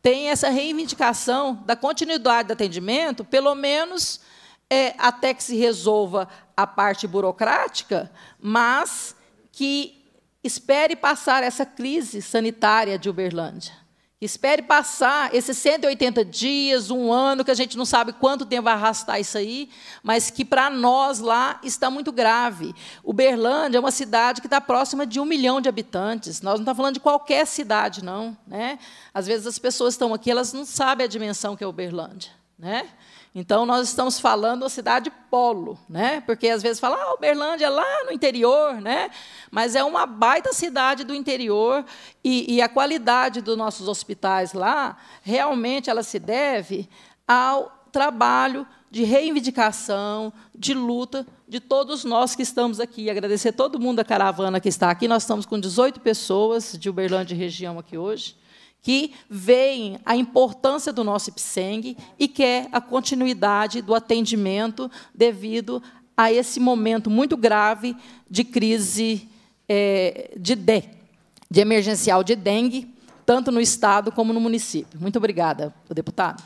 tem essa reivindicação da continuidade do atendimento, pelo menos é, até que se resolva a parte burocrática, mas que espere passar essa crise sanitária de Uberlândia. Espere passar esses 180 dias, um ano, que a gente não sabe quanto tempo vai arrastar isso aí, mas que para nós lá está muito grave. Uberlândia é uma cidade que está próxima de um milhão de habitantes. Nós não estamos tá falando de qualquer cidade, não. Né? Às vezes as pessoas estão aqui, elas não sabem a dimensão que é Uberlândia. Né? Então, nós estamos falando da cidade polo, né? porque às vezes fala, ah, Uberlândia é lá no interior, né? mas é uma baita cidade do interior, e, e a qualidade dos nossos hospitais lá, realmente ela se deve ao trabalho de reivindicação, de luta de todos nós que estamos aqui. Agradecer todo mundo da caravana que está aqui. Nós estamos com 18 pessoas de Uberlândia e região aqui hoje que veem a importância do nosso IPSENG e quer a continuidade do atendimento devido a esse momento muito grave de crise é, de, de, de emergencial de dengue, tanto no Estado como no município. Muito obrigada, deputado.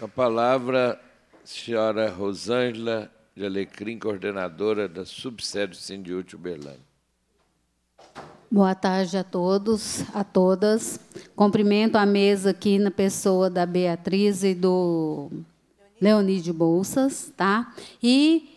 a palavra, senhora Rosângela de Alecrim, coordenadora da subsede Sindiúti Uberlândia. Boa tarde a todos, a todas. Cumprimento a mesa aqui na pessoa da Beatriz e do Leonide Bolsas, tá? E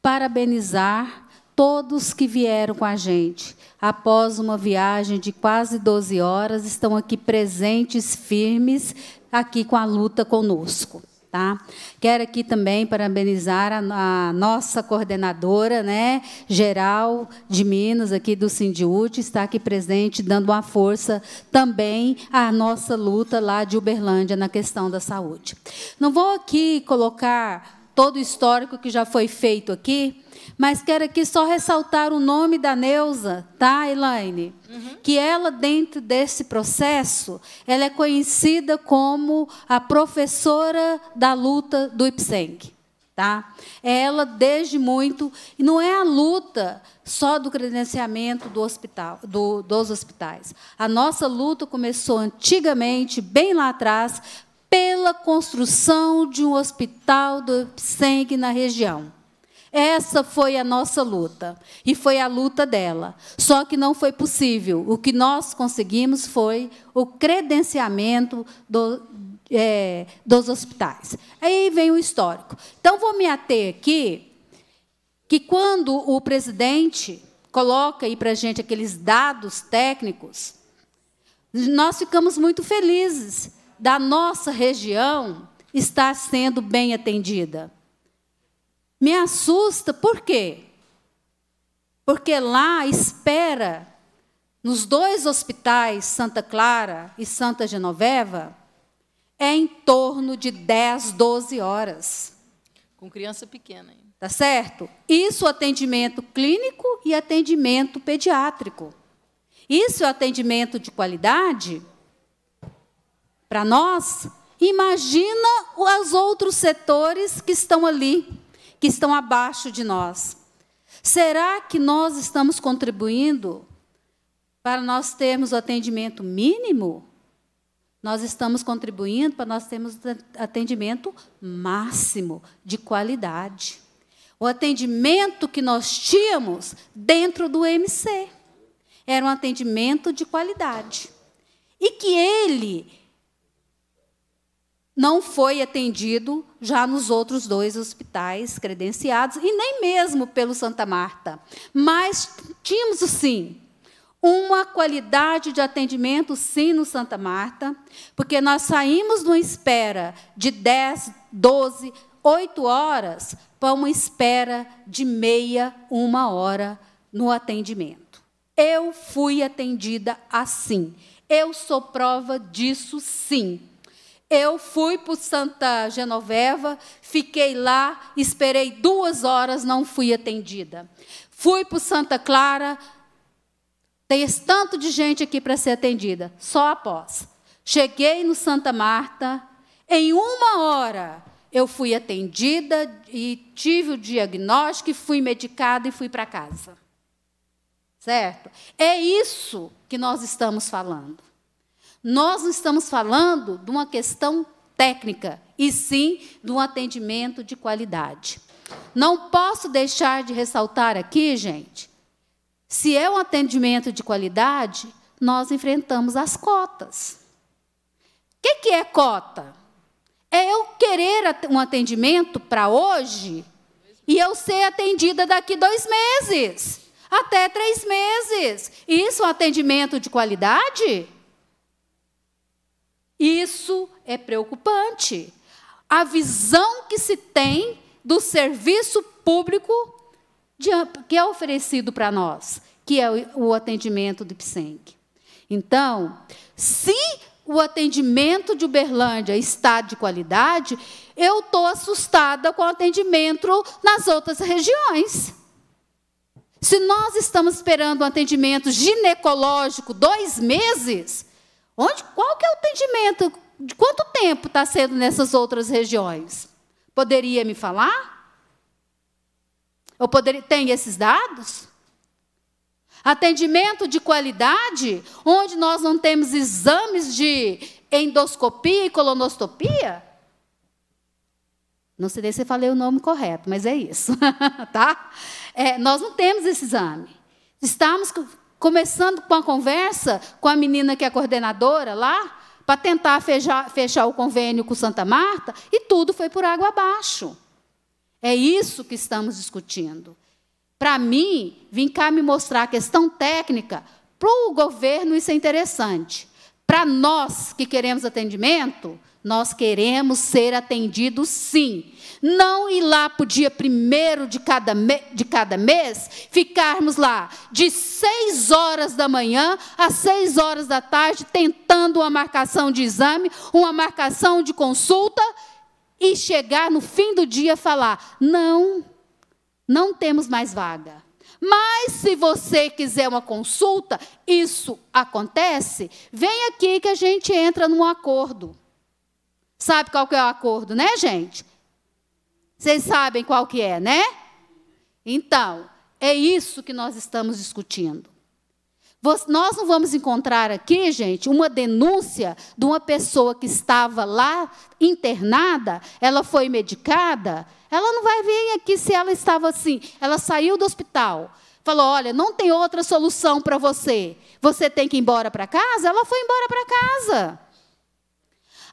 parabenizar todos que vieram com a gente. Após uma viagem de quase 12 horas, estão aqui presentes, firmes, aqui com a luta conosco. Tá? Quero aqui também parabenizar a, a, nossa coordenadora né, geral de Minas, aqui do Sindiúte, está aqui presente, dando uma força também à nossa luta lá de Uberlândia na questão da saúde. Não vou aqui colocar todo o histórico que já foi feito aqui, mas quero aqui só ressaltar o nome da Neuza, tá, Elaine? Uhum. Que ela, dentro desse processo, ela é conhecida como a professora da luta do IPSENG. Tá? É ela, desde muito, e não é a luta só do credenciamento do hospital, do, dos hospitais. A nossa luta começou antigamente, bem lá atrás, pela construção de um hospital do sangue na região. Essa foi a nossa luta e foi a luta dela. Só que não foi possível. O que nós conseguimos foi o credenciamento do, é, dos hospitais. Aí vem o histórico. Então vou me ater aqui que quando o presidente coloca aí para a gente aqueles dados técnicos, nós ficamos muito felizes da nossa região está sendo bem atendida. Me assusta, por quê? Porque lá espera, nos dois hospitais, Santa Clara e Santa Genoveva, é em torno de 10, 12 horas. Com criança pequena. Hein? Tá certo? Isso atendimento clínico e atendimento pediátrico. Isso é atendimento de qualidade? para nós, imagina os outros setores que estão ali, que estão abaixo de nós. Será que nós estamos contribuindo para nós termos o atendimento mínimo? Nós estamos contribuindo para nós termos atendimento máximo, de qualidade. O atendimento que nós tínhamos dentro do MC era um atendimento de qualidade. E que ele não foi atendido já nos outros dois hospitais credenciados, e nem mesmo pelo Santa Marta. Mas tínhamos, sim, uma qualidade de atendimento, sim, no Santa Marta, porque nós saímos de uma espera de 10, 12, 8 horas para uma espera de meia, uma hora no atendimento. Eu fui atendida assim. Eu sou prova disso, sim. Eu fui para Santa Genoveva, fiquei lá, esperei duas horas, não fui atendida. Fui para Santa Clara, tem esse tanto de gente aqui para ser atendida, só após. Cheguei no Santa Marta, em uma hora eu fui atendida e tive o diagnóstico, fui medicada e fui para casa. Certo? É isso que nós estamos falando. Nós não estamos falando de uma questão técnica, e sim de um atendimento de qualidade. Não posso deixar de ressaltar aqui, gente, se é um atendimento de qualidade, nós enfrentamos as cotas. O que, que é cota? É eu querer um atendimento para hoje e eu ser atendida daqui dois meses, até três meses. Isso é um atendimento de qualidade? Isso é preocupante. A visão que se tem do serviço público que é oferecido para nós, que é o, o atendimento do PSENC. Então, se o atendimento de Uberlândia está de qualidade, eu estou assustada com o atendimento nas outras regiões. Se nós estamos esperando um atendimento ginecológico dois meses, Onde, qual que é o atendimento? De quanto tempo está sendo nessas outras regiões? Poderia me falar? Eu poderia, tem esses dados? Atendimento de qualidade, onde nós não temos exames de endoscopia e colonoscopia? Não sei se falei o nome correto, mas é isso, tá? É, nós não temos esse exame. Estamos Começando com a conversa com a menina que é coordenadora lá, para tentar fechar, fechar o convênio com Santa Marta, e tudo foi por água abaixo. É isso que estamos discutindo. Para mim, vim cá me mostrar a questão técnica, para o governo isso é interessante. Para nós que queremos atendimento, nós queremos ser atendidos sim. Não ir lá para o dia primeiro de cada, de cada mês, ficarmos lá de seis horas da manhã às seis horas da tarde, tentando uma marcação de exame, uma marcação de consulta, e chegar no fim do dia falar: não, não temos mais vaga. Mas se você quiser uma consulta, isso acontece, vem aqui que a gente entra num acordo. Sabe qual que é o acordo, né, gente? Vocês sabem qual que é, né? Então, é isso que nós estamos discutindo. Nós não vamos encontrar aqui, gente, uma denúncia de uma pessoa que estava lá internada, ela foi medicada, ela não vai vir aqui se ela estava assim, ela saiu do hospital, falou: olha, não tem outra solução para você, você tem que ir embora para casa, ela foi embora para casa.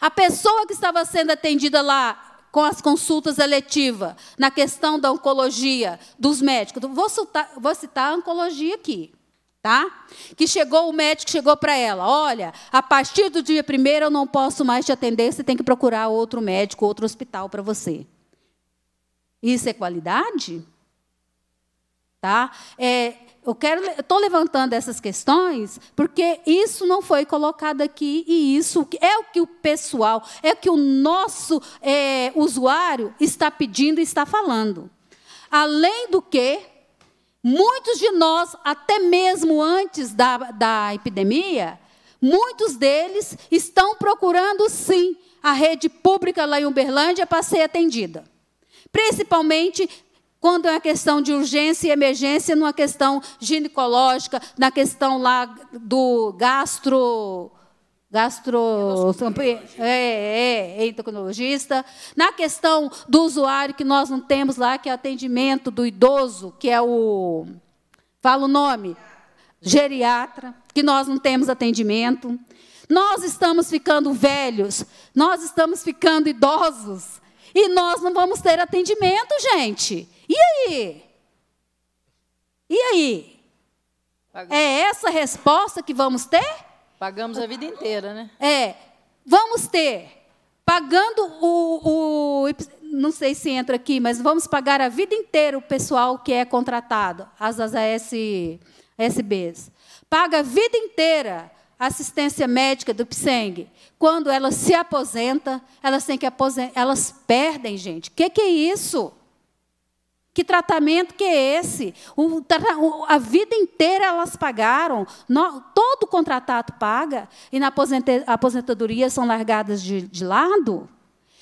A pessoa que estava sendo atendida lá com as consultas eletivas, na questão da oncologia dos médicos. Então, vou, citar, vou citar a oncologia aqui. Tá? Que chegou, o médico chegou para ela: olha, a partir do dia primeiro eu não posso mais te atender, você tem que procurar outro médico, outro hospital para você. Isso é qualidade? Tá? É, eu quero, estou levantando essas questões porque isso não foi colocado aqui e isso é o que o pessoal, é o que o nosso é, usuário está pedindo e está falando. Além do que, muitos de nós, até mesmo antes da, da epidemia, muitos deles estão procurando sim a rede pública lá em Uberlândia para ser atendida. Principalmente quando é uma questão de urgência e emergência, numa questão ginecológica, na questão lá do gastro gastro é, é, é, endocrinologista, na questão do usuário que nós não temos lá, que é atendimento do idoso, que é o fala o nome, geriatra, que nós não temos atendimento. Nós estamos ficando velhos, nós estamos ficando idosos e nós não vamos ter atendimento, gente. E aí? E aí? Pagamos. É essa resposta que vamos ter? Pagamos a vida inteira, né? É. Vamos ter, pagando o, o. Não sei se entra aqui, mas vamos pagar a vida inteira o pessoal que é contratado, as AS, Paga a vida inteira assistência médica do PSENG. Quando elas se aposenta, elas têm que aposentar, elas perdem, gente. O que, que é isso? Que tratamento que é esse? O, a vida inteira elas pagaram, no, todo contratado paga, e na aposentadoria são largadas de, de lado?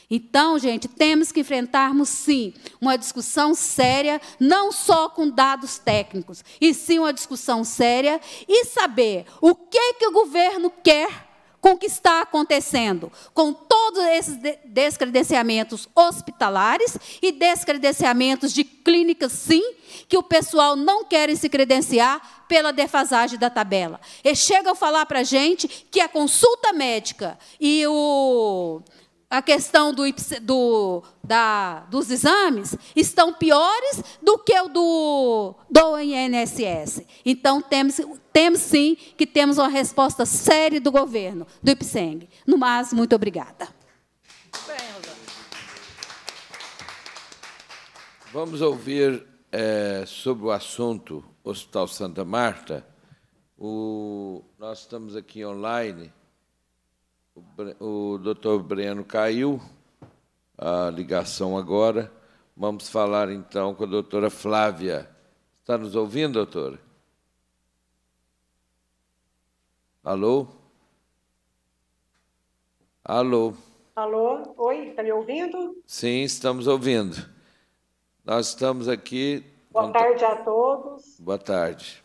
Então, gente, temos que enfrentarmos, sim, uma discussão séria, não só com dados técnicos, e sim uma discussão séria e saber o que, que o governo quer com o que está acontecendo, com todos esses descredenciamentos hospitalares e descredenciamentos de clínicas, sim, que o pessoal não quer se credenciar pela defasagem da tabela. E chegam a falar para a gente que a consulta médica e o a questão do, do, da, dos exames estão piores do que o do, do INSS. Então, temos, temos sim que temos uma resposta séria do governo, do IPSENG. No mais, muito obrigada. Vamos ouvir é, sobre o assunto Hospital Santa Marta. O, nós estamos aqui online. O doutor Breno caiu, a ligação agora. Vamos falar então com a doutora Flávia. Está nos ouvindo, doutora? Alô? Alô? Alô? Oi, está me ouvindo? Sim, estamos ouvindo. Nós estamos aqui. Boa tarde a todos. Boa tarde.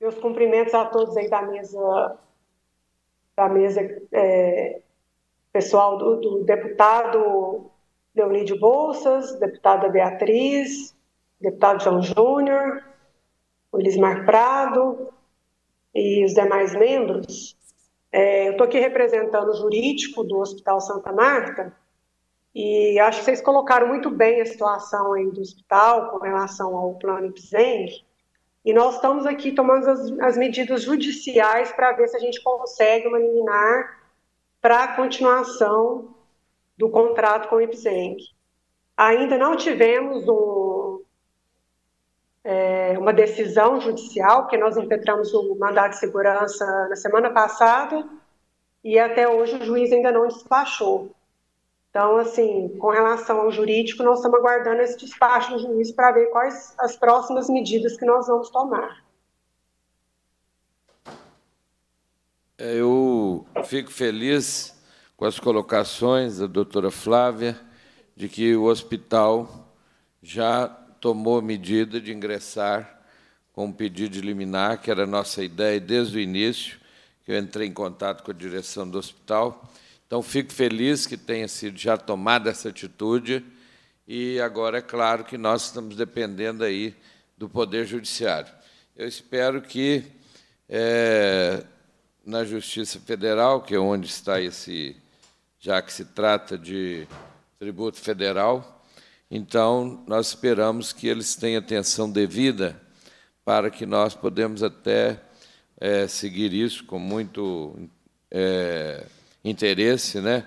Meus cumprimentos a todos aí da mesa da mesa é, pessoal do, do deputado Leonídio Bolsas, deputada Beatriz, deputado João Júnior, o Elismar Prado e os demais membros. É, eu estou aqui representando o jurídico do Hospital Santa Marta e acho que vocês colocaram muito bem a situação aí do hospital com relação ao plano IPSENG. E nós estamos aqui tomando as, as medidas judiciais para ver se a gente consegue uma liminar para a continuação do contrato com o Ipsenc. Ainda não tivemos um, é, uma decisão judicial, porque nós impetramos o mandato de segurança na semana passada e até hoje o juiz ainda não despachou. Então, assim, com relação ao jurídico, nós estamos aguardando esse despacho do juiz para ver quais as próximas medidas que nós vamos tomar. É, eu fico feliz com as colocações da doutora Flávia de que o hospital já tomou a medida de ingressar com um pedido de liminar, que era a nossa ideia desde o início, que eu entrei em contato com a direção do hospital, então, fico feliz que tenha sido já tomada essa atitude e agora é claro que nós estamos dependendo aí do Poder Judiciário. Eu espero que é, na Justiça Federal, que é onde está esse, já que se trata de tributo federal, então nós esperamos que eles tenham atenção devida para que nós podemos até é, seguir isso com muito é, interesse, né,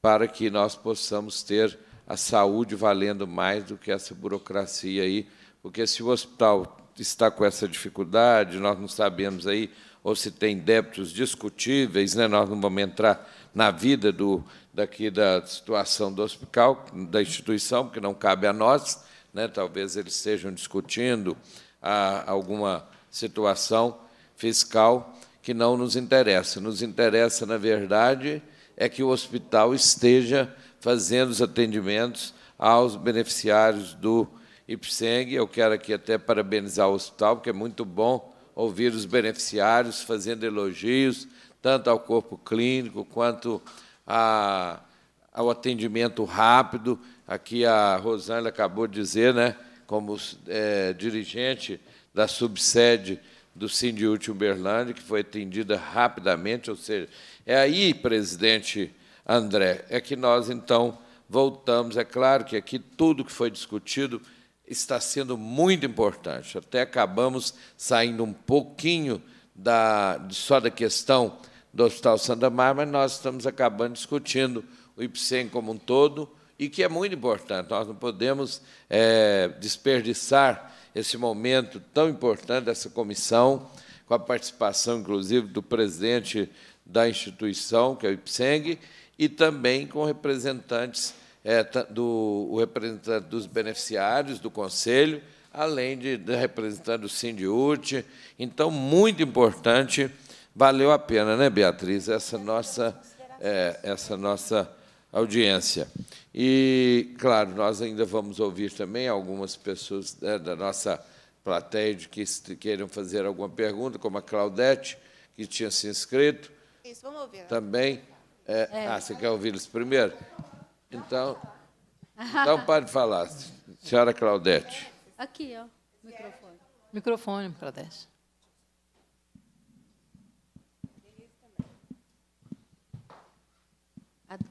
para que nós possamos ter a saúde valendo mais do que essa burocracia aí, porque se o hospital está com essa dificuldade, nós não sabemos aí, ou se tem débitos discutíveis, né, nós não vamos entrar na vida do, daqui da situação do hospital, da instituição, porque não cabe a nós, né, talvez eles estejam discutindo a, ah, alguma situação fiscal, que não nos interessa. Nos interessa, na verdade, é que o hospital esteja fazendo os atendimentos aos beneficiários do IPSENG. Eu quero aqui até parabenizar o hospital, porque é muito bom ouvir os beneficiários fazendo elogios, tanto ao corpo clínico quanto a, ao atendimento rápido. Aqui a Rosângela acabou de dizer, né, como é, dirigente da subsede do Sindiúti Uberlândia, que foi atendida rapidamente, ou seja, é aí, presidente André, é que nós, então, voltamos. É claro que aqui tudo que foi discutido está sendo muito importante. Até acabamos saindo um pouquinho da, só da questão do Hospital Santa Mar, mas nós estamos acabando discutindo o IPSEM como um todo, e que é muito importante. Nós não podemos é, desperdiçar esse momento tão importante dessa comissão, com a participação, inclusive, do presidente da instituição, que é o IPSENG, e também com representantes é, do o representante dos beneficiários do conselho, além de, de representante do Sindiut. Então, muito importante, valeu a pena, né, Beatriz, essa nossa, é, essa nossa audiência. E, claro, nós ainda vamos ouvir também algumas pessoas né, da nossa plateia de que queiram fazer alguma pergunta, como a Claudete, que tinha se inscrito. Isso, vamos ouvir. Né? Também. É, é. Ah, você quer ouvir isso primeiro? Então, então pode falar. Senhora Claudete. Aqui, ó. Microfone. Microfone, Claudete.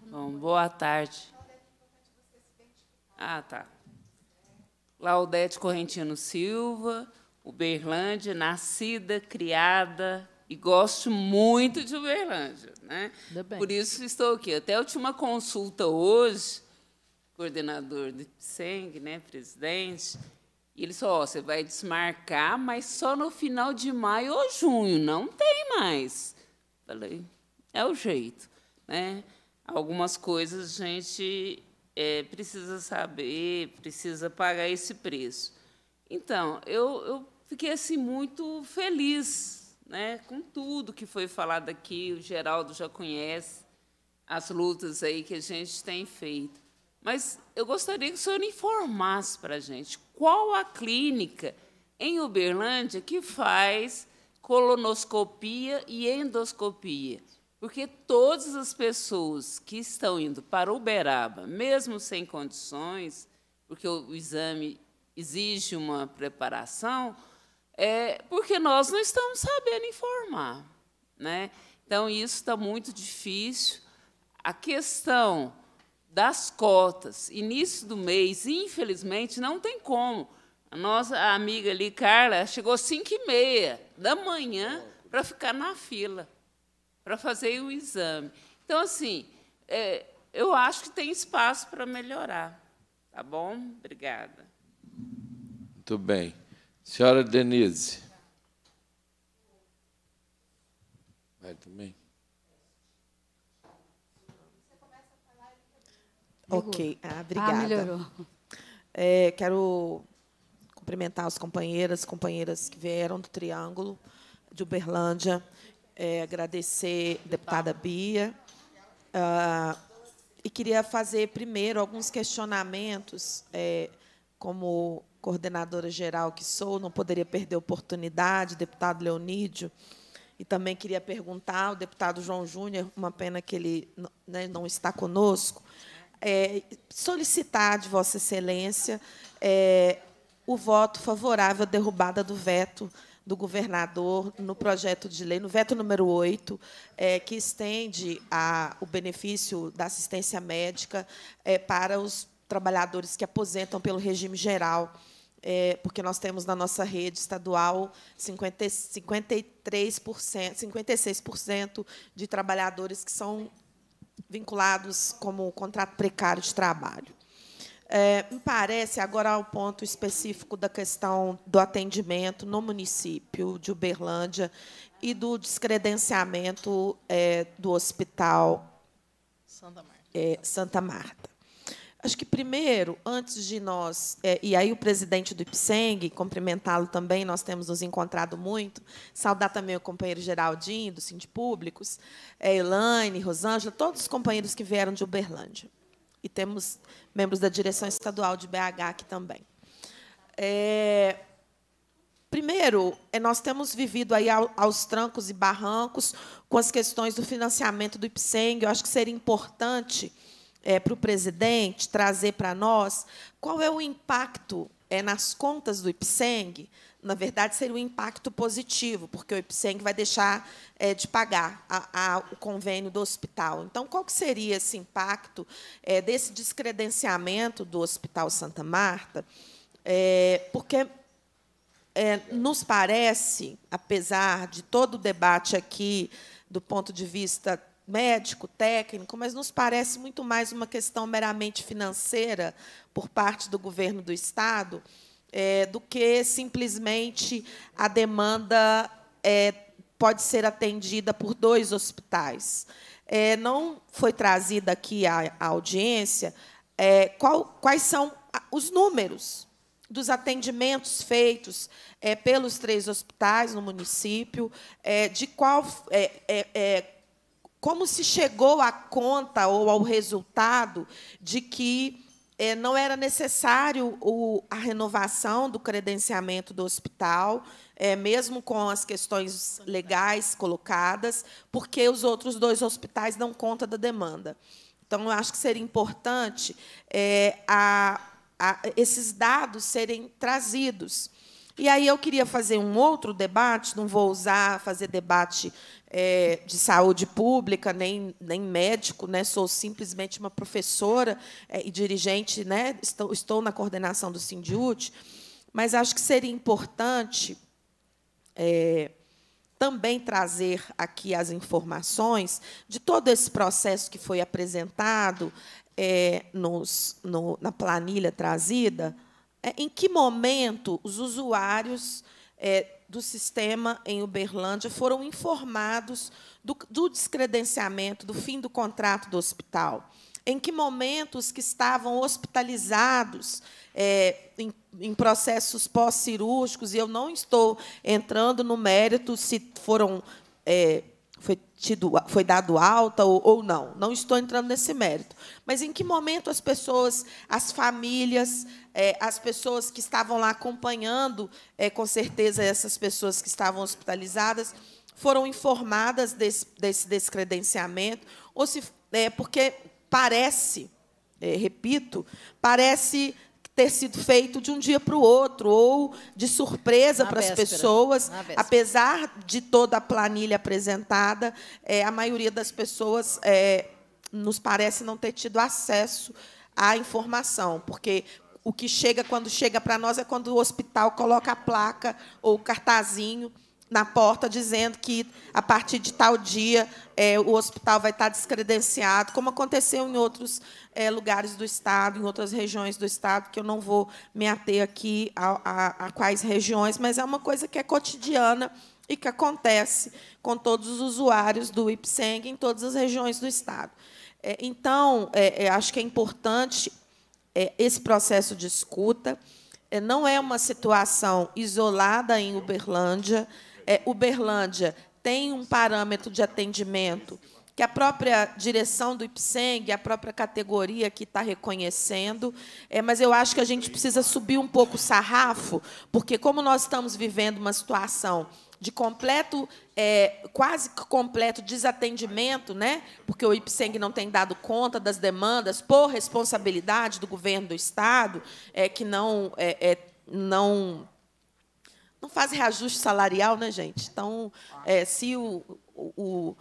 Bom, boa tarde. Ah, tá. Laudete Correntino Silva, Uberlândia, nascida, criada e gosto muito de Uberlândia. Né? Por isso estou aqui. Até eu tinha uma consulta hoje, coordenador do PSENG, né, presidente, e ele falou, oh, você vai desmarcar, mas só no final de maio ou junho, não tem mais. Falei, é o jeito. Né? Algumas coisas a gente é, precisa saber, precisa pagar esse preço. Então, eu, eu fiquei assim muito feliz, né, com tudo que foi falado aqui. O Geraldo já conhece as lutas aí que a gente tem feito. Mas eu gostaria que o senhor informasse para a gente qual a clínica em Uberlândia que faz colonoscopia e endoscopia. Porque todas as pessoas que estão indo para Uberaba, mesmo sem condições, porque o exame exige uma preparação, é porque nós não estamos sabendo informar. Né? Então, isso está muito difícil. A questão das cotas, início do mês, infelizmente, não tem como. A nossa amiga ali, Carla, chegou às 5h30 da manhã para ficar na fila para fazer o exame. Então, assim, é, eu acho que tem espaço para melhorar. Tá bom? Obrigada. Muito bem. Senhora Denise. Vai também. Ok, ah, ah obrigada. Ah, melhorou. É, quero cumprimentar as companheiras, companheiras que vieram do Triângulo, de Uberlândia é, agradecer a deputada Bia. Ah, e queria fazer primeiro alguns questionamentos, é, como coordenadora geral que sou, não poderia perder a oportunidade, deputado Leonídio. E também queria perguntar ao deputado João Júnior, uma pena que ele né, não está conosco, é, solicitar de Vossa Excelência é, o voto favorável à derrubada do veto do governador no projeto de lei, no veto número 8, é, que estende a, o benefício da assistência médica é, para os trabalhadores que aposentam pelo regime geral. É, porque nós temos na nossa rede estadual 50, 53%, 56% de trabalhadores que são vinculados como contrato precário de trabalho. É, me parece, agora ao ponto específico da questão do atendimento no município de Uberlândia e do descredenciamento é, do hospital Santa Marta. É, Santa Marta. Acho que primeiro, antes de nós, é, e aí o presidente do IPSENG, cumprimentá-lo também, nós temos nos encontrado muito, saudar também o companheiro Geraldinho, do Sindicato Públicos, é, Elaine, Rosângela, todos os companheiros que vieram de Uberlândia e temos membros da direção estadual de BH aqui também. É, primeiro, é, nós temos vivido aí aos trancos e barrancos com as questões do financiamento do IPSENG. Eu acho que seria importante é, para o presidente trazer para nós qual é o impacto é, nas contas do IPSENG na verdade, seria um impacto positivo, porque o IPSENG vai deixar é, de pagar a, a, o convênio do hospital. Então, qual que seria esse impacto é, desse descredenciamento do Hospital Santa Marta? É, porque nos parece, apesar de todo o debate aqui, do ponto de vista médico, técnico, mas nos parece muito mais uma questão meramente financeira por parte do governo do Estado, é, do que simplesmente a demanda é, pode ser atendida por dois hospitais. É, não foi trazida aqui à, audiência é, qual, quais são os números dos atendimentos feitos é, pelos três hospitais no município, é, de qual como se chegou à conta ou ao resultado de que é, não era necessário o, a renovação do credenciamento do hospital, é, mesmo com as questões legais colocadas, porque os outros dois hospitais dão conta da demanda. Então, eu acho que seria importante é, a, a, esses dados serem trazidos e aí eu queria fazer um outro debate, não vou usar fazer debate é, de saúde pública, nem, nem médico, né? sou simplesmente uma professora é, e dirigente, né? estou, estou na coordenação do Sindiúte, mas acho que seria importante é, também trazer aqui as informações de todo esse processo que foi apresentado é, nos, no, na planilha trazida, é, em que momento os usuários é, do sistema em Uberlândia foram informados do, do descredenciamento, do fim do contrato do hospital? Em que momento os que estavam hospitalizados é, em, em, processos pós-cirúrgicos, e eu não estou entrando no mérito se foram é, tido, foi dado alta ou, ou não. Não estou entrando nesse mérito. Mas em que momento as pessoas, as famílias, é, as pessoas que estavam lá acompanhando, é, com certeza essas pessoas que estavam hospitalizadas, foram informadas desse, desse descredenciamento, ou se, é, porque parece, repito, parece ter sido feito de um dia para o outro, ou de surpresa para as pessoas. Apesar de toda a planilha apresentada, é, a maioria das pessoas é, nos parece não ter tido acesso à informação, porque o que chega quando chega para nós é quando o hospital coloca a placa ou o cartazinho na porta dizendo que a partir de tal dia é, o hospital vai estar descredenciado, como aconteceu em outros é, lugares do estado, em outras regiões do estado, que eu não vou me ater aqui a, a, a quais regiões, mas é uma coisa que é cotidiana e que acontece com todos os usuários do IPSENG em todas as regiões do estado. É, então, é, é, acho que é importante é, esse processo de escuta. não é uma situação isolada em Uberlândia é, Uberlândia tem um parâmetro de atendimento que a própria direção do IPSENG, a própria categoria que está reconhecendo, é, mas eu acho que a gente precisa subir um pouco o sarrafo, porque como nós estamos vivendo uma situação de completo, é, quase completo desatendimento, né? porque o IPSENG não tem dado conta das demandas por responsabilidade do governo do Estado, é, que não, é, é não não faz reajuste salarial, né, gente? Então, é, se o, o,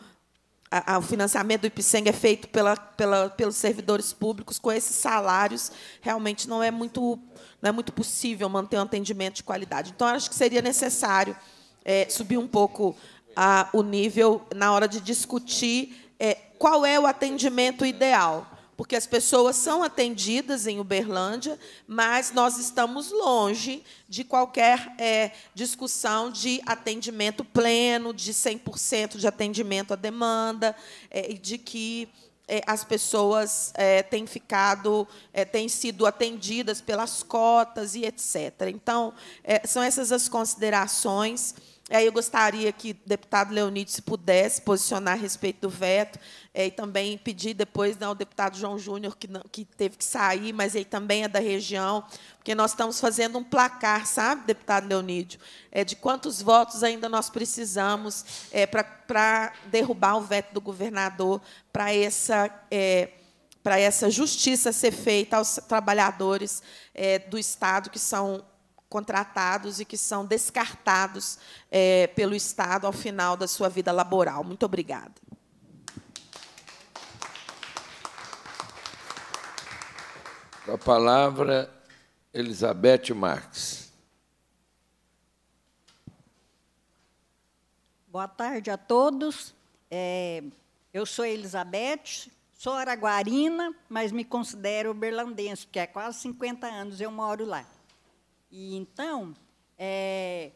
a, a, o, financiamento do IPSENG é feito pela, pela, pelos servidores públicos com esses salários, realmente não é muito não é muito possível manter um atendimento de qualidade. Então, acho que seria necessário é, subir um pouco a, o nível na hora de discutir é, qual é o atendimento ideal porque as pessoas são atendidas em Uberlândia, mas nós estamos longe de qualquer é, discussão de atendimento pleno, de 100% de atendimento à demanda, é, de que é, as pessoas é, têm ficado, é, têm sido atendidas pelas cotas e etc. Então, é, são essas as considerações eu gostaria que o deputado Leonid, se pudesse, posicionar a respeito do veto, é, e também pedir depois né, ao deputado João Júnior, que, que teve que sair, mas ele também é da região, porque nós estamos fazendo um placar, sabe, deputado Leonídio, é, de quantos votos ainda nós precisamos é, para derrubar o veto do governador, para essa. É, para essa justiça ser feita aos trabalhadores é, do Estado, que são contratados e que são descartados é, pelo Estado ao final da sua vida laboral. Muito obrigada. Com a palavra, Elizabeth Marques. Boa tarde a todos. É, eu sou Elizabeth, sou araguarina, mas me considero berlandense, porque há quase 50 anos eu moro lá. E então, é,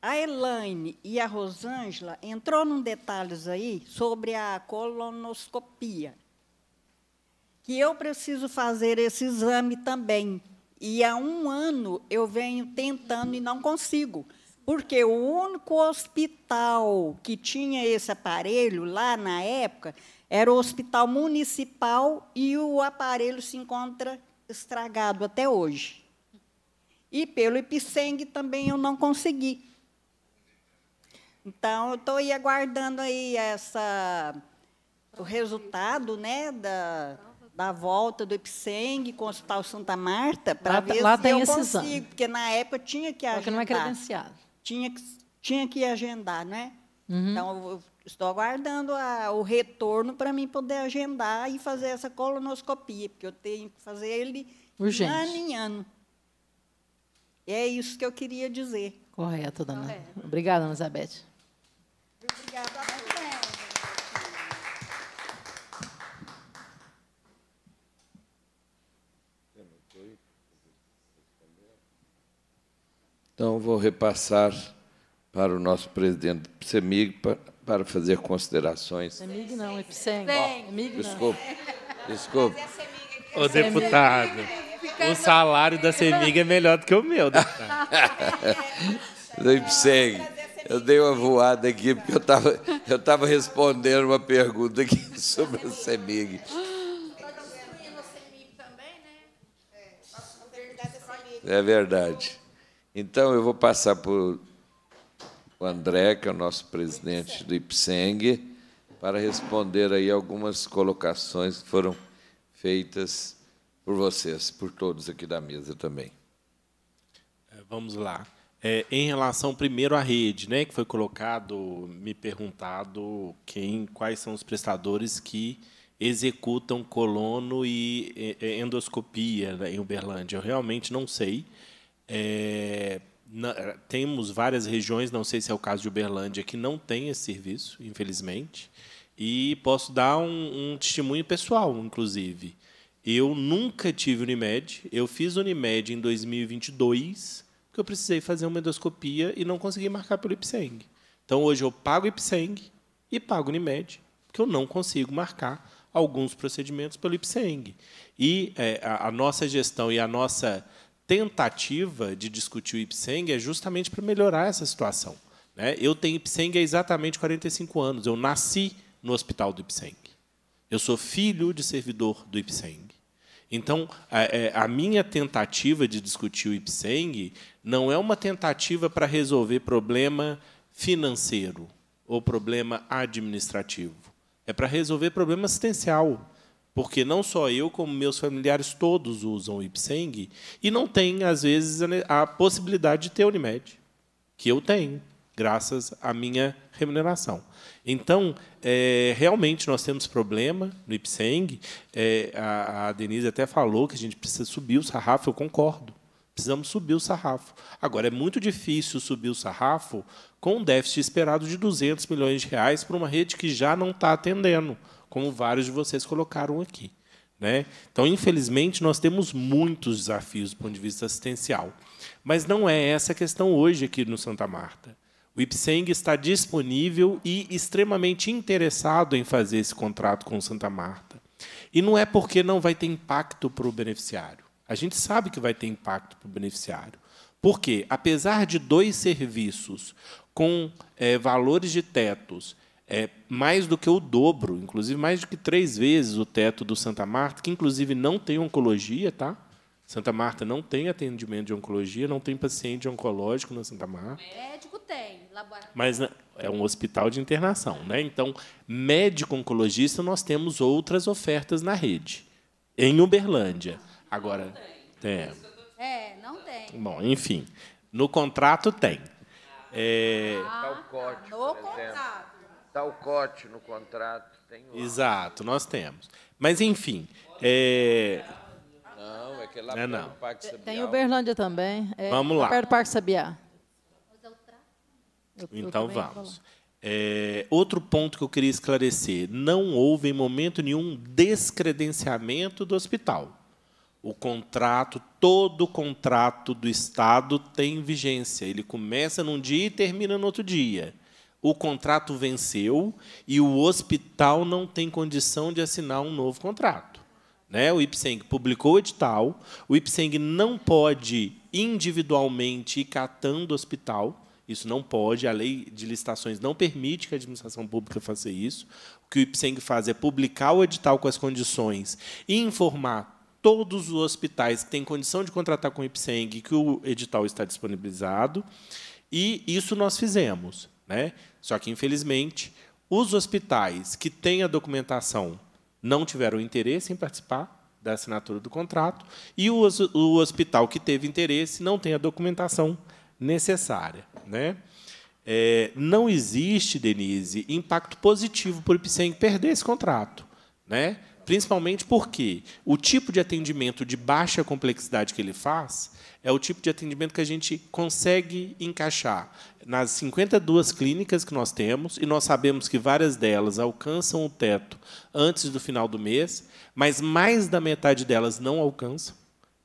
a Elaine e a Rosângela entrou num detalhes aí sobre a colonoscopia, que eu preciso fazer esse exame também. E há um ano eu venho tentando e não consigo, porque o único hospital que tinha esse aparelho lá na época era o Hospital Municipal e o aparelho se encontra estragado até hoje. E pelo Ipseng também eu não consegui. Então, eu estou aí aguardando aí essa, o resultado né, da, da volta do Ipseng com o Hospital Santa Marta para ver tá, lá se tem eu consigo, exame. porque na época eu tinha que agendar. Porque não é credenciado. Tinha que, tinha que agendar, né? Uhum. Então, eu estou aguardando a, o retorno para mim poder agendar e fazer essa colonoscopia, porque eu tenho que fazer ele Urgente. ano em ano. É isso que eu queria dizer. Correto, dona. Correto. Obrigada, Ana Elizabeth. Obrigada a Então, vou repassar para o nosso presidente PSEMIG para fazer considerações. PSEMIG não, é PSEMIG. Desculpa, desculpa. Ô, deputado o salário da Semig é melhor do que o meu. Não me segue. Eu dei uma voada aqui porque eu estava eu tava respondendo uma pergunta aqui sobre a Semig. É verdade. Então, eu vou passar por o André, que é o nosso presidente do IPSENG, para responder aí algumas colocações que foram feitas por vocês, por todos aqui da mesa também. É, vamos lá. É, em relação primeiro à rede, né, que foi colocado, me perguntado quem, quais são os prestadores que executam colono e endoscopia né, em Uberlândia. Eu realmente não sei. É, na, temos várias regiões, não sei se é o caso de Uberlândia, que não tem esse serviço, infelizmente. E posso dar um, um testemunho pessoal, inclusive. Eu nunca tive Unimed. Eu fiz Unimed em 2022, porque eu precisei fazer uma endoscopia e não consegui marcar pelo Ipseng. Então hoje eu pago Ipseng e pago Unimed, porque eu não consigo marcar alguns procedimentos pelo Ipseng. E é, a, a nossa gestão e a nossa tentativa de discutir o Ipseng é justamente para melhorar essa situação. Né? Eu tenho Ipseng há exatamente 45 anos. Eu nasci no hospital do Ipseng. Eu sou filho de servidor do Ipseng. Então, a, é, a, minha tentativa de discutir o IPSENG não é uma tentativa para resolver problema financeiro ou problema administrativo. É para resolver problema assistencial. Porque não só eu, como meus familiares todos usam o IPSENG e não tem, às vezes, a, possibilidade de ter Unimed, que eu tenho, graças à minha remuneração. Então, é, realmente nós temos problema no IPSENG. É, a, a, Denise até falou que a gente precisa subir o sarrafo, eu concordo. Precisamos subir o sarrafo. Agora, é muito difícil subir o sarrafo com um déficit esperado de 200 milhões de reais para uma rede que já não está atendendo, como vários de vocês colocaram aqui. Né? Então, infelizmente, nós temos muitos desafios do ponto de vista assistencial. Mas não é essa a questão hoje aqui no Santa Marta. O Ipseng está disponível e extremamente interessado em fazer esse contrato com Santa Marta. E não é porque não vai ter impacto para o beneficiário. A gente sabe que vai ter impacto para o beneficiário. Porque, apesar de dois serviços com é, valores de tetos é, mais do que o dobro, inclusive mais do que três vezes o teto do Santa Marta, que inclusive não tem oncologia, tá? Santa Marta não tem atendimento de oncologia, não tem paciente oncológico na Santa Marta. Médico tem, laboratório. Mas né, é um hospital de internação, né? Então, médico oncologista nós temos outras ofertas na rede. Em Uberlândia. Agora tem. É, é, não tem. Bom, enfim, no contrato tem. É... Talcote tá ah, tá. corte, no contrato. Está corte no contrato. Tem Exato, nós temos. Mas, enfim, é, Parque, lá é, perto do Parque Sabiá. Tem Uberlândia também. É, vamos tá lá. Perto do Parque Sabiá. É eu, então eu vamos. É, outro ponto que eu queria esclarecer: não houve em momento nenhum descredenciamento do hospital. O contrato, todo contrato do Estado tem vigência. Ele começa num dia e termina no outro dia. O contrato venceu e o hospital não tem condição de assinar um novo contrato. Né? O IPSENG publicou o edital, o IPSENG não pode individualmente ir catando hospital, isso não pode, a lei de licitações não permite que a administração pública faça isso. O que o IPSENG faz é publicar o edital com as condições e informar todos os hospitais que têm condição de contratar com o IPSENG que o edital está disponibilizado. E isso nós fizemos. Né? Só que, infelizmente, os hospitais que têm a documentação não tiveram interesse em participar da assinatura do contrato e o, o hospital que teve interesse não tem a documentação necessária. Né? É, não existe, Denise, impacto positivo para o IPSEM perder esse contrato. Né? Principalmente porque o tipo de atendimento de baixa complexidade que ele faz é o tipo de atendimento que a gente consegue encaixar nas 52 clínicas que nós temos, e nós sabemos que várias delas alcançam o teto antes do final do mês, mas mais da metade delas não alcançam.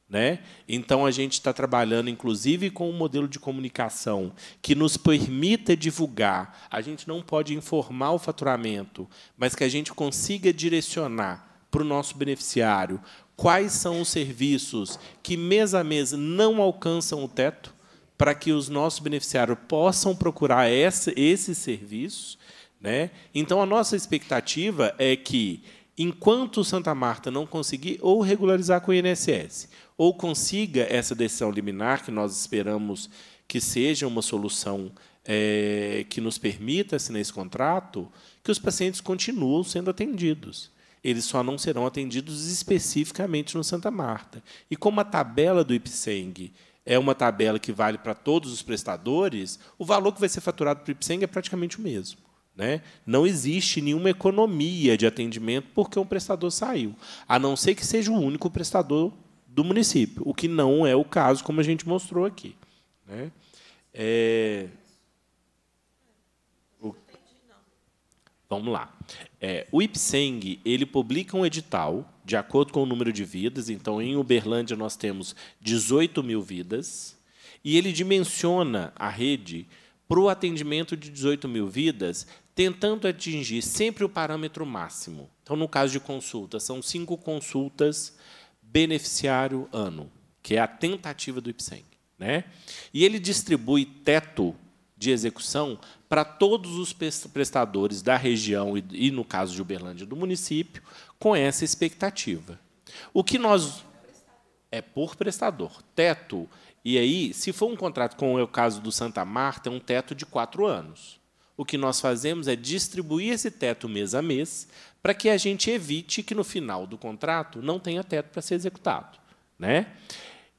Né? Então a gente está trabalhando, inclusive, com um modelo de comunicação que nos permita divulgar. A gente não pode informar o faturamento, mas que a gente consiga direcionar para o nosso beneficiário quais são os serviços que mês a mês não alcançam o teto, para que os nossos beneficiários possam procurar essa, esse serviço. Né? Então a nossa expectativa é que enquanto Santa Marta não conseguir ou regularizar com o INSS ou consiga essa decisão liminar, que nós esperamos que seja uma solução é, que nos permita assinar esse contrato, que os pacientes continuam sendo atendidos. Eles só não serão atendidos especificamente no Santa Marta. E como a tabela do IPSENG é uma tabela que vale para todos os prestadores, o valor que vai ser faturado para o IPSENG é praticamente o mesmo. Né? Não existe nenhuma economia de atendimento porque um prestador saiu, a não ser que seja o único prestador do município, o que não é o caso, como a gente mostrou aqui. Né? É... O... Vamos lá. É, o IPSENG, ele publica um edital de acordo com o número de vidas. Então, em Uberlândia, nós temos 18 mil vidas. E ele dimensiona a rede para o atendimento de 18 mil vidas, tentando atingir sempre o parâmetro máximo. Então, no caso de consulta, são cinco consultas beneficiário ano, que é a tentativa do IPSEM. Né? E ele distribui teto de execução para todos os prestadores da região e, no caso de Uberlândia, do município, com essa expectativa. O que nós. É por prestador. Teto. E aí, se for um contrato, como é o caso do Santa Marta, é um teto de quatro anos. O que nós fazemos é distribuir esse teto mês a mês para que a gente evite que no final do contrato não tenha teto para ser executado. Né?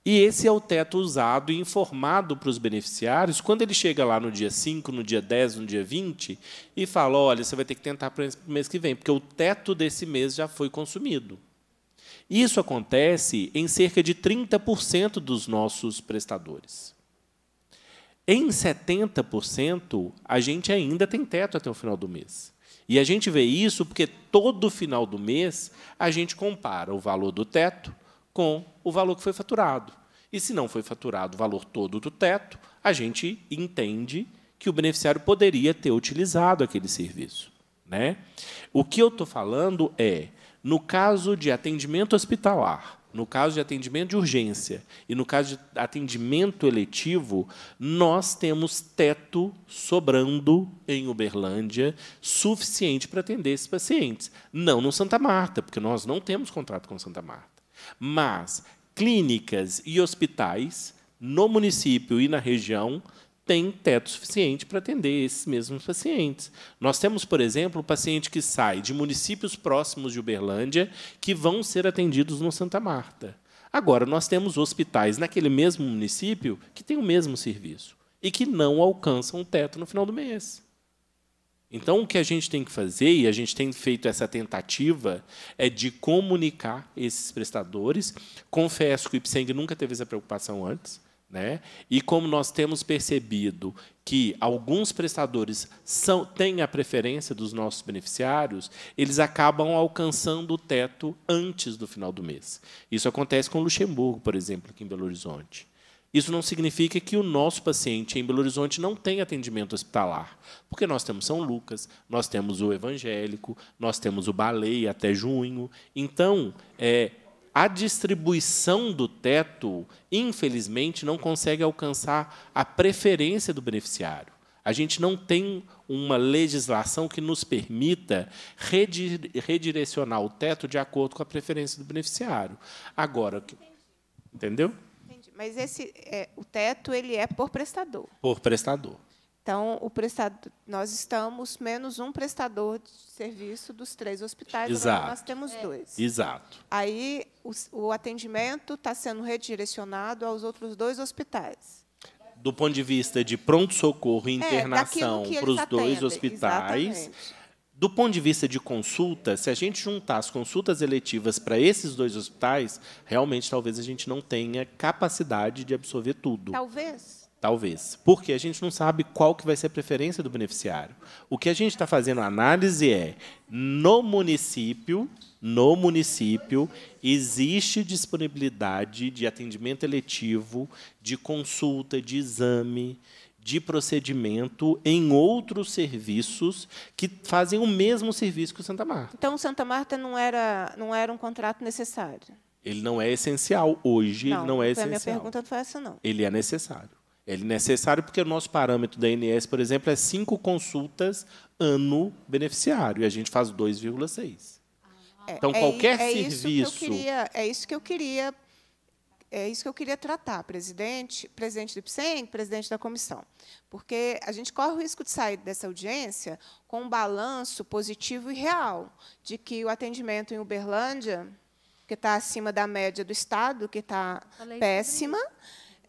E esse é o teto usado e informado para os beneficiários quando ele chega lá no dia 5, no dia 10, no dia 20 e fala: olha, você vai ter que tentar para o mês que vem, porque o teto desse mês já foi consumido. Isso acontece em cerca de 30% dos nossos prestadores. Em 70%, a gente ainda tem teto até o final do mês. E a gente vê isso porque todo final do mês a gente compara o valor do teto com o valor que foi faturado. E se não foi faturado o valor todo do teto, a gente entende que o beneficiário poderia ter utilizado aquele serviço. Né? O que eu estou falando é, no caso de atendimento hospitalar, no caso de atendimento de urgência e no caso de atendimento eletivo, nós temos teto sobrando em Uberlândia suficiente para atender esses pacientes. Não no Santa Marta, porque nós não temos contrato com Santa Marta. Mas clínicas e hospitais no município e na região tem teto suficiente para atender esses mesmos pacientes. Nós temos, por exemplo, paciente que sai de municípios próximos de Uberlândia que vão ser atendidos no Santa Marta. Agora, nós temos hospitais naquele mesmo município que têm o mesmo serviço e que não alcançam o teto no final do mês. Então, o que a gente tem que fazer, e a gente tem feito essa tentativa, é de comunicar esses prestadores. Confesso que o IPSENG nunca teve essa preocupação antes. Né? E como nós temos percebido que alguns prestadores são, têm a preferência dos nossos beneficiários, eles acabam alcançando o teto antes do final do mês. Isso acontece com Luxemburgo, por exemplo, aqui em Belo Horizonte. Isso não significa que o nosso paciente em Belo Horizonte não tem atendimento hospitalar, porque nós temos São Lucas, nós temos o evangélico, nós temos o Baleia até junho. Então, é, a distribuição do teto, infelizmente, não consegue alcançar a preferência do beneficiário. A gente não tem uma legislação que nos permita redirecionar o teto de acordo com a preferência do beneficiário. Agora, entendeu? Entendi. Mas esse, é, o teto ele é por prestador. Por prestador. Então, o prestado, nós estamos menos um prestador de serviço dos três hospitais, Exato. nós temos é. dois. Exato. Aí, o, o atendimento está sendo redirecionado aos outros dois hospitais. Do ponto de vista de pronto-socorro e é, internação é, para os dois hospitais. Exatamente. Do ponto de vista de consulta, se a gente juntar as consultas eletivas para esses dois hospitais, realmente talvez a gente não tenha capacidade de absorver tudo. Talvez. Talvez. Porque a gente não sabe qual que vai ser a preferência do beneficiário. O que a gente está fazendo análise é, no município, no município, existe disponibilidade de atendimento eletivo, de consulta, de exame, de procedimento em outros serviços que fazem o mesmo serviço que o Santa Marta. Então, o Santa Marta não era, não era um contrato necessário? Ele não é essencial. Hoje, não, ele não é essencial. A minha pergunta não foi essa, não. Ele é necessário. Ele é necessário porque o nosso parâmetro da INS, por exemplo, é cinco consultas ano beneficiário, e a gente faz 2,6. É, então, é, qualquer é, é serviço. Isso que queria, é isso que eu queria. É isso que eu queria tratar, presidente, presidente do IPSEM, presidente da comissão. Porque a gente corre o risco de sair dessa audiência com um balanço positivo e real de que o atendimento em Uberlândia, que está acima da média do Estado, que está péssima,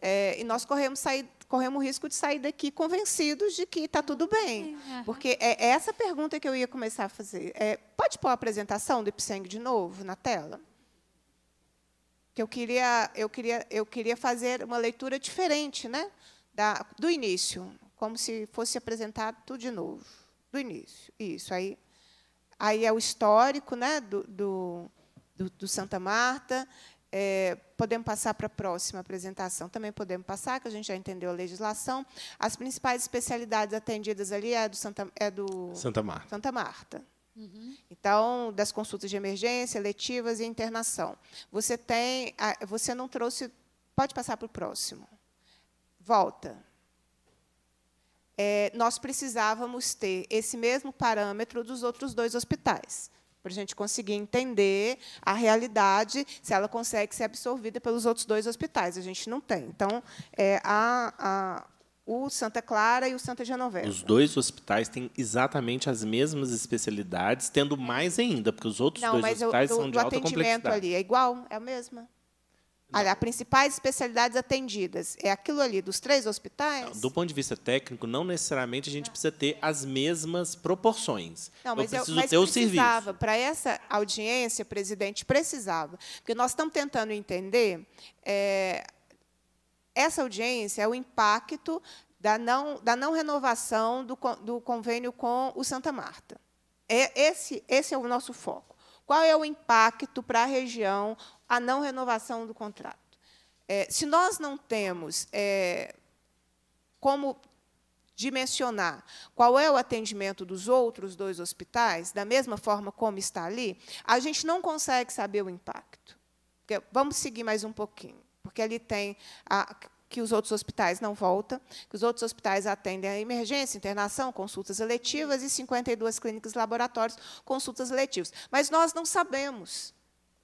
é, e nós corremos sair corremos o risco de sair daqui convencidos de que está tudo bem. Porque é essa pergunta que eu ia começar a fazer. É, pode pôr a apresentação do Ipseng de novo na tela? Que eu queria, eu queria, eu queria fazer uma leitura diferente né? da, do início, como se fosse apresentado tudo de novo. Do início. Isso. Aí, aí é o histórico né? do, do, do, do Santa Marta. É, podemos passar para a próxima apresentação. Também podemos passar, que a gente já entendeu a legislação. As principais especialidades atendidas ali é do Santa, é do Santa Marta. Santa Marta. Uhum. Então, das consultas de emergência, letivas e internação. Você tem, você não trouxe, pode passar para o próximo. Volta. É, nós precisávamos ter esse mesmo parâmetro dos outros dois hospitais para a gente conseguir entender a realidade, se ela consegue ser absorvida pelos outros dois hospitais. A gente não tem. Então, é, a, a, o Santa Clara e o Santa Genoveva. Os dois hospitais têm exatamente as mesmas especialidades, tendo mais ainda, porque os outros não, dois hospitais eu, do, são de alta complexidade. Não, mas o atendimento ali é igual, é o mesmo Olha, as principais especialidades atendidas é aquilo ali dos três hospitais? Não, do ponto de vista técnico, não necessariamente a gente precisa ter as mesmas proporções. Não, eu mas preciso eu, mas ter o serviço. Para essa audiência, presidente, precisava. Porque nós estamos tentando entender. É, essa audiência é o impacto da não, da não renovação do, do convênio com o Santa Marta. É, esse, esse é o nosso foco. Qual é o impacto para a região a não renovação do contrato. É, se nós não temos é, como dimensionar qual é o atendimento dos outros dois hospitais, da mesma forma como está ali, a gente não consegue saber o impacto. Vamos seguir mais um pouquinho, porque ali tem a, que os outros hospitais não voltam, que os outros hospitais atendem a emergência, internação, consultas eletivas e 52 clínicas laboratórios, consultas eletivas. Mas nós não sabemos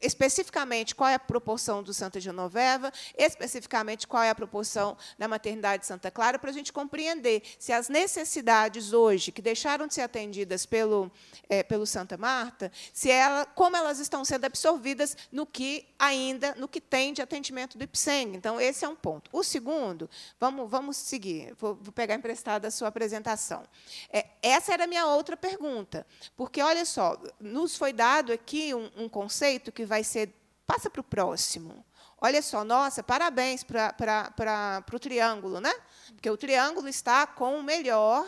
especificamente qual é a proporção do Santa Genoveva, especificamente qual é a proporção da maternidade de Santa Clara, para a gente compreender se as necessidades hoje que deixaram de ser atendidas pelo, é, pelo Santa Marta, se ela, como elas estão sendo absorvidas no que ainda, no que tem de atendimento do IPSEM. Então, esse é um ponto. O segundo, vamos, vamos seguir, vou, vou pegar emprestada a sua apresentação. É, essa era a minha outra pergunta, porque, olha só, nos foi dado aqui um, um conceito que vai ser. Passa para o próximo. Olha só, nossa, parabéns para, para, para, para o triângulo, né? Porque o triângulo está com o melhor,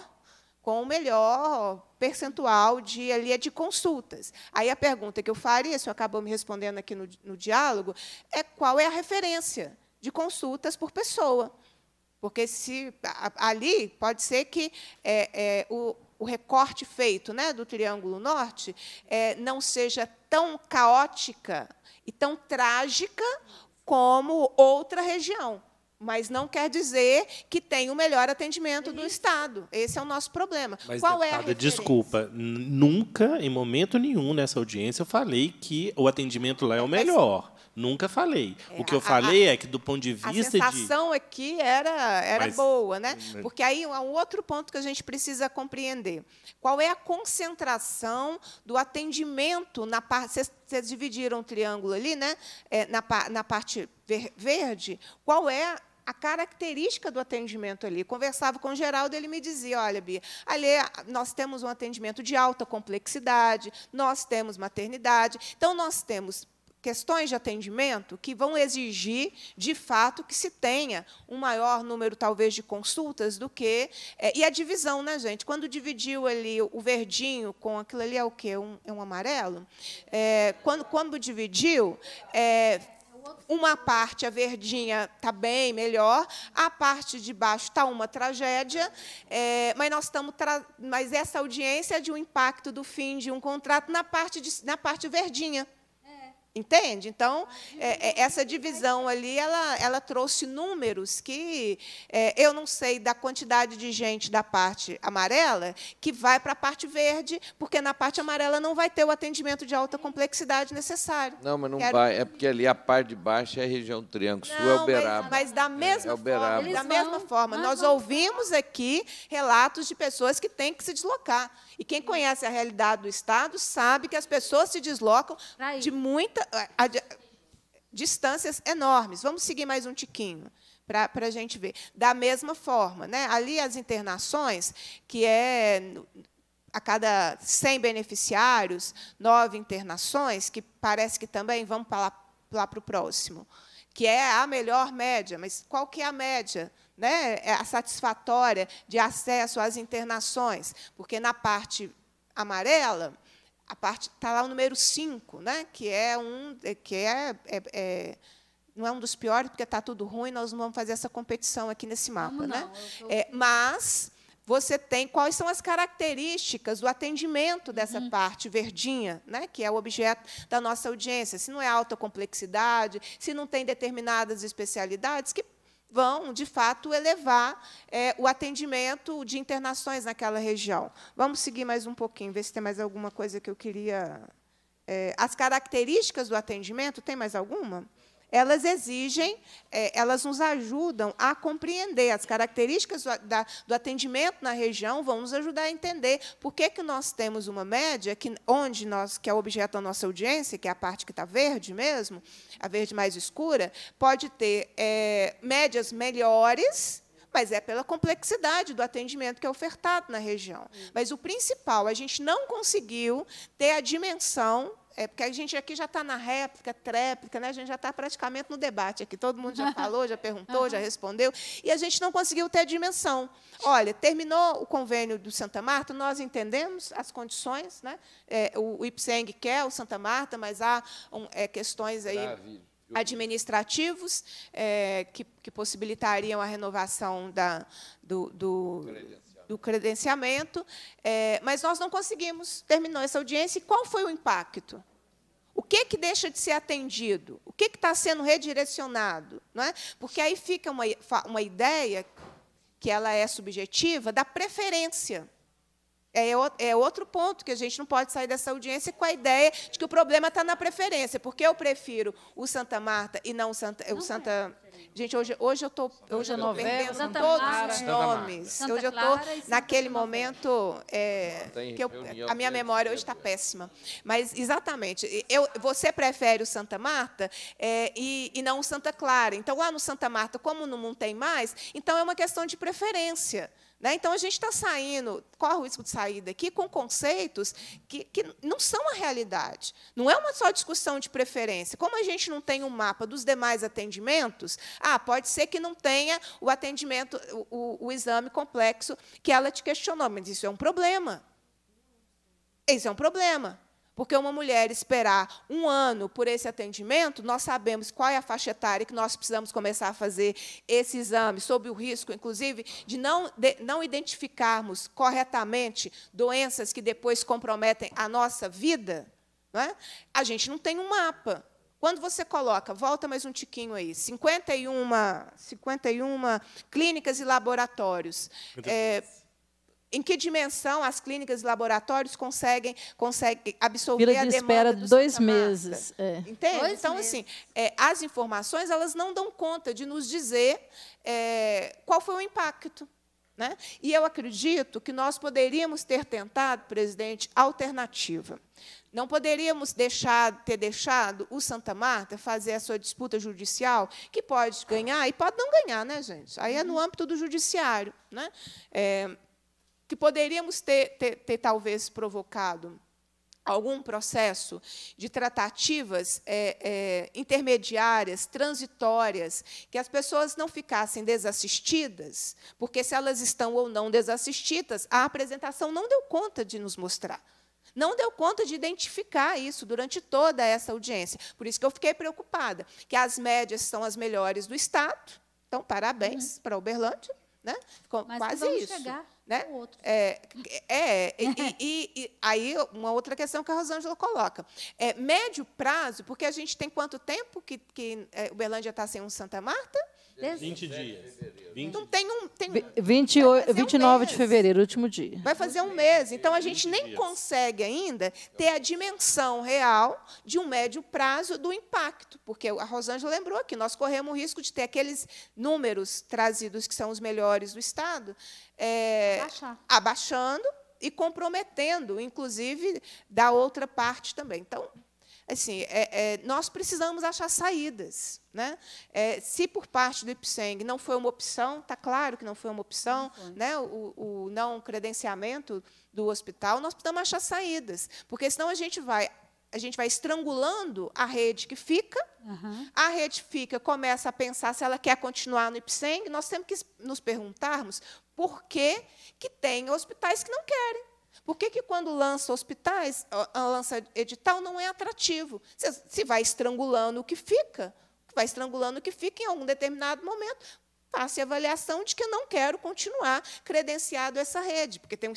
com o melhor percentual de, ali, é de consultas. Aí a pergunta que eu faria, o acabou me respondendo aqui no, no diálogo, é qual é a referência de consultas por pessoa. Porque se ali pode ser que é, é, o, o recorte feito né, do Triângulo Norte é, não seja tão caótica e tão trágica como outra região. Mas não quer dizer que tem o melhor atendimento do Estado. Esse é o nosso problema. Mas, Qual deputada, é a Desculpa, nunca, em momento nenhum nessa audiência, eu falei que o atendimento lá é o melhor. Mas, Nunca falei. É, o que eu a, falei a, é que, do ponto de vista de... A sensação de... aqui era, era Mas, boa, né? É, Porque aí é um outro ponto que a gente precisa compreender. Qual é a concentração do atendimento na parte... Vocês, vocês dividiram o triângulo ali, né? É, na, na parte ver, verde. Qual é a característica do atendimento ali. Conversava com o Geraldo, ele me dizia: olha, Bia, ali nós temos um atendimento de alta complexidade, nós temos maternidade, então nós temos questões de atendimento que vão exigir, de fato, que se tenha um maior número, talvez, de consultas do que. É, e a divisão, né, gente? Quando dividiu ali o verdinho com aquilo ali é o quê? Um, é um amarelo? É, quando, quando dividiu. É, uma parte, a verdinha, está bem, melhor, a parte de baixo está uma tragédia, é, mas nós estamos mas essa audiência é de um impacto do fim de um contrato na parte, de, na parte verdinha. Entende? Então, é, é, essa divisão ali, ela, ela trouxe números que é, eu não sei da quantidade de gente da parte amarela que vai para a parte verde, porque na parte amarela não vai ter o atendimento de alta complexidade necessário. Não, mas não Quero... vai. É porque ali a parte de baixo é a região Triângulo Sul, é Uberaba. Mas, mas da é, é mesma é, forma, da mesma forma nós ouvimos aqui relatos de pessoas que têm que se deslocar. E quem conhece a realidade do Estado sabe que as pessoas se deslocam de muita a, a, distâncias enormes. Vamos seguir mais um tiquinho para a gente ver. Da mesma forma, né? ali as internações, que é a cada 100 beneficiários, nove internações, que parece que também vamos para lá para o próximo, que é a melhor média, mas qual que é a média? Né? É a satisfatória de acesso às internações, porque na parte amarela a parte está lá o número 5, né? que é um que é, é, é, não é um dos piores porque está tudo ruim, nós não vamos fazer essa competição aqui nesse mapa, né? Não, tô... é, mas você tem quais são as características do atendimento dessa uhum. parte verdinha, né, que é o objeto da nossa audiência. Se não é alta complexidade, se não tem determinadas especialidades, que vão, de fato, elevar é, o atendimento de internações naquela região. Vamos seguir mais um pouquinho, ver se tem mais alguma coisa que eu queria. É, as características do atendimento, tem mais alguma? elas exigem, é, elas nos ajudam a compreender as características do atendimento na região, vão nos ajudar a entender por que, que nós temos uma média que, onde nós, que é objeto da nossa audiência, que é a parte que está verde mesmo, a verde mais escura, pode ter é, médias melhores mas é pela complexidade do atendimento que é ofertado na região. Hum. Mas o principal, a gente não conseguiu ter a dimensão é porque a gente aqui já está na réplica, tréplica, né? a gente já está praticamente no debate aqui. Todo mundo já falou, já perguntou, já respondeu, e a gente não conseguiu ter a dimensão. Olha, terminou o convênio do Santa Marta, nós entendemos as condições, né? É, o, o IPSENG quer o Santa Marta, mas há um, é, questões aí. administrativos é, que, que, possibilitariam a renovação da, do, do, do credenciamento, é, mas nós não conseguimos. Terminou essa audiência. E qual foi o impacto? O que, que deixa de ser atendido? O que, que está sendo redirecionado? Não é? Porque aí fica uma, uma ideia, que ela é subjetiva, da preferência. É, é, é, outro ponto que a gente não pode sair dessa audiência com a ideia de que o problema está na preferência, porque eu prefiro o Santa Marta e não o Santa. Não o é Santa... Gente, hoje, hoje eu estou hoje eu perdendo Santa todos Clara, os nomes. Santa hoje eu estou naquele momento é, que eu, a minha memória hoje está péssima. Mas exatamente, eu, você prefere o Santa Marta é, e, e não o Santa Clara. Então lá no Santa Marta, como não tem mais, então é uma questão de preferência. Né? Então, a gente está saindo, corre o risco de sair daqui com conceitos que, que não são a realidade. Não é uma só discussão de preferência. Como a gente não tem um mapa dos demais atendimentos, ah, pode ser que não tenha o atendimento, o, o, o exame complexo que ela te questionou, mas isso é um problema. Isso é um problema. Porque uma mulher esperar um ano por esse atendimento, nós sabemos qual é a faixa etária que nós precisamos começar a fazer esse exame, sob o risco, inclusive, de não, de, não identificarmos corretamente doenças que depois comprometem a nossa vida. Não é? A gente não tem um mapa. Quando você coloca, volta mais um tiquinho aí, 51, 51 clínicas e laboratórios. É, em que dimensão as clínicas e laboratórios conseguem, conseguem absorver Vira de a demanda espera do dois meses. É. Entende? Dois então, meses. assim, é, as informações elas não dão conta de nos dizer é, qual foi o impacto. Né? E eu acredito que nós poderíamos ter tentado, presidente, alternativa. Não poderíamos deixar, ter deixado o Santa Marta fazer a sua disputa judicial, que pode ganhar e pode não ganhar, né, gente? Aí é no uhum. âmbito do judiciário. Né? É, que poderíamos ter, ter, ter talvez provocado algum processo de tratativas é, é, intermediárias, transitórias, que as pessoas não ficassem desassistidas, porque se elas estão ou não desassistidas, a apresentação não deu conta de nos mostrar. Não deu conta de identificar isso durante toda essa audiência. Por isso que eu fiquei preocupada, que as médias são as melhores do Estado. Então, parabéns uhum. para Uberlândia. Né? Ficou Mas quase vamos isso. Chegar né? Outro. É, é, e, e, e, aí uma outra questão que a Rosângela coloca. É, médio prazo, porque a gente tem quanto tempo que, que é, Uberlândia está sem um Santa Marta? 20 dias. 20 então tem um. Tem, 20, 29 um de fevereiro, último dia. Vai fazer um mês. Então a gente nem dias. consegue ainda ter a dimensão real de um médio prazo do impacto. Porque a Rosângela lembrou que nós corremos o risco de ter aqueles números trazidos que são os melhores do Estado, é, abaixando e comprometendo, inclusive, da outra parte também. Então, assim, é, é, nós precisamos achar saídas. Né? É, se por parte do IPSENG não foi uma opção, está claro que não foi uma opção, né? o, o não credenciamento do hospital, nós precisamos achar saídas, porque senão a gente vai a gente vai estrangulando a rede que fica. Uhum. A rede fica, começa a pensar se ela quer continuar no IPSEM. Nós temos que nos perguntarmos por que, que tem hospitais que não querem. Por que, que quando lança hospitais, lança edital, não é atrativo? Se, se vai estrangulando o que fica, vai estrangulando o que fica em algum determinado momento, faça a avaliação de que eu não quero continuar credenciado essa rede, porque tem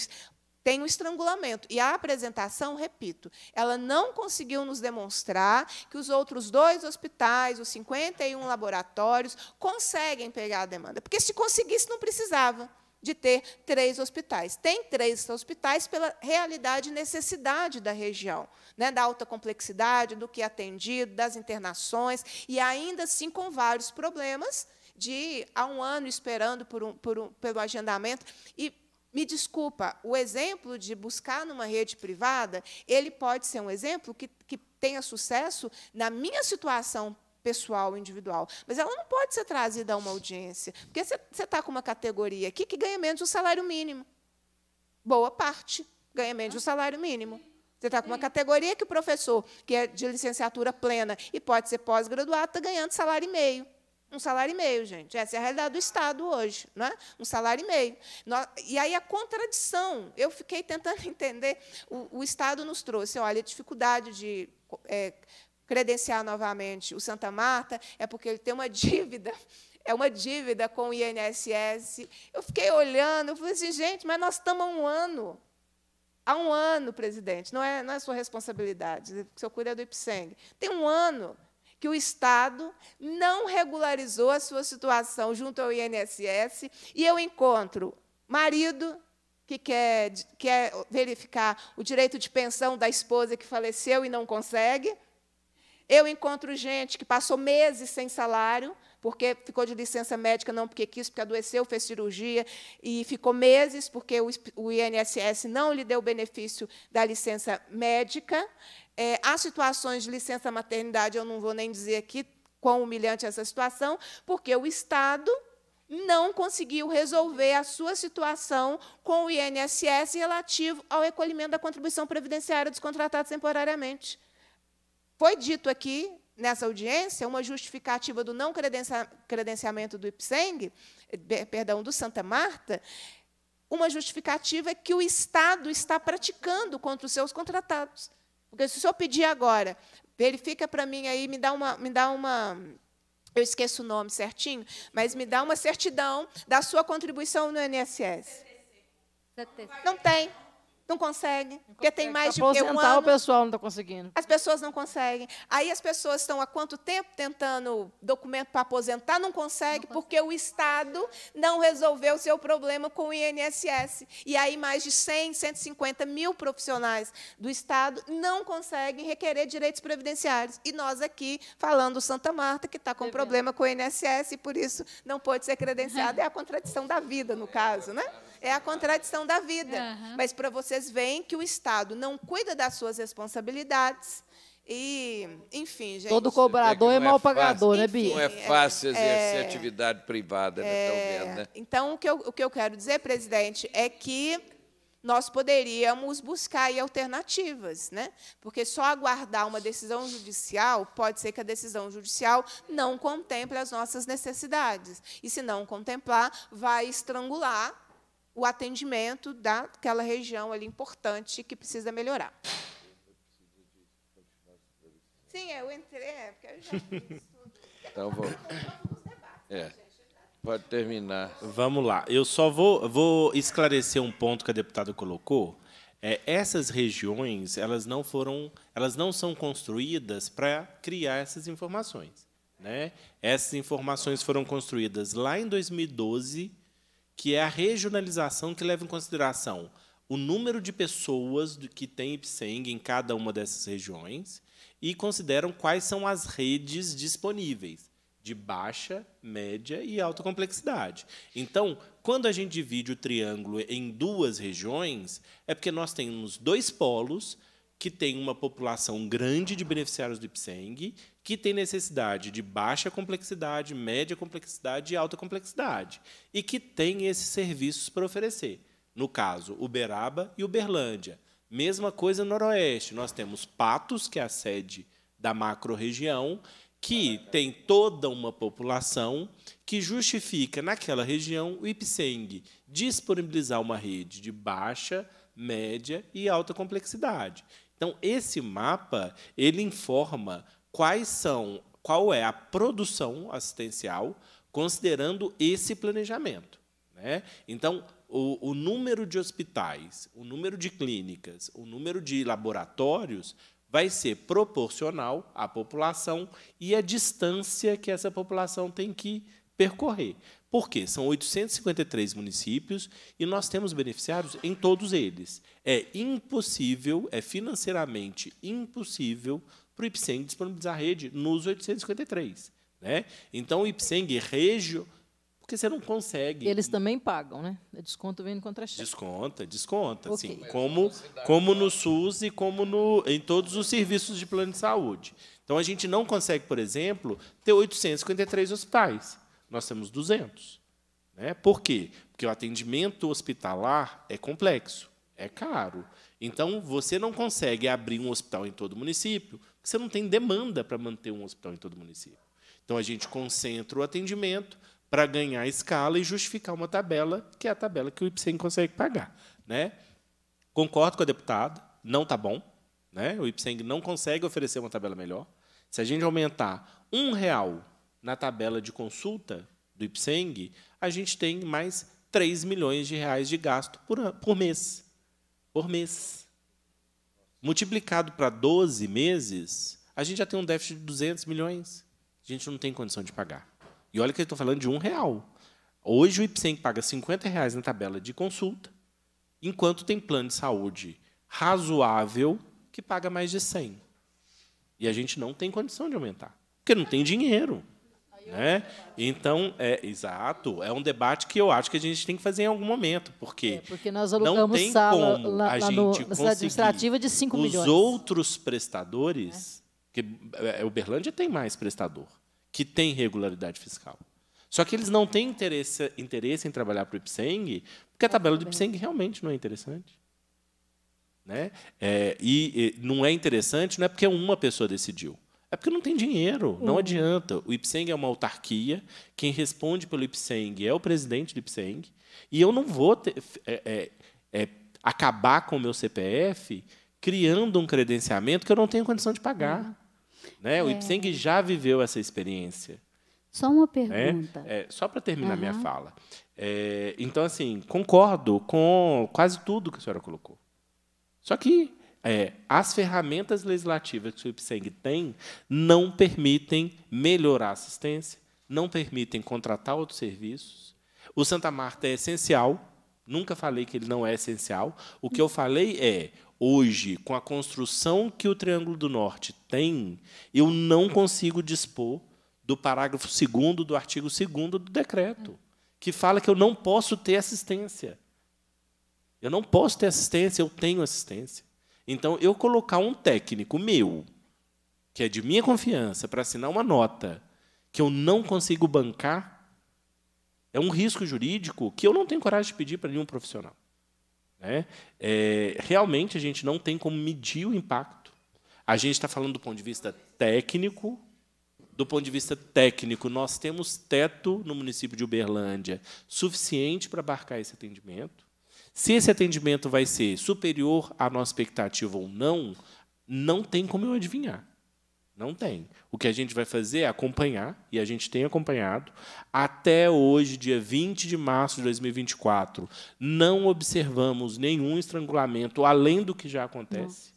tem um estrangulamento. E a apresentação, repito, ela não conseguiu nos demonstrar que os outros dois hospitais, os 51 laboratórios, conseguem pegar a demanda. Porque se conseguisse, não precisava de ter três hospitais. Tem três hospitais pela realidade e necessidade da região, né, da alta complexidade, do que é atendido, das internações, e ainda assim com vários problemas de há um ano esperando por um, por um, pelo agendamento. E me desculpa, o exemplo de buscar numa rede privada, ele pode ser um exemplo que, que tenha sucesso na minha situação pessoal, individual. Mas ela não pode ser trazida a uma audiência, porque você está com uma categoria aqui que ganha menos do salário mínimo. Boa parte ganha menos do salário mínimo. Você está com uma categoria que o professor, que é de licenciatura plena e pode ser pós-graduado, está ganhando salário e meio. Um salário e meio, gente. Essa é a realidade do Estado hoje, é um salário e meio. E aí a contradição, eu fiquei tentando entender, o, o Estado nos trouxe, olha, a dificuldade de é, credenciar novamente o Santa Marta é porque ele tem uma dívida é uma dívida com o INSS. Eu fiquei olhando, eu falei assim, gente, mas nós estamos há um ano. Há um ano, presidente, não é, não é sua responsabilidade, o senhor cuida é do IPSENG. Tem um ano que o Estado não regularizou a sua situação junto ao INSS e eu encontro marido que quer, quer verificar o direito de pensão da esposa que faleceu e não consegue. Eu encontro gente que passou meses sem salário porque ficou de licença médica, não porque quis, porque adoeceu, fez cirurgia, e ficou meses porque o INSS não lhe deu o benefício da licença médica. É, há situações de licença maternidade, eu não vou nem dizer aqui quão humilhante é essa situação, porque o Estado não conseguiu resolver a sua situação com o INSS relativo ao recolhimento da contribuição previdenciária dos contratados temporariamente. Foi dito aqui, nessa audiência uma justificativa do não credenciamento do Ipseng, eh, perdão, do Santa Marta, uma justificativa é que o Estado está praticando contra os seus contratados. Porque se o senhor pedir agora, verifica para mim aí, me dá uma, me dá uma eu esqueço o nome certinho, mas me dá uma certidão da sua contribuição no INSS. Não tem. Não consegue, não porque consegue. tem mais de aposentar um ano. o pessoal não está conseguindo. As pessoas não conseguem. Aí as pessoas estão há quanto tempo tentando documento para aposentar, não consegue, não porque consegue. o Estado não resolveu o seu problema com o INSS. E aí mais de 100, 150 mil profissionais do Estado não conseguem requerer direitos previdenciários. E nós aqui, falando Santa Marta, que está com é problema com o INSS e, por isso, não pode ser credenciada. É a contradição da vida, no caso. Né? É a contradição da vida. Uhum. Mas para vocês veem que o Estado não cuida das suas responsabilidades. E, enfim, gente. Todo cobrador é, é, é mal pagador, né, Bia? Não é fácil é exercer é, atividade privada, né, é, né? né? Então, o que, eu, o que eu quero dizer, presidente, é que nós poderíamos buscar aí alternativas, né? Porque só aguardar uma decisão judicial pode ser que a decisão judicial não contemple as nossas necessidades. E se não contemplar, vai estrangular o atendimento daquela região ali importante que precisa melhorar. Sim, é, eu entrei, é, porque eu já fiz tudo. Então, vou... É. Tá? Pode terminar. Vamos lá. Eu só vou, vou esclarecer um ponto que a deputada colocou. É, essas regiões, elas não foram, elas não são construídas para criar essas informações, né? Essas informações foram construídas lá em 2012 que é a regionalização que leva em consideração o número de pessoas que tem IPSENG em cada uma dessas regiões e consideram quais são as redes disponíveis de baixa, média e alta complexidade. Então, quando a gente divide o triângulo em duas regiões, é porque nós temos dois polos que tem uma população grande de beneficiários do IPSENG, que tem necessidade de baixa complexidade, média complexidade e alta complexidade, e que tem esses serviços para oferecer. No caso, Uberaba e Uberlândia. Mesma coisa no Noroeste. Nós temos Patos, que é a sede da macro-região, que tem toda uma população que justifica, naquela região, o IPSENG disponibilizar uma rede de baixa, média e alta complexidade. Então, esse mapa, ele informa quais são, qual é a produção assistencial considerando esse planejamento. Né? Então, o, o número de hospitais, o número de clínicas, o número de laboratórios vai ser proporcional à população e à distância que essa população tem que percorrer. Por quê? São 853 municípios e nós temos beneficiários em todos eles. É impossível, é financeiramente impossível para o IPSENG disponibilizar rede nos 853. Né? Então, o IPSENG regio porque você não consegue. Eles também pagam, né? É desconto vem no contra chefe. Desconta, desconta, okay. sim. Como, como no SUS e como no, em todos os serviços de plano de saúde. Então, a gente não consegue, por exemplo, ter 853 hospitais nós temos 200. Né? Por quê? Porque o atendimento hospitalar é complexo, é caro. Então, você não consegue abrir um hospital em todo o município, porque você não tem demanda para manter um hospital em todo o município. Então, a gente concentra o atendimento para ganhar escala e justificar uma tabela, que é a tabela que o IPSEM consegue pagar. Né? Concordo com a deputada, não está bom. Né? O IPSENG não consegue oferecer uma tabela melhor. Se a gente aumentar um real na tabela de consulta do IPSENG, a gente tem mais 3 milhões de reais de gasto por, por mês. Por mês. Multiplicado para 12 meses, a gente já tem um déficit de 200 milhões. A gente não tem condição de pagar. E olha que eu estou falando de um real. Hoje o Ipseng paga 50 reais na tabela de consulta, enquanto tem plano de saúde razoável que paga mais de 100. E a gente não tem condição de aumentar, porque não tem dinheiro. Né? Então, é, exato, é um debate que eu acho que a gente tem que fazer em algum momento, porque, é, porque nós não tem sala, como lá, a gente no, conseguir administrativa de 5 os outros prestadores, é. que Uberlândia tem mais prestador, que tem regularidade fiscal. Só que eles não têm interesse, interesse em trabalhar para o IPSENG, porque a é, tabela do IPSENG realmente não é interessante. Né? É, e, e não é interessante não é porque uma pessoa decidiu. É porque não tem dinheiro, não uhum. adianta. O IPSENG é uma autarquia, quem responde pelo IPSENG é o presidente do IPSENG, e eu não vou ter, é, é, é, acabar com o meu CPF criando um credenciamento que eu não tenho condição de pagar. Uhum. Né? O é. IPSENG já viveu essa experiência. Só uma pergunta. É? É, só para terminar uhum. minha fala. então, assim, concordo com quase tudo que a senhora colocou. Só que é, as ferramentas legislativas que o IPSENG tem não permitem melhorar a assistência, não permitem contratar outros serviços. O Santa Marta é essencial, nunca falei que ele não é essencial. O que eu falei é, hoje, com a construção que o Triângulo do Norte tem, eu não consigo dispor do parágrafo 2 do artigo 2 do decreto, que fala que eu não posso ter assistência. Eu não posso ter assistência, eu tenho assistência. Então, eu colocar um técnico meu, que é de minha confiança, para assinar uma nota que eu não consigo bancar, é um risco jurídico que eu não tenho coragem de pedir para nenhum profissional. Né? É, realmente, a gente não tem como medir o impacto. A gente está falando do ponto de vista técnico, do ponto de vista técnico, nós temos teto no município de Uberlândia suficiente para abarcar esse atendimento. Se esse atendimento vai ser superior à nossa expectativa ou não, não tem como eu adivinhar. Não tem. O que a gente vai fazer é acompanhar, e a gente tem acompanhado, até hoje, dia 20 de março de 2024, não observamos nenhum estrangulamento além do que já acontece.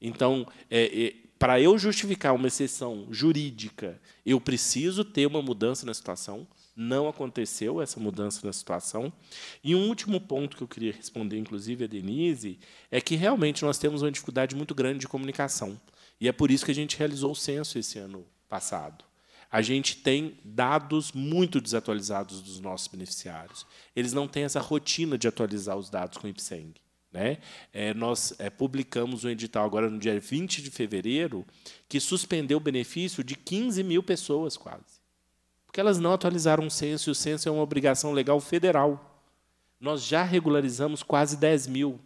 Então, é, é, para eu justificar uma exceção jurídica, eu preciso ter uma mudança na situação, não aconteceu essa mudança na situação. E um último ponto que eu queria responder, inclusive, a Denise, é que realmente nós temos uma dificuldade muito grande de comunicação. E é por isso que a gente realizou o censo esse ano passado. A gente tem dados muito desatualizados dos nossos beneficiários. Eles não têm essa rotina de atualizar os dados com o IPSENG. Né? É, nós é, publicamos um edital agora no dia 20 de fevereiro que suspendeu o benefício de 15 mil pessoas, quase. Porque elas não atualizaram o censo, e o censo é uma obrigação legal federal. Nós já regularizamos quase 10 mil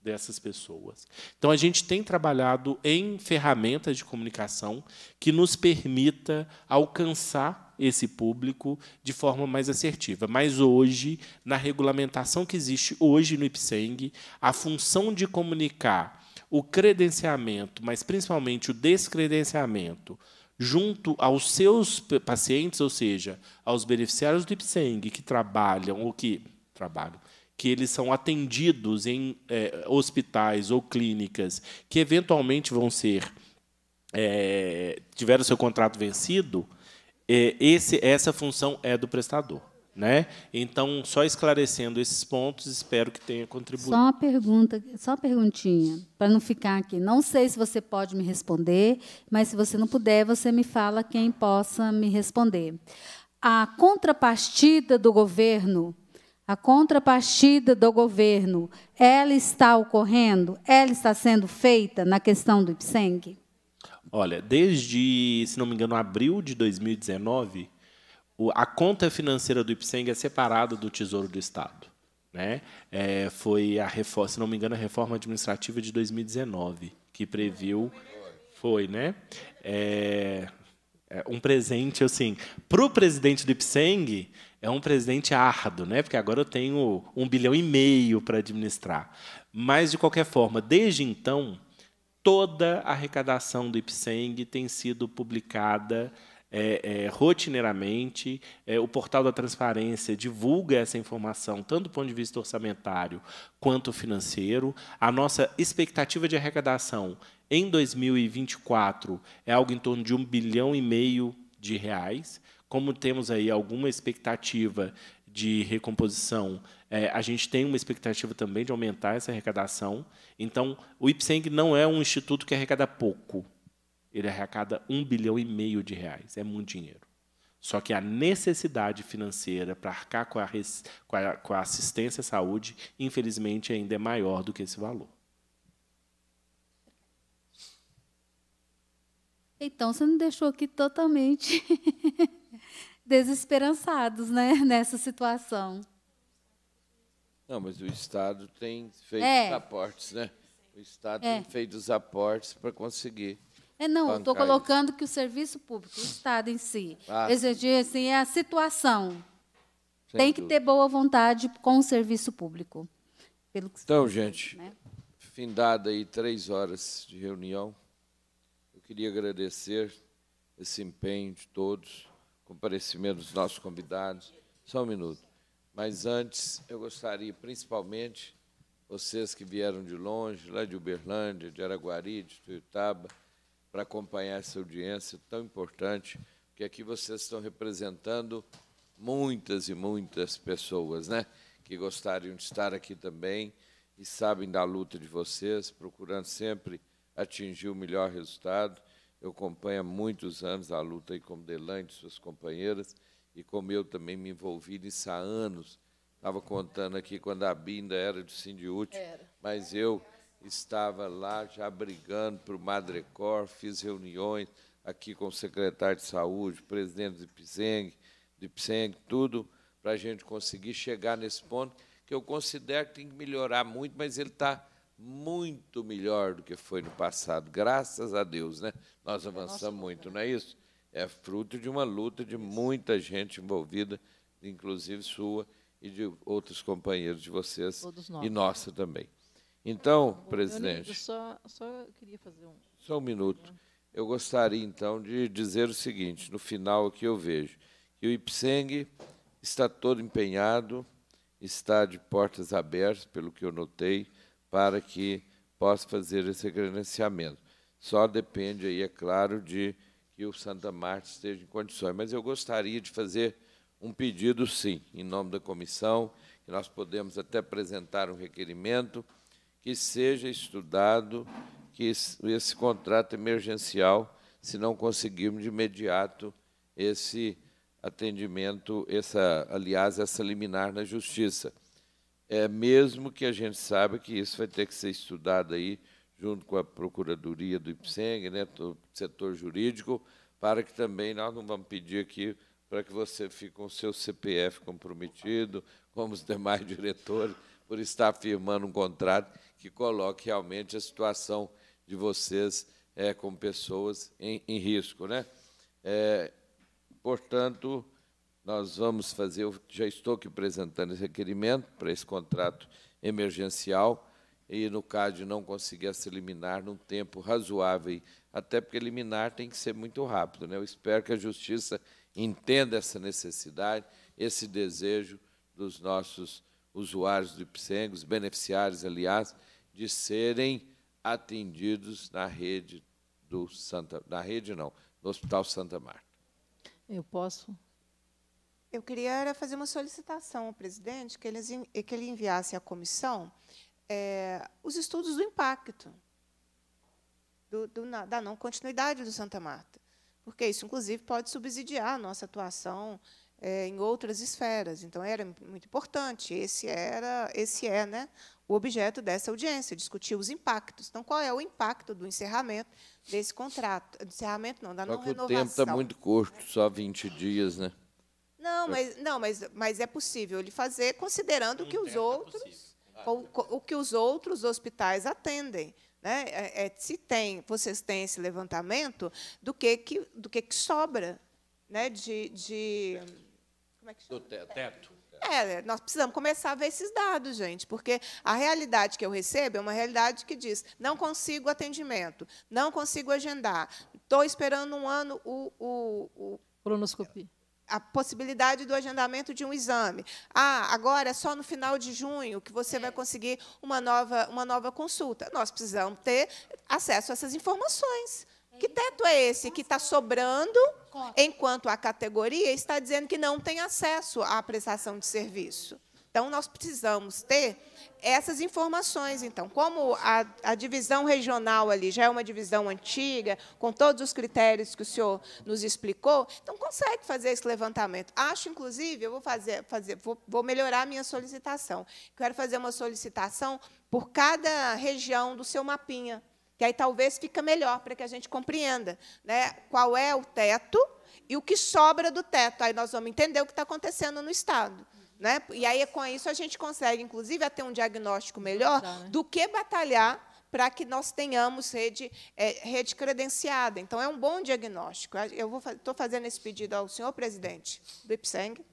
dessas pessoas. Então, a gente tem trabalhado em ferramentas de comunicação que nos permita alcançar esse público de forma mais assertiva. Mas hoje, na regulamentação que existe hoje no IPSENG, a função de comunicar o credenciamento, mas principalmente o descredenciamento junto aos seus pacientes, ou seja, aos beneficiários do IPSENG que trabalham ou que trabalham, que eles são atendidos em é, hospitais ou clínicas que eventualmente vão ser é, tiveram seu contrato vencido, é, esse, essa função é do prestador. Né? Então, só esclarecendo esses pontos, espero que tenha contribuído. Só uma pergunta, só uma perguntinha, para não ficar aqui. Não sei se você pode me responder, mas se você não puder, você me fala quem possa me responder. A contrapartida do governo, a contrapartida do governo, ela está ocorrendo? Ela está sendo feita na questão do IPSENG? Olha, desde, se não me engano, abril de 2019, a conta financeira do Ipseng é separada do Tesouro do Estado. Né? É, foi a reforma, se não me engano, a reforma administrativa de 2019 que previu, foi, né? É, é um presente assim para o presidente do Ipseng é um presente árduo, né? Porque agora eu tenho um bilhão e meio para administrar. Mas de qualquer forma, desde então toda a arrecadação do Ipseng tem sido publicada é, é, rotineiramente. É, o portal da transparência divulga essa informação, tanto do ponto de vista orçamentário quanto financeiro. A nossa expectativa de arrecadação em 2024 é algo em torno de um bilhão e meio de reais. Como temos aí alguma expectativa de recomposição, é, a gente tem uma expectativa também de aumentar essa arrecadação. Então, o IPSENG não é um instituto que arrecada pouco ele arrecada um bilhão e meio de reais. É muito dinheiro. Só que a necessidade financeira para arcar com a, com, a, com a assistência à saúde, infelizmente, ainda é maior do que esse valor. Então, você não deixou aqui totalmente desesperançados né, nessa situação. Não, mas o Estado tem feito é. aportes, né? O Estado é. tem feito os aportes para conseguir. É não, estou colocando que o serviço público, o Estado em si, ah, assim é a situação. Tem que ter boa vontade com o serviço público. Pelo que então, gente, né? findada aí três horas de reunião, eu queria agradecer esse empenho de todos, comparecimento dos nossos convidados. Só um minuto. Mas antes, eu gostaria, principalmente, vocês que vieram de longe, lá de Uberlândia, de Araguari, de Tuiutaba, para acompanhar essa audiência tão importante, porque aqui vocês estão representando muitas e muitas pessoas, né? Que gostariam de estar aqui também e sabem da luta de vocês, procurando sempre atingir o melhor resultado. Eu acompanho há muitos anos a luta aí como Delante, suas companheiras, e como eu também me envolvi nisso há anos. Estava contando aqui quando a Binda era de Sindiúte, mas eu estava lá já brigando para o Madrecor, fiz reuniões aqui com o secretário de saúde, presidente do Pseng, de Pseng, tudo para a gente conseguir chegar nesse ponto que eu considero que tem que melhorar muito, mas ele está muito melhor do que foi no passado, graças a Deus, né? Nós avançamos muito, não é isso? É fruto de uma luta de muita gente envolvida, inclusive sua e de outros companheiros de vocês e nossa também. Então, presidente. Só, só queria fazer um. Só um minuto. Ah. Eu gostaria, então, de dizer o seguinte: no final aqui eu vejo que o IPSENG está todo empenhado, está de portas abertas, pelo que eu notei, para que possa fazer esse credenciamento. Só depende aí, é claro, de que o Santa Marta esteja em condições. Mas eu gostaria de fazer um pedido, sim, em nome da comissão, que nós podemos até apresentar um requerimento que seja estudado que esse, esse contrato emergencial, se não conseguirmos de imediato esse atendimento, essa, aliás, essa liminar na justiça. É mesmo que a gente saiba que isso vai ter que ser estudado aí junto com a Procuradoria do IPSENG, né, do setor jurídico, para que também nós não vamos pedir aqui para que você fique com o seu CPF comprometido, como os demais diretores, por estar firmando um contrato que coloque realmente a situação de vocês é, como pessoas em, em risco. Né? É, portanto, nós vamos fazer, eu já estou aqui apresentando esse requerimento para esse contrato emergencial, e no caso de não conseguir se eliminar num tempo razoável, até porque eliminar tem que ser muito rápido. Né? Eu espero que a Justiça entenda essa necessidade, esse desejo dos nossos usuários do IPSENG, os beneficiários, aliás, de serem atendidos na rede do Santa, na rede não, no Hospital Santa Marta. Eu posso eu queria fazer uma solicitação ao presidente que, eles, que ele enviasse à comissão é, os estudos do impacto do, do, da não continuidade do Santa Marta, porque isso, inclusive, pode subsidiar a nossa atuação é, em outras esferas. Então, era muito importante. Esse era, esse é, né, o objeto dessa audiência, discutir os impactos. Então, qual é o impacto do encerramento desse contrato? Do encerramento não, da só não que renovação. O tempo está muito curto, só 20 dias, né? Não, é. mas, não mas, mas é possível ele fazer, considerando que os é, tá outros, o, o, que os outros hospitais atendem. Né? É, é, se tem, vocês têm esse levantamento do que, que, do que, que sobra né? de, de. Como é que chama? Do teto. teto. É, nós precisamos começar a ver esses dados, gente, porque a realidade que eu recebo é uma realidade que diz: não consigo atendimento, não consigo agendar, estou esperando um ano o. o, o a possibilidade do agendamento de um exame. Ah, agora é só no final de junho que você vai é. conseguir uma nova, uma nova consulta. Nós precisamos ter acesso a essas informações. Que uhum. teto é esse que está sobrando enquanto a categoria está dizendo que não tem acesso à prestação de serviço. Então, nós precisamos ter essas informações. Então, como a, a, divisão regional ali já é uma divisão antiga, com todos os critérios que o senhor nos explicou, então consegue fazer esse levantamento. Acho, inclusive, eu vou fazer, fazer vou, vou melhorar a minha solicitação. Quero fazer uma solicitação por cada região do seu mapinha que aí talvez fica melhor para que a gente compreenda né, qual é o teto e o que sobra do teto. Aí nós vamos entender o que está acontecendo no Estado. Né? E aí, com isso, a gente consegue, inclusive, até um diagnóstico melhor né? do que batalhar para que nós tenhamos rede, é, rede credenciada. Então, é um bom diagnóstico. Eu estou fazendo esse pedido ao senhor presidente do IPSENG,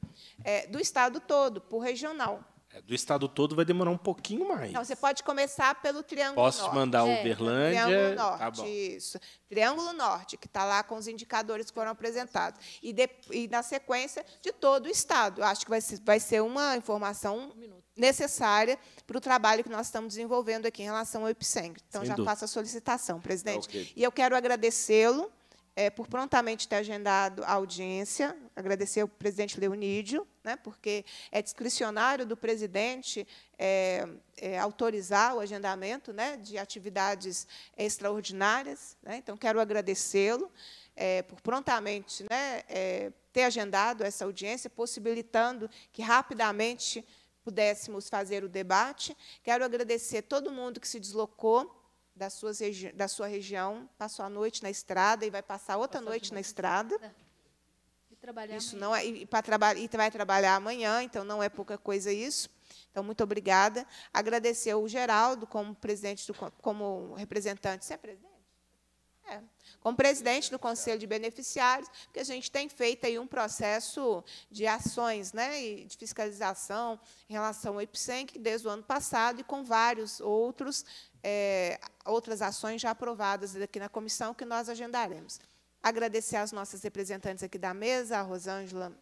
é, do Estado todo, por regional. É, do estado todo vai demorar um pouquinho mais. Então, você pode começar pelo Triângulo Posso Norte. Posso mandar é. Uberlândia? Triângulo Norte, tá bom. isso. Triângulo Norte, que está lá com os indicadores que foram apresentados. E, de, e, na sequência, de todo o estado. Acho que vai ser, vai ser uma informação um necessária para o trabalho que nós estamos desenvolvendo aqui em relação ao Epicentre. Então, Sem já dúvida. faço a solicitação, presidente. Tá okay. E eu quero agradecê-lo é, por prontamente ter agendado a audiência, agradecer ao presidente Leonídio, né, porque é discricionário do presidente é, é, autorizar o agendamento né, de atividades extraordinárias. Né, então, quero agradecê-lo é, por prontamente né, é, ter agendado essa audiência, possibilitando que rapidamente pudéssemos fazer o debate. Quero agradecer todo mundo que se deslocou da, da sua região, passou a noite na estrada e vai passar outra passou noite na estrada. É. isso amanhã. não é, e, traba e vai trabalhar amanhã, então não é pouca coisa isso. Então, muito obrigada. Agradecer ao Geraldo como presidente do, como representante. Você é presidente? É. Como presidente do Conselho de Beneficiários, porque a gente tem feito aí um processo de ações né, e de fiscalização em relação ao IPSENC desde o ano passado e com vários outros é, outras ações já aprovadas aqui na comissão que nós agendaremos. Agradecer às nossas representantes aqui da mesa, a Rosângela,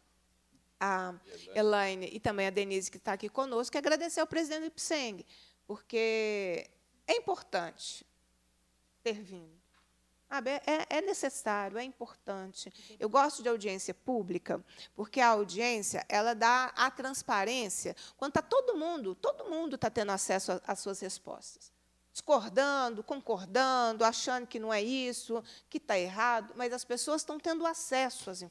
a Elaine e também a Denise, que está aqui conosco, e agradecer ao presidente Ipseng, porque é importante ter vindo. É, é, é, necessário, é importante. Eu gosto de audiência pública, porque a audiência ela dá a transparência quando está todo mundo, todo mundo está tendo acesso às suas respostas discordando, concordando, achando que não é isso, que está errado, mas as pessoas estão tendo acesso às,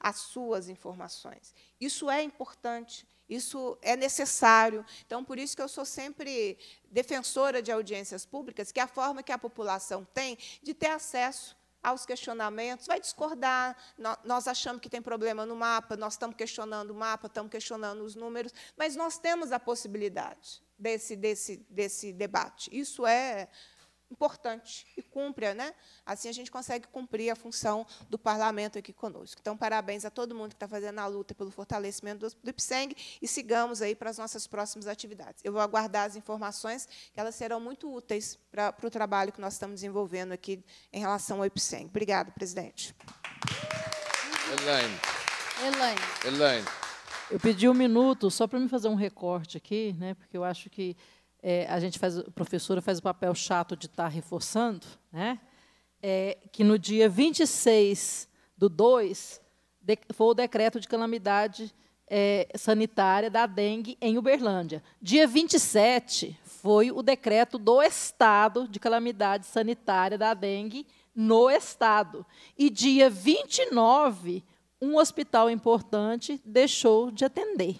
às, suas informações. Isso é importante, isso é necessário. Então, por isso que eu sou sempre defensora de audiências públicas, que é a forma que a população tem de ter acesso aos questionamentos, vai discordar. Nós achamos que tem problema no mapa, nós estamos questionando o mapa, estamos questionando os números, mas nós temos a possibilidade desse, desse, desse debate. Isso é importante e cumpra, né? Assim a gente consegue cumprir a função do parlamento aqui conosco. Então, parabéns a todo mundo que está fazendo a luta pelo fortalecimento do, do IPSENG e sigamos aí para as nossas próximas atividades. Eu vou aguardar as informações, que elas serão muito úteis para, para o trabalho que nós estamos desenvolvendo aqui em relação ao IPSENG. Obrigada, presidente. Elaine. Elaine. Elaine. Eu pedi um minuto só para me fazer um recorte aqui, né, porque eu acho que é, a gente faz, a professora faz o papel chato de estar tá reforçando, né, é, que no dia 26 do 2 de, foi o decreto de calamidade é, sanitária da dengue em Uberlândia. Dia 27 foi o decreto do Estado de calamidade sanitária da dengue no Estado. E dia 29 um hospital importante deixou de atender.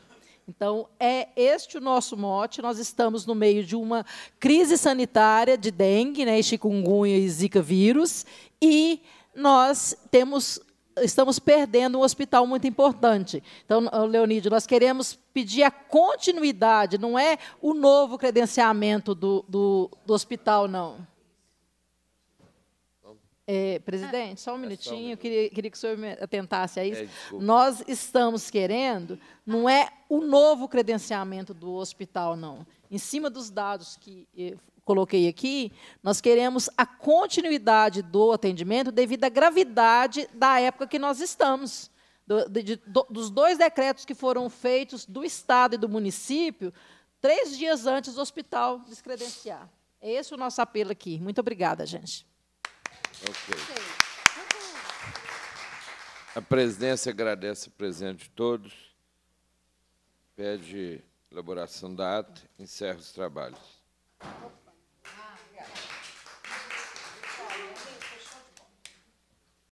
Então, é este o nosso mote. Nós estamos no meio de uma crise sanitária de dengue, né, chikungunya e zika vírus, e nós temos estamos perdendo um hospital muito importante. Então, Leonide, nós queremos pedir a continuidade, não é o novo credenciamento do, do, do hospital, não. É, ah, presidente, só um minutinho, é só um queria, queria, que o senhor me atentasse a isso. É, Nós estamos querendo, não é o novo credenciamento do hospital, não. Em cima dos dados que coloquei aqui, nós queremos a continuidade do atendimento devido à gravidade da época que nós estamos. Do, de, do, dos dois decretos que foram feitos do Estado e do município, três dias antes do hospital descredenciar. É esse é o nosso apelo aqui. Muito obrigada, gente. A presidência agradece a presença de todos, pede elaboração da ata, encerra os trabalhos.